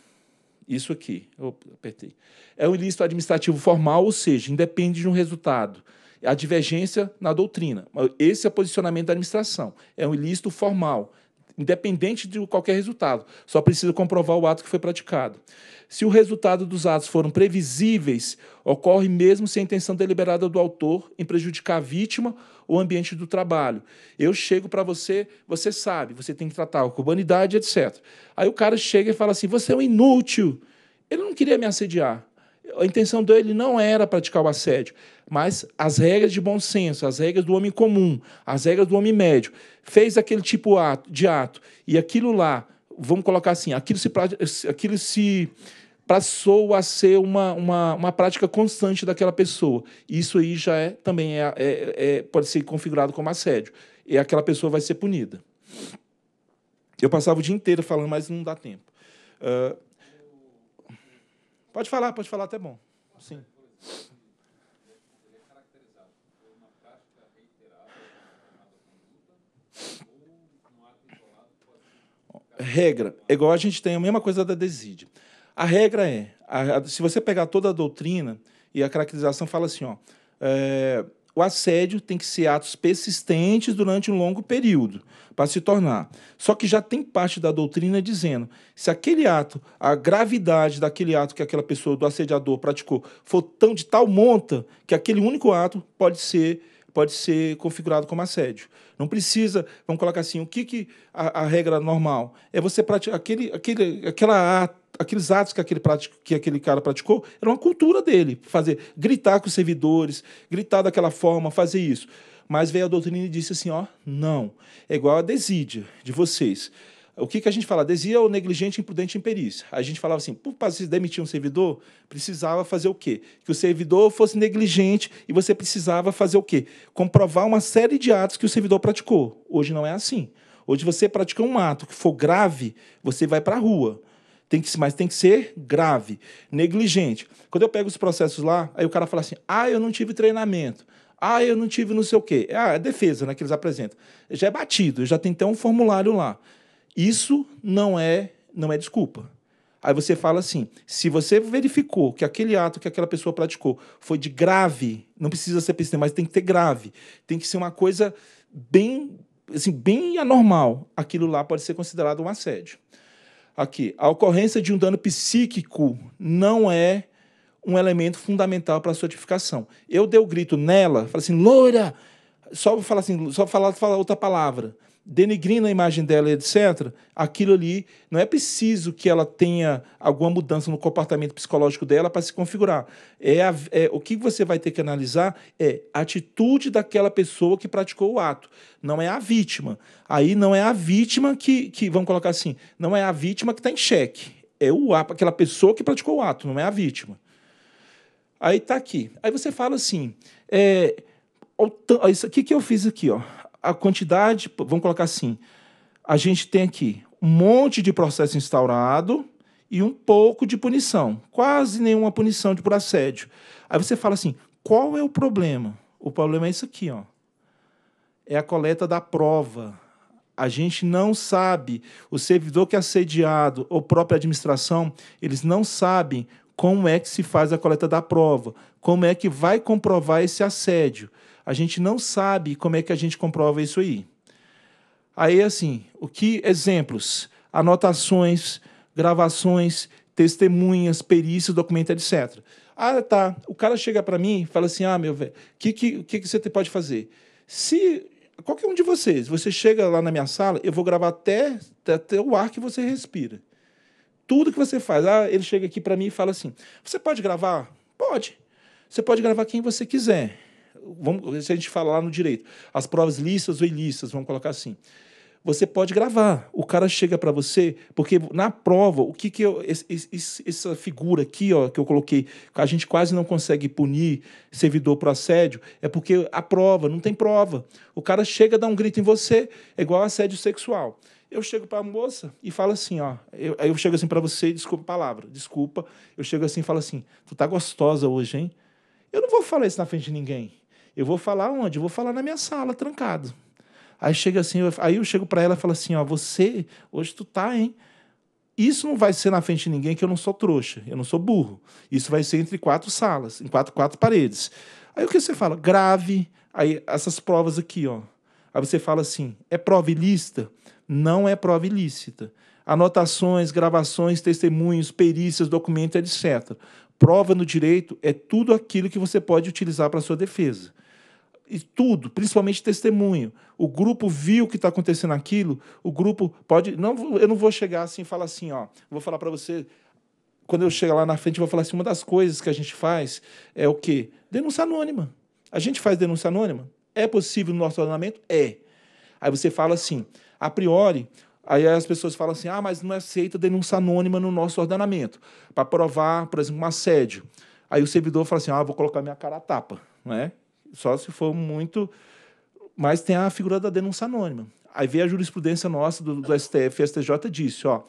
Isso aqui. apertei. É um ilícito administrativo formal, ou seja, independe de um resultado. É a divergência na doutrina. Esse é o posicionamento da administração. É um ilícito formal independente de qualquer resultado. Só precisa comprovar o ato que foi praticado. Se o resultado dos atos foram previsíveis, ocorre mesmo sem a intenção deliberada do autor em prejudicar a vítima ou o ambiente do trabalho. Eu chego para você, você sabe, você tem que tratar com urbanidade, etc. Aí o cara chega e fala assim: você é um inútil. Ele não queria me assediar a intenção dele não era praticar o assédio, mas as regras de bom senso, as regras do homem comum, as regras do homem médio. Fez aquele tipo de ato e aquilo lá, vamos colocar assim, aquilo se, aquilo se passou a ser uma, uma, uma prática constante daquela pessoa. Isso aí já é também é, é, é, pode ser configurado como assédio. E aquela pessoa vai ser punida. Eu passava o dia inteiro falando, mas não dá tempo. Uh, Pode falar, pode falar, até tá bom. Sim. Regra, é igual a gente tem a mesma coisa da desídia. A regra é, a, a, se você pegar toda a doutrina e a caracterização fala assim, ó, é, o assédio tem que ser atos persistentes durante um longo período para se tornar. Só que já tem parte da doutrina dizendo se aquele ato, a gravidade daquele ato que aquela pessoa do assediador praticou for tão de tal monta que aquele único ato pode ser pode ser configurado como assédio. Não precisa, vamos colocar assim, o que, que a, a regra normal é você praticar aquele, aquele, aquela ato aqueles atos que aquele, pratico, que aquele cara praticou era uma cultura dele. Fazer, gritar com os servidores, gritar daquela forma, fazer isso. Mas veio a doutrina e disse assim: ó, não. É igual a desídia de vocês. O que, que a gente fala? Desídia é o negligente, imprudente imperícia. A gente falava assim: para se demitir um servidor, precisava fazer o quê? Que o servidor fosse negligente e você precisava fazer o quê? Comprovar uma série de atos que o servidor praticou. Hoje não é assim. Hoje você praticou um ato que for grave, você vai para a rua. Tem que, mas tem que ser grave, negligente. Quando eu pego os processos lá, aí o cara fala assim: ah, eu não tive treinamento. Ah, eu não tive não sei o quê. Ah, é defesa né, que eles apresentam. Já é batido, já tem até um formulário lá. Isso não é, não é desculpa. Aí você fala assim: se você verificou que aquele ato que aquela pessoa praticou foi de grave, não precisa ser persistente, mas tem que ter grave, tem que ser uma coisa bem, assim, bem anormal. Aquilo lá pode ser considerado um assédio. Aqui, a ocorrência de um dano psíquico não é um elemento fundamental para a certificação. Eu dei o um grito nela, falei assim, loira, só falar assim, só falar, falar outra palavra denegrindo a imagem dela, etc., aquilo ali não é preciso que ela tenha alguma mudança no comportamento psicológico dela para se configurar. É, a, é, O que você vai ter que analisar é a atitude daquela pessoa que praticou o ato. Não é a vítima. Aí não é a vítima que, que vamos colocar assim, não é a vítima que está em xeque. É o, aquela pessoa que praticou o ato, não é a vítima. Aí está aqui. Aí você fala assim, é, isso aqui que eu fiz aqui, ó a quantidade, vamos colocar assim, a gente tem aqui um monte de processo instaurado e um pouco de punição, quase nenhuma punição de por assédio. Aí você fala assim, qual é o problema? O problema é isso aqui, ó. É a coleta da prova. A gente não sabe, o servidor que é assediado ou própria administração, eles não sabem como é que se faz a coleta da prova, como é que vai comprovar esse assédio. A gente não sabe como é que a gente comprova isso aí. Aí, assim, o que exemplos, anotações, gravações, testemunhas, perícias, documentos, etc. Ah, tá. O cara chega para mim e fala assim: ah, meu velho, o que, que, que, que você pode fazer? Se qualquer um de vocês, você chega lá na minha sala, eu vou gravar até, até o ar que você respira. Tudo que você faz. Ah, ele chega aqui para mim e fala assim: você pode gravar? Pode. Você pode gravar quem você quiser. Vamos, se a gente fala lá no direito, as provas lícitas ou ilícitas, vamos colocar assim. Você pode gravar. O cara chega para você, porque na prova, o que que eu, esse, esse, essa figura aqui, ó, que eu coloquei, a gente quase não consegue punir servidor para assédio, é porque a prova, não tem prova. O cara chega, dá um grito em você, é igual assédio sexual. Eu chego para a moça e falo assim, ó, eu, eu chego assim para você, desculpa a palavra, desculpa. Eu chego assim e falo assim: "Tu tá gostosa hoje, hein?" Eu não vou falar isso na frente de ninguém. Eu vou falar onde? Eu vou falar na minha sala, trancado. Aí chega assim, eu, aí eu chego para ela e falo assim, ó, você, hoje tu tá, hein? Isso não vai ser na frente de ninguém que eu não sou trouxa, eu não sou burro. Isso vai ser entre quatro salas, em quatro, quatro paredes. Aí o que você fala? Grave. Aí essas provas aqui, ó. Aí você fala assim, é prova ilícita? Não é prova ilícita anotações, gravações, testemunhos, perícias, documentos, etc. Prova no direito é tudo aquilo que você pode utilizar para sua defesa. E tudo, principalmente testemunho. O grupo viu que está acontecendo aquilo, o grupo pode. Não, eu não vou chegar assim e falar assim, ó. Vou falar para você. Quando eu chegar lá na frente, eu vou falar assim: uma das coisas que a gente faz é o quê? Denúncia anônima. A gente faz denúncia anônima? É possível no nosso ordenamento? É. Aí você fala assim: a priori, Aí as pessoas falam assim: ah, mas não aceita denúncia anônima no nosso ordenamento, para provar, por exemplo, um assédio. Aí o servidor fala assim: ah, vou colocar minha cara a tapa, não é? Só se for muito. Mas tem a figura da denúncia anônima. Aí vem a jurisprudência nossa do, do STF e STJ disse: ó,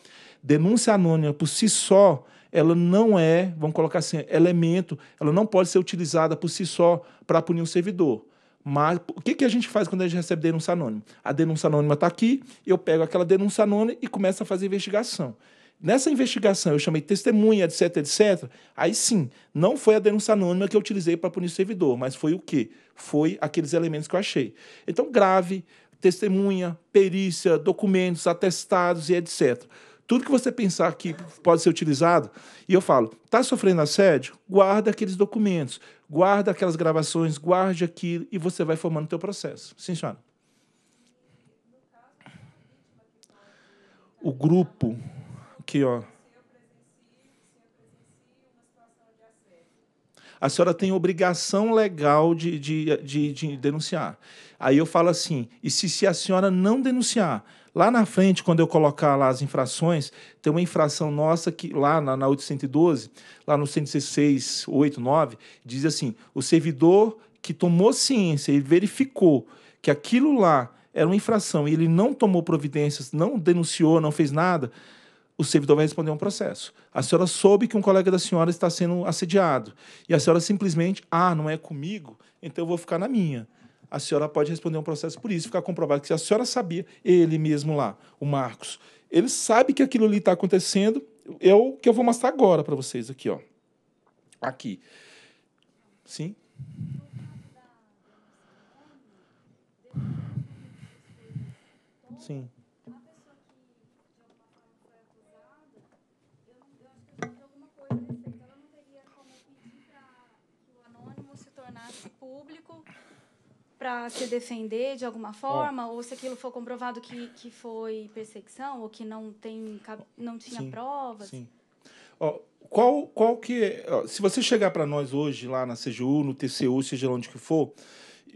denúncia anônima por si só, ela não é, vamos colocar assim, elemento, ela não pode ser utilizada por si só para punir um servidor. Mas o que, que a gente faz quando a gente recebe denúncia anônima? A denúncia anônima está aqui, eu pego aquela denúncia anônima e começo a fazer investigação. Nessa investigação, eu chamei testemunha, etc, etc. Aí sim, não foi a denúncia anônima que eu utilizei para punir o servidor, mas foi o quê? Foi aqueles elementos que eu achei. Então, grave, testemunha, perícia, documentos, atestados e etc tudo que você pensar que pode ser utilizado. E eu falo, está sofrendo assédio? Guarda aqueles documentos, guarda aquelas gravações, guarde aquilo e você vai formando o teu processo. Sim, senhora. O grupo aqui, ó. a senhora tem obrigação legal de, de, de, de, denunciar. Aí eu falo assim: e se, se a senhora não denunciar, Lá na frente, quando eu colocar lá as infrações, tem uma infração nossa que lá na, na 812, lá no 116, 8, 9, diz assim: o servidor que tomou ciência e verificou que aquilo lá era uma infração e ele não tomou providências, não denunciou, não fez nada, o servidor vai responder um processo. A senhora soube que um colega da senhora está sendo assediado e a senhora simplesmente, ah, não é comigo, então eu vou ficar na minha a senhora pode responder um processo por isso, ficar comprovado que a senhora sabia, ele mesmo lá, o Marcos, ele sabe que aquilo ali está acontecendo, é o que eu vou mostrar agora para vocês aqui, ó. Aqui. Sim? Sim. público para se defender de alguma forma, ou se aquilo for comprovado que, que foi perseguição, ou que não, tem, não tinha sim, provas? Sim. qual, qual que ó, Se você chegar para nós hoje lá na CGU, no TCU, seja onde que for,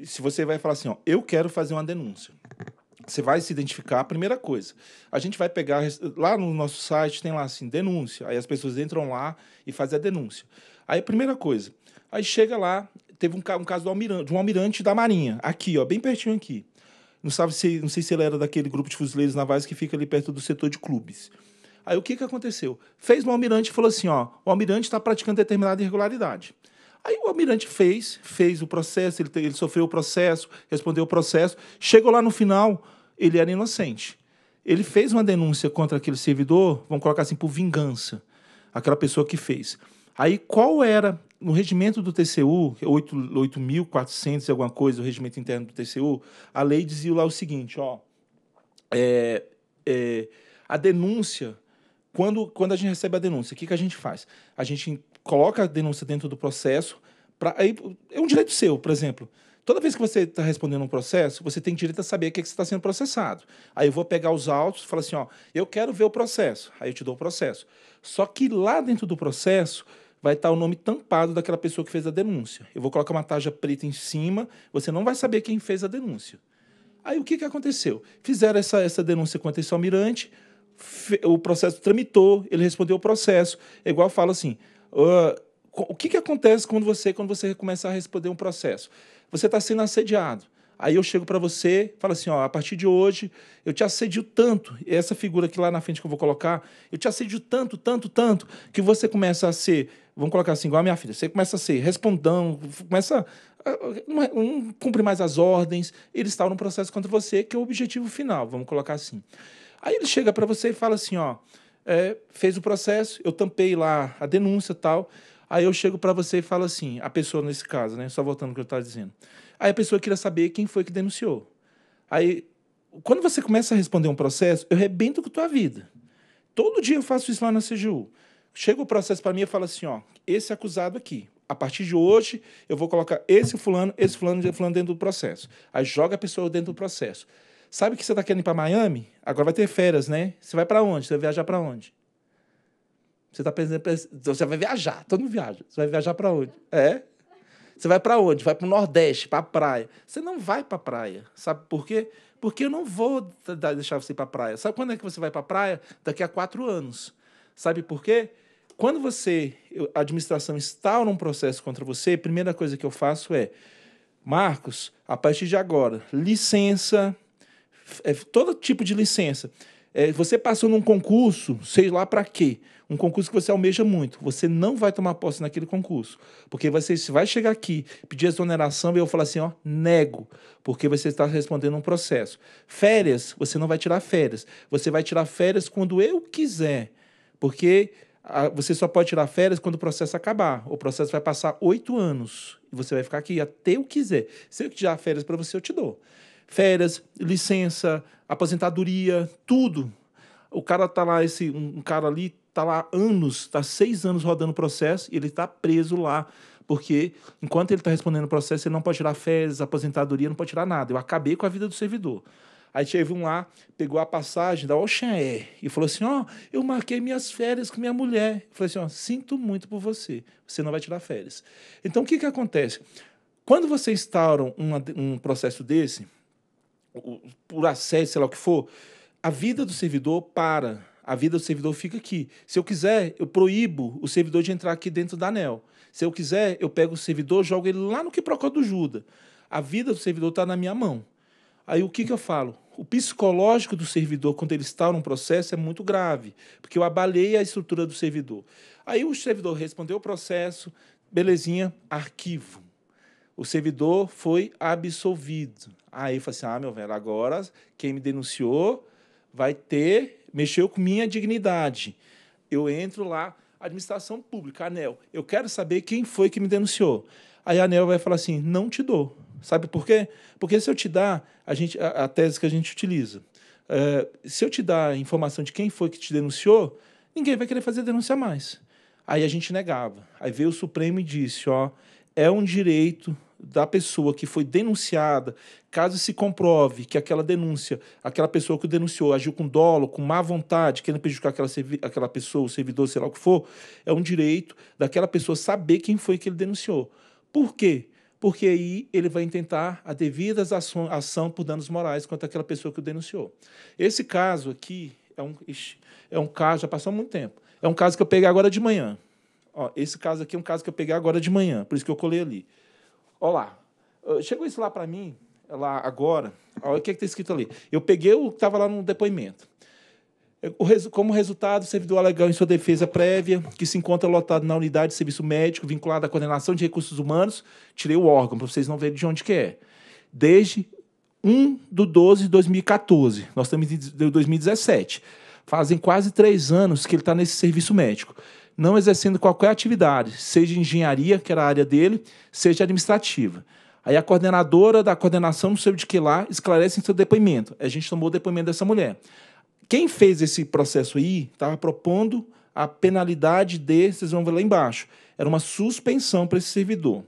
se você vai falar assim, ó, eu quero fazer uma denúncia. Você vai se identificar, a primeira coisa. A gente vai pegar. Lá no nosso site tem lá assim, denúncia. Aí as pessoas entram lá e fazem a denúncia. Aí primeira coisa. Aí chega lá, teve um, um caso do almirante, de um almirante da Marinha, aqui, ó, bem pertinho aqui. Não, sabe se, não sei se ele era daquele grupo de fuzileiros navais que fica ali perto do setor de clubes. Aí o que, que aconteceu? Fez um almirante e falou assim: ó, o almirante está praticando determinada irregularidade. Aí o almirante fez, fez o processo, ele, ele sofreu o processo, respondeu o processo, chegou lá no final, ele era inocente. Ele fez uma denúncia contra aquele servidor, vamos colocar assim, por vingança, aquela pessoa que fez. Aí qual era no regimento do TCU, 8.400 é e alguma coisa, o regimento interno do TCU, a lei dizia lá o seguinte, ó, é, é, a denúncia, quando, quando a gente recebe a denúncia, o que, que a gente faz? A gente coloca a denúncia dentro do processo, pra, aí, é um direito seu, por exemplo, Toda vez que você está respondendo um processo, você tem direito a saber o que, é que está sendo processado. Aí eu vou pegar os autos e falar assim: ó, eu quero ver o processo. Aí eu te dou o processo. Só que lá dentro do processo, vai estar o nome tampado daquela pessoa que fez a denúncia. Eu vou colocar uma tarja preta em cima, você não vai saber quem fez a denúncia. Aí o que, que aconteceu? Fizeram essa, essa denúncia contra esse almirante, o processo tramitou, ele respondeu o processo. É igual fala assim: uh, o que, que acontece quando você, quando você começa a responder um processo? Você está sendo assediado. Aí eu chego para você, falo assim, ó, a partir de hoje eu te assedio tanto, essa figura aqui lá na frente que eu vou colocar, eu te assedio tanto, tanto, tanto, que você começa a ser, vamos colocar assim, igual a minha filha, você começa a ser respondão, começa a, não, um, é, cumpre mais as ordens, ele está no processo contra você, que é o objetivo final, vamos colocar assim. Aí ele chega para você e fala assim, ó, é, fez o processo, eu tampei lá a denúncia tal, aí eu chego para você e falo assim, a pessoa nesse caso, né, só voltando ao que eu estava dizendo, Aí a pessoa queria saber quem foi que denunciou. Aí, quando você começa a responder um processo, eu rebento com a tua vida. Todo dia eu faço isso lá na CGU. Chega o processo para mim e fala assim, ó, esse acusado aqui, a partir de hoje, eu vou colocar esse fulano, esse fulano, esse fulano dentro do processo. Aí joga a pessoa dentro do processo. Sabe que você está querendo ir para Miami? Agora vai ter férias, né? Você vai para onde? Você vai viajar para onde? Você tá pensando, você vai viajar, todo mundo viaja. Você vai viajar para onde? É? Você vai para onde? Vai para o Nordeste, para a praia. Você não vai para a praia. Sabe por quê? Porque eu não vou deixar você ir para a praia. Sabe quando é que você vai para a praia? Daqui a quatro anos. Sabe por quê? Quando você, a administração instaura um processo contra você, a primeira coisa que eu faço é, Marcos, a partir de agora, licença, é, todo tipo de licença. É, você passou num concurso, sei lá para quê, um concurso que você almeja muito, você não vai tomar posse naquele concurso, porque você vai chegar aqui, pedir exoneração e eu falar assim, ó, nego, porque você está respondendo um processo. Férias, você não vai tirar férias, você vai tirar férias quando eu quiser, porque ah, você só pode tirar férias quando o processo acabar. O processo vai passar oito anos e você vai ficar aqui até eu quiser. Se eu tirar férias para você, eu te dou férias, licença, aposentadoria, tudo. O cara tá lá, esse, um, cara ali tá lá anos, tá seis anos rodando o processo e ele tá preso lá. Porque enquanto ele está respondendo o processo, ele não pode tirar férias, aposentadoria, não pode tirar nada. Eu acabei com a vida do servidor. Aí teve um lá, pegou a passagem da Ocean Air e falou assim: Ó, oh, eu marquei minhas férias com minha mulher. Eu falei assim: Ó, oh, sinto muito por você, você não vai tirar férias. Então o que, que acontece? Quando você instaura um, um processo desse, por acesso, sei lá o que for, a vida do servidor para. A vida do servidor fica aqui. Se eu quiser, eu proíbo o servidor de entrar aqui dentro da ANEL. Se eu quiser, eu pego o servidor, jogo ele lá no que procura do Judas. A vida do servidor está na minha mão. Aí o que, que eu falo? O psicológico do servidor, quando ele está num processo, é muito grave, porque eu abalei a estrutura do servidor. Aí o servidor respondeu o processo, belezinha, arquivo o servidor foi absolvido. Aí eu falei assim: ah, meu velho, agora quem me denunciou vai ter, mexeu com minha dignidade. Eu entro lá, administração pública, ANEL, eu quero saber quem foi que me denunciou. Aí a ANEL vai falar assim: não te dou. Sabe por quê? Porque se eu te dar a, gente, a, a tese que a gente utiliza, é, se eu te dar a informação de quem foi que te denunciou, ninguém vai querer fazer denúncia mais. Aí a gente negava. Aí veio o Supremo e disse: ó é um direito da pessoa que foi denunciada, caso se comprove que aquela denúncia, aquela pessoa que o denunciou agiu com dolo, com má vontade, querendo prejudicar aquela, aquela pessoa, o servidor, sei lá o que for, é um direito daquela pessoa saber quem foi que ele denunciou. Por quê? Porque aí ele vai intentar a devida ação, ação por danos morais contra aquela pessoa que o denunciou. Esse caso aqui é um, é um caso, já passou muito tempo, é um caso que eu peguei agora de manhã. Ó, esse caso aqui é um caso que eu peguei agora de manhã, por isso que eu colei ali. olá lá, chegou isso lá para mim, lá agora, olha o que é está escrito ali. Eu peguei o que estava lá no depoimento. É, como resultado, o servidor alegou em sua defesa prévia que se encontra lotado na unidade de serviço médico vinculada à coordenação de recursos humanos, tirei o órgão, para vocês não verem de onde que é. Desde 1 de 12 de 2014, nós estamos em 2017. Fazem quase três anos que ele está nesse serviço médico não exercendo qualquer atividade, seja engenharia, que era a área dele, seja administrativa. Aí a coordenadora da coordenação, não sei de que lá, esclarece em seu depoimento. A gente tomou o depoimento dessa mulher. Quem fez esse processo aí estava propondo a penalidade de, vocês vão ver lá embaixo, era uma suspensão para esse servidor.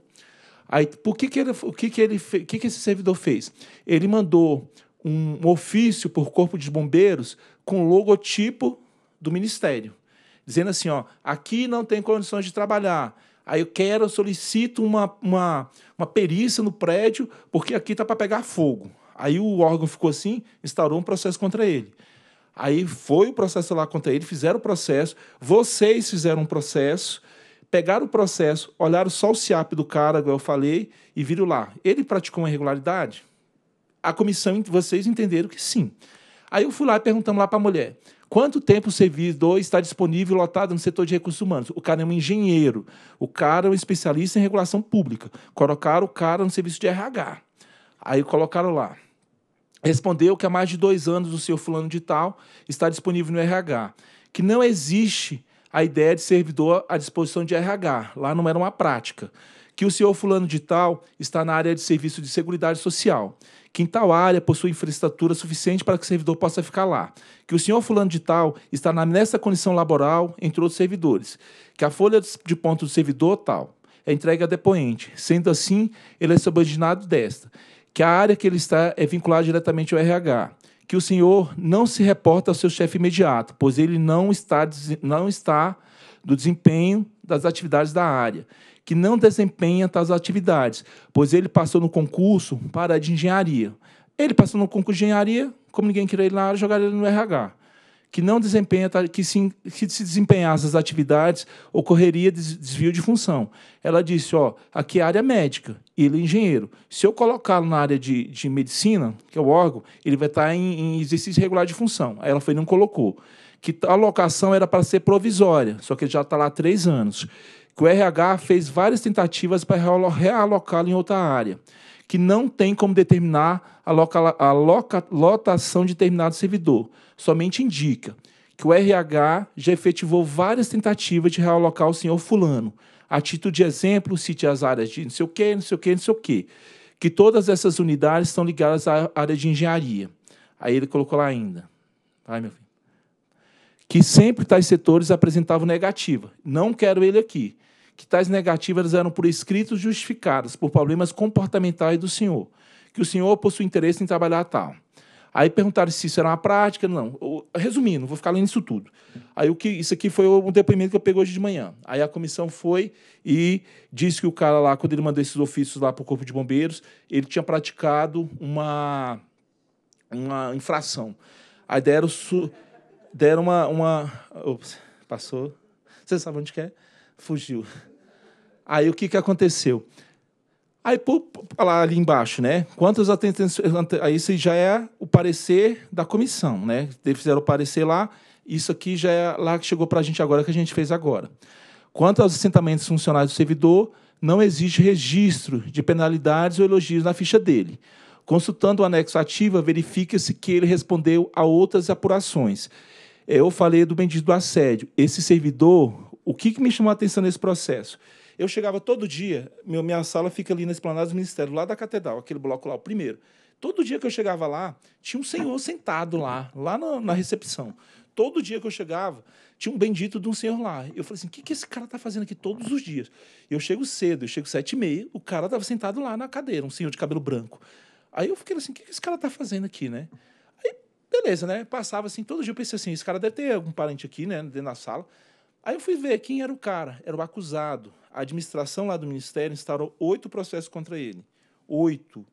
Aí, por que que ele, o que que ele, o que que esse servidor fez? Ele mandou um ofício por corpo de bombeiros com logotipo do ministério dizendo assim, ó, aqui não tem condições de trabalhar. Aí eu quero, eu solicito uma, uma, uma perícia no prédio, porque aqui tá para pegar fogo. Aí o órgão ficou assim, instaurou um processo contra ele. Aí foi o processo lá contra ele, fizeram o processo, vocês fizeram um processo, pegaram o processo, olharam só o CIAP do cara, igual eu falei, e viram lá. Ele praticou uma irregularidade? A comissão, vocês entenderam que sim. Aí eu fui lá e perguntamos lá para a mulher: Quanto tempo o servidor está disponível lotado no setor de recursos humanos? O cara é um engenheiro, o cara é um especialista em regulação pública. Colocaram o cara no serviço de RH. Aí colocaram lá. Respondeu que há mais de dois anos o senhor fulano de tal está disponível no RH. Que não existe a ideia de servidor à disposição de RH. Lá não era uma prática. Que o senhor fulano de tal está na área de serviço de seguridade social que em tal área possui infraestrutura suficiente para que o servidor possa ficar lá, que o senhor fulano de tal está nessa condição laboral, entre outros servidores, que a folha de ponto do servidor tal é entregue a depoente, sendo assim, ele é subordinado desta, que a área que ele está é vinculada diretamente ao RH, que o senhor não se reporta ao seu chefe imediato, pois ele não está, não está do desempenho das atividades da área, que não desempenha tais atividades, pois ele passou no concurso para a de engenharia. Ele passou no concurso de engenharia, como ninguém queria ele na área, jogaram ele no RH. Que não desempenha, que se, que se desempenhasse as atividades, ocorreria desvio de função. Ela disse: ó, aqui é área médica, ele é engenheiro. Se eu colocá-lo na área de, de medicina, que é o órgão, ele vai estar em, em exercício regular de função. Aí ela foi não colocou. Que a locação era para ser provisória, só que ele já está lá há três anos que o RH fez várias tentativas para realocá-lo em outra área, que não tem como determinar a, loca, a loca, lotação de determinado servidor, somente indica que o RH já efetivou várias tentativas de realocar o senhor fulano. A título de exemplo, cite as áreas de não sei o quê, não sei o quê, não sei o quê. Que todas essas unidades estão ligadas à área de engenharia. Aí ele colocou lá ainda. Vai, meu filho. Que sempre tais setores apresentavam negativa. Não quero ele aqui que tais negativas eram por escrito justificadas por problemas comportamentais do senhor, que o senhor possui interesse em trabalhar tal. Aí perguntaram se isso era uma prática, não. Resumindo, vou ficar lendo isso tudo. Aí o que isso aqui foi um depoimento que eu peguei hoje de manhã. Aí a comissão foi e disse que o cara lá, quando ele mandou esses ofícios lá para o corpo de bombeiros, ele tinha praticado uma uma infração. Aí deram su, deram uma uma ops, passou. Você sabe onde que é? Fugiu. Aí o que, que aconteceu? Aí, pô, lá ali embaixo, né? Quantas atenções. Isso já é o parecer da comissão, né? Eles fizeram o parecer lá, isso aqui já é lá que chegou para a gente agora, que a gente fez agora. Quanto aos assentamentos funcionários do servidor, não existe registro de penalidades ou elogios na ficha dele. Consultando o anexo ativa, verifica-se que ele respondeu a outras apurações. Eu falei do bendito assédio. Esse servidor, o que, que me chamou a atenção nesse processo? Eu chegava todo dia, meu, minha sala fica ali na Esplanada do Ministério, lá da Catedral, aquele bloco lá, o primeiro. Todo dia que eu chegava lá, tinha um senhor sentado lá, lá na, na recepção. Todo dia que eu chegava, tinha um bendito de um senhor lá. Eu falei assim, o que, que esse cara tá fazendo aqui todos os dias? Eu chego cedo, eu chego sete e meia, o cara tava sentado lá na cadeira, um senhor de cabelo branco. Aí eu fiquei assim, o que, que esse cara tá fazendo aqui, né? Aí, beleza, né? Passava assim, todo dia eu pensei assim, esse cara deve ter algum parente aqui, né, dentro da sala. Aí eu fui ver quem era o cara, era o acusado a administração lá do Ministério instaurou oito processos contra ele. Oito.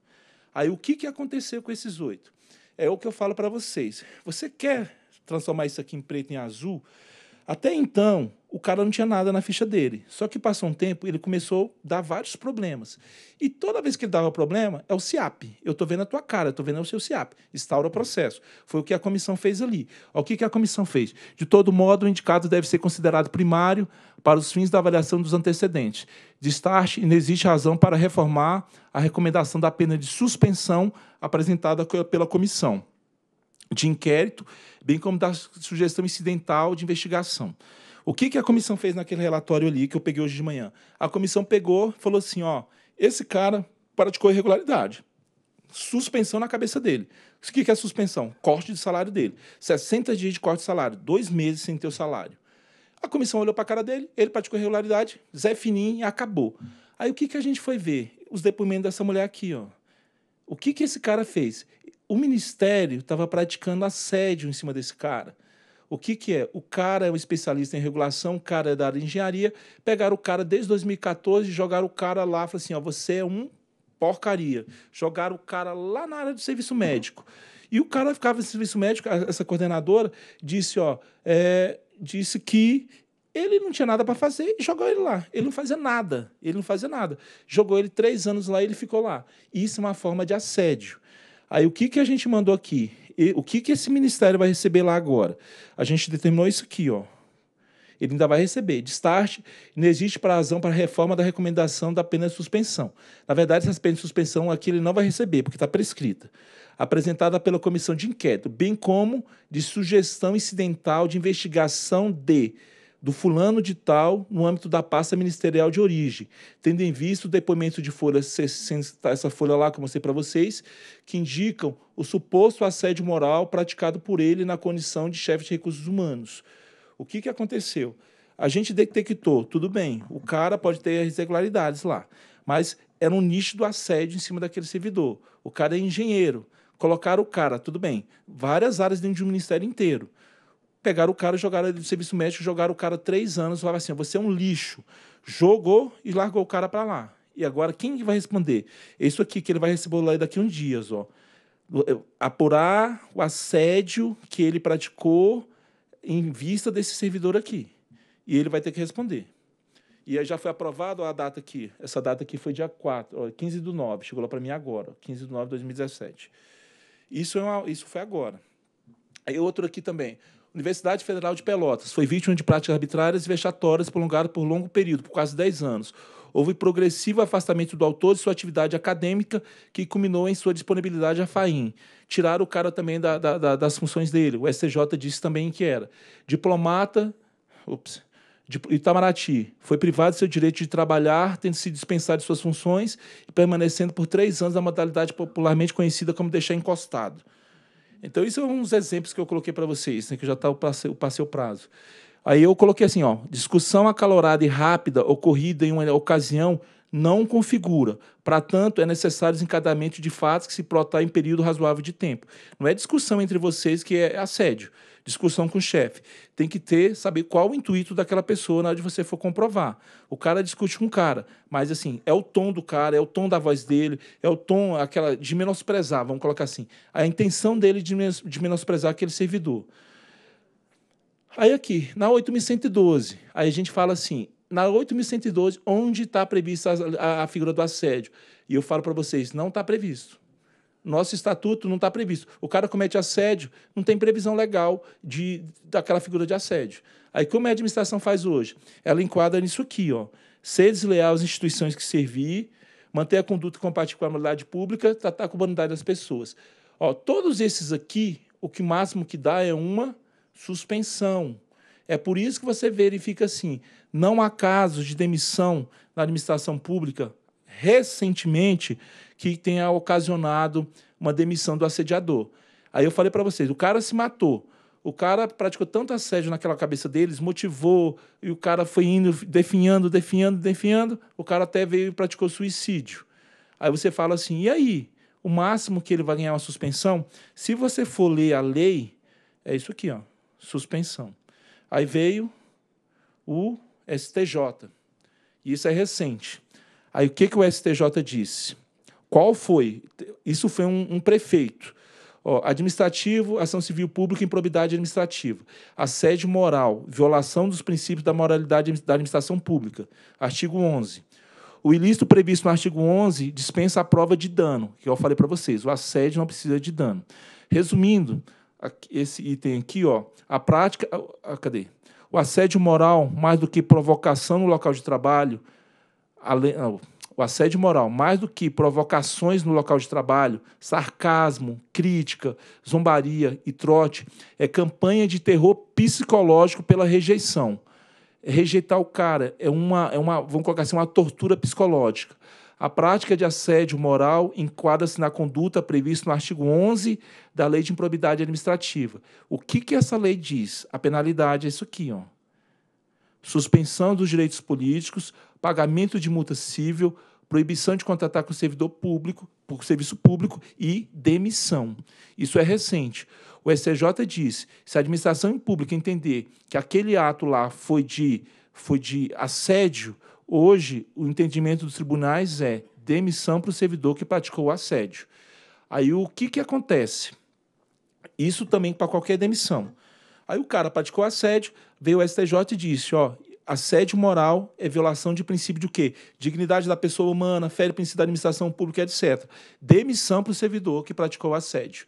Aí o que, que aconteceu com esses oito? É o que eu falo para vocês. Você quer transformar isso aqui em preto e em azul? Até então, o cara não tinha nada na ficha dele. Só que passou um tempo, ele começou a dar vários problemas. E toda vez que ele dava problema, é o CIAP. Eu estou vendo a tua cara, estou vendo o seu CIAP. Instaura o processo. Foi o que a comissão fez ali. O que, que a comissão fez? De todo modo, o indicado deve ser considerado primário para os fins da avaliação dos antecedentes. Destarte, não existe razão para reformar a recomendação da pena de suspensão apresentada pela comissão de inquérito, bem como da sugestão incidental de investigação. O que, que a comissão fez naquele relatório ali que eu peguei hoje de manhã? A comissão pegou falou assim: ó, esse cara praticou irregularidade. Suspensão na cabeça dele. O que, que é suspensão? Corte de salário dele. 60 dias de corte de salário, dois meses sem ter o salário. A comissão olhou para a cara dele, ele praticou irregularidade, Zé Fininho acabou. Aí o que, que a gente foi ver? Os depoimentos dessa mulher aqui, ó. O que, que esse cara fez? O ministério estava praticando assédio em cima desse cara. O que, que é? O cara é um especialista em regulação, o cara é da área de engenharia, pegaram o cara desde 2014, jogaram o cara lá, falaram assim, ó, você é um porcaria. Jogaram o cara lá na área do serviço médico. E o cara ficava no serviço médico, essa coordenadora disse, ó, é, disse que ele não tinha nada para fazer e jogou ele lá. Ele não fazia nada, ele não fazia nada. Jogou ele três anos lá e ele ficou lá. Isso é uma forma de assédio. Aí o que, que a gente mandou aqui? o que, que esse ministério vai receber lá agora? A gente determinou isso aqui, ó. Ele ainda vai receber. Destarte, não existe razão para reforma da recomendação da pena de suspensão. Na verdade, essa pena de suspensão aqui ele não vai receber, porque está prescrita. Apresentada pela comissão de inquérito, bem como de sugestão incidental de investigação de do fulano de tal no âmbito da pasta ministerial de origem, tendo em vista o depoimento de folhas, tá, essa folha lá que eu mostrei para vocês, que indicam o suposto assédio moral praticado por ele na condição de chefe de recursos humanos. O que, que aconteceu? A gente detectou, tudo bem, o cara pode ter irregularidades lá, mas era um nicho do assédio em cima daquele servidor. O cara é engenheiro. Colocaram o cara, tudo bem, várias áreas dentro de um ministério inteiro. Pegaram o cara, jogaram ele no serviço médico, jogaram o cara três anos, falaram assim: você é um lixo. Jogou e largou o cara para lá. E agora quem vai responder? Isso aqui que ele vai receber lá daqui a uns dias, ó. Apurar o assédio que ele praticou em vista desse servidor aqui. E ele vai ter que responder. E aí já foi aprovado a data aqui. Essa data aqui foi dia 4, 15 do 9. Chegou lá para mim agora, 15 do 9 de 2017. Isso, é uma, isso foi agora. Aí outro aqui também. Universidade Federal de Pelotas foi vítima de práticas arbitrárias e vexatórias prolongadas por longo período, por quase 10 anos. Houve progressivo afastamento do autor de sua atividade acadêmica, que culminou em sua disponibilidade à FAIM. Tiraram o cara também da, da, da, das funções dele. O STJ disse também que era. Diplomata. Ups. Itamaraty foi privado de seu direito de trabalhar, tendo se dispensado de suas funções e permanecendo por três anos na modalidade popularmente conhecida como deixar encostado. Então, isso são é uns exemplos que eu coloquei para vocês, né, que já tá, o passei, passei o prazo. Aí eu coloquei assim, ó, discussão acalorada e rápida ocorrida em uma ocasião não configura. Para tanto, é necessário desencadamento de fatos que se protar em período razoável de tempo. Não é discussão entre vocês que é assédio discussão com o chefe. Tem que ter, saber qual o intuito daquela pessoa na hora de você for comprovar. O cara discute com o cara, mas assim, é o tom do cara, é o tom da voz dele, é o tom aquela de menosprezar, vamos colocar assim, a intenção dele de, menos, de menosprezar aquele servidor. Aí aqui, na 8112, aí a gente fala assim, na 8112, onde está prevista a, a, a figura do assédio? E eu falo para vocês, não está previsto. Nosso estatuto não está previsto. O cara comete assédio, não tem previsão legal de daquela figura de assédio. Aí como a administração faz hoje? Ela enquadra nisso aqui, ó. Ser desleal às instituições que servir, manter a conduta compatível com a moralidade pública, tratar com a humanidade das pessoas. Ó, todos esses aqui, o que máximo que dá é uma suspensão. É por isso que você verifica assim, não há casos de demissão na administração pública recentemente que tenha ocasionado uma demissão do assediador. Aí eu falei para vocês, o cara se matou. O cara praticou tanto assédio naquela cabeça deles, motivou, e o cara foi indo, definhando, definhando, definhando. O cara até veio e praticou suicídio. Aí você fala assim, e aí? O máximo que ele vai ganhar é uma suspensão? Se você for ler a lei, é isso aqui, ó, suspensão. Aí veio o STJ. E isso é recente. Aí o que, que o STJ disse? Qual foi? Isso foi um, um prefeito. Ó, administrativo, ação civil pública, improbidade administrativa. Assédio moral, violação dos princípios da moralidade da administração pública. Artigo 11. O ilícito previsto no artigo 11 dispensa a prova de dano, que eu falei para vocês. O assédio não precisa de dano. Resumindo, esse item aqui, ó, a prática. cadê? O assédio moral, mais do que provocação no local de trabalho, além, o assédio moral, mais do que provocações no local de trabalho, sarcasmo, crítica, zombaria e trote, é campanha de terror psicológico pela rejeição. rejeitar o cara é uma, é uma, vamos colocar assim, uma tortura psicológica. A prática de assédio moral enquadra-se na conduta prevista no artigo 11 da Lei de Improbidade Administrativa. O que, que essa lei diz? A penalidade é isso aqui, ó. Suspensão dos direitos políticos, pagamento de multa civil, proibição de contratar com servidor público, por serviço público e demissão. Isso é recente. O STJ disse, se a administração pública entender que aquele ato lá foi de, foi de assédio, hoje o entendimento dos tribunais é demissão para o servidor que praticou o assédio. Aí o que, que acontece? Isso também para qualquer demissão. Aí o cara praticou assédio, veio o STJ e disse: ó, assédio moral é violação de princípio de quê? Dignidade da pessoa humana, fere princípio da administração pública, etc. Demissão para o servidor que praticou o assédio.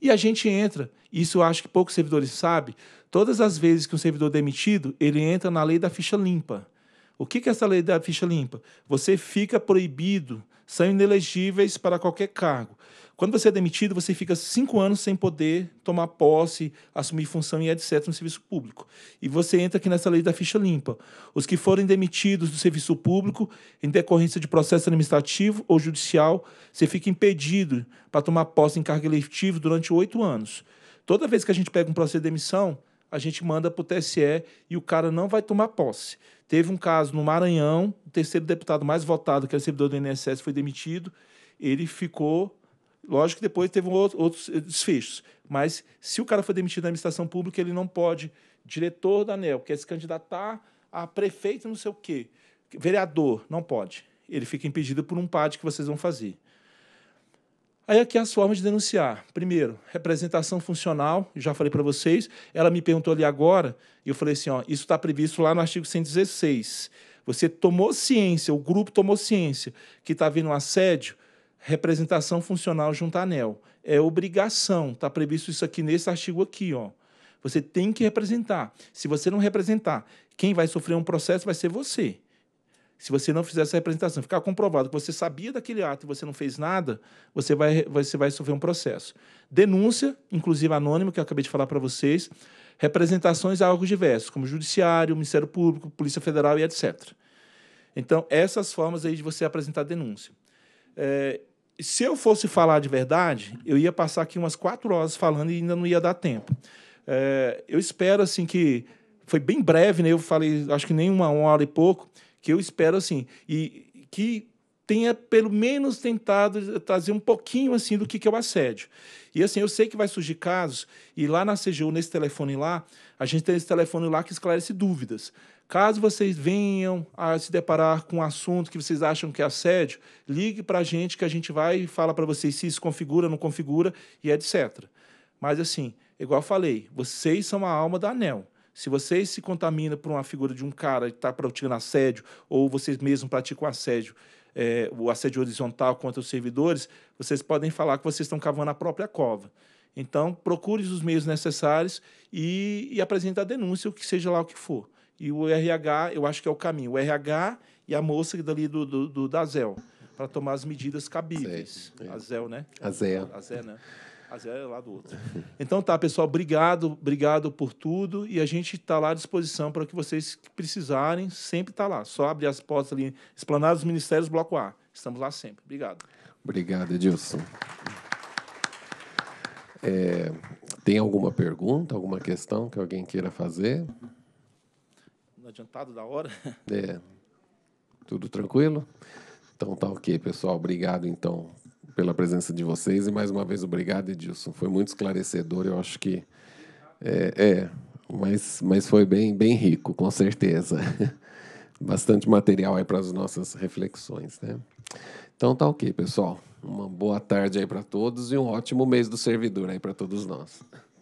E a gente entra, isso eu acho que poucos servidores sabem, todas as vezes que um servidor é demitido, ele entra na lei da ficha limpa. O que é essa lei da ficha limpa? Você fica proibido, são inelegíveis para qualquer cargo. Quando você é demitido, você fica cinco anos sem poder tomar posse, assumir função e etc. no serviço público. E você entra aqui nessa lei da ficha limpa. Os que forem demitidos do serviço público em decorrência de processo administrativo ou judicial, você fica impedido para tomar posse em cargo eletivo durante oito anos. Toda vez que a gente pega um processo de demissão, a gente manda para o TSE e o cara não vai tomar posse. Teve um caso no Maranhão, o terceiro deputado mais votado, que era servidor do INSS, foi demitido. Ele ficou Lógico que depois teve outros eh, desfechos, mas se o cara foi demitido da administração pública, ele não pode, diretor da ANEL, quer é se candidatar a prefeito, não sei o quê, vereador, não pode. Ele fica impedido por um PAD que vocês vão fazer. Aí aqui as formas de denunciar. Primeiro, representação funcional, já falei para vocês. Ela me perguntou ali agora, e eu falei assim: ó, isso está previsto lá no artigo 116. Você tomou ciência, o grupo tomou ciência que está havendo um assédio, representação funcional junto a anel. É obrigação, está previsto isso aqui nesse artigo aqui, ó. Você tem que representar. Se você não representar, quem vai sofrer um processo vai ser você. Se você não fizer essa representação, ficar comprovado que você sabia daquele ato e você não fez nada, você vai, você vai sofrer um processo. Denúncia, inclusive anônima, que eu acabei de falar para vocês, representações a órgãos diversos, como Judiciário, Ministério Público, Polícia Federal e etc. Então, essas formas aí de você apresentar denúncia. É, se eu fosse falar de verdade, eu ia passar aqui umas quatro horas falando e ainda não ia dar tempo. É, eu espero assim que foi bem breve, né? Eu falei, acho que nem uma, uma hora e pouco, que eu espero assim e que tenha pelo menos tentado trazer um pouquinho assim do que, que é o assédio. E assim, eu sei que vai surgir casos, e lá na CGU, nesse telefone lá, a gente tem esse telefone lá que esclarece dúvidas. Caso vocês venham a se deparar com um assunto que vocês acham que é assédio, ligue para a gente que a gente vai e fala para vocês se isso configura, não configura e etc. Mas assim, igual eu falei, vocês são a alma da ANEL. Se vocês se contaminam por uma figura de um cara que está praticando assédio, ou vocês mesmos praticam assédio, é, o assédio horizontal contra os servidores, vocês podem falar que vocês estão cavando a própria cova. Então, procure os meios necessários e, e apresente a denúncia, o que seja lá o que for e o RH, eu acho que é o caminho. O RH e a moça dali do, do, do da ZEL, para tomar as medidas cabíveis. a ZEL, né? A ZEL. A Zé, né? A Zé é lá do outro. Então tá, pessoal, obrigado, obrigado por tudo. E a gente está lá à disposição para o que vocês precisarem, sempre está lá. Só abrir as portas ali, explanar os ministérios, bloco A. Estamos lá sempre. Obrigado. Obrigado, Edilson. É, tem alguma pergunta, alguma questão que alguém queira fazer? adiantado da hora. É. Tudo tranquilo? Então tá ok, pessoal. Obrigado, então, pela presença de vocês. E mais uma vez, obrigado, Edilson. Foi muito esclarecedor. Eu acho que. É, é mas, mas foi bem, bem rico, com certeza. Bastante material aí para as nossas reflexões, né? Então tá ok, pessoal. Uma boa tarde aí para todos e um ótimo mês do servidor aí para todos nós.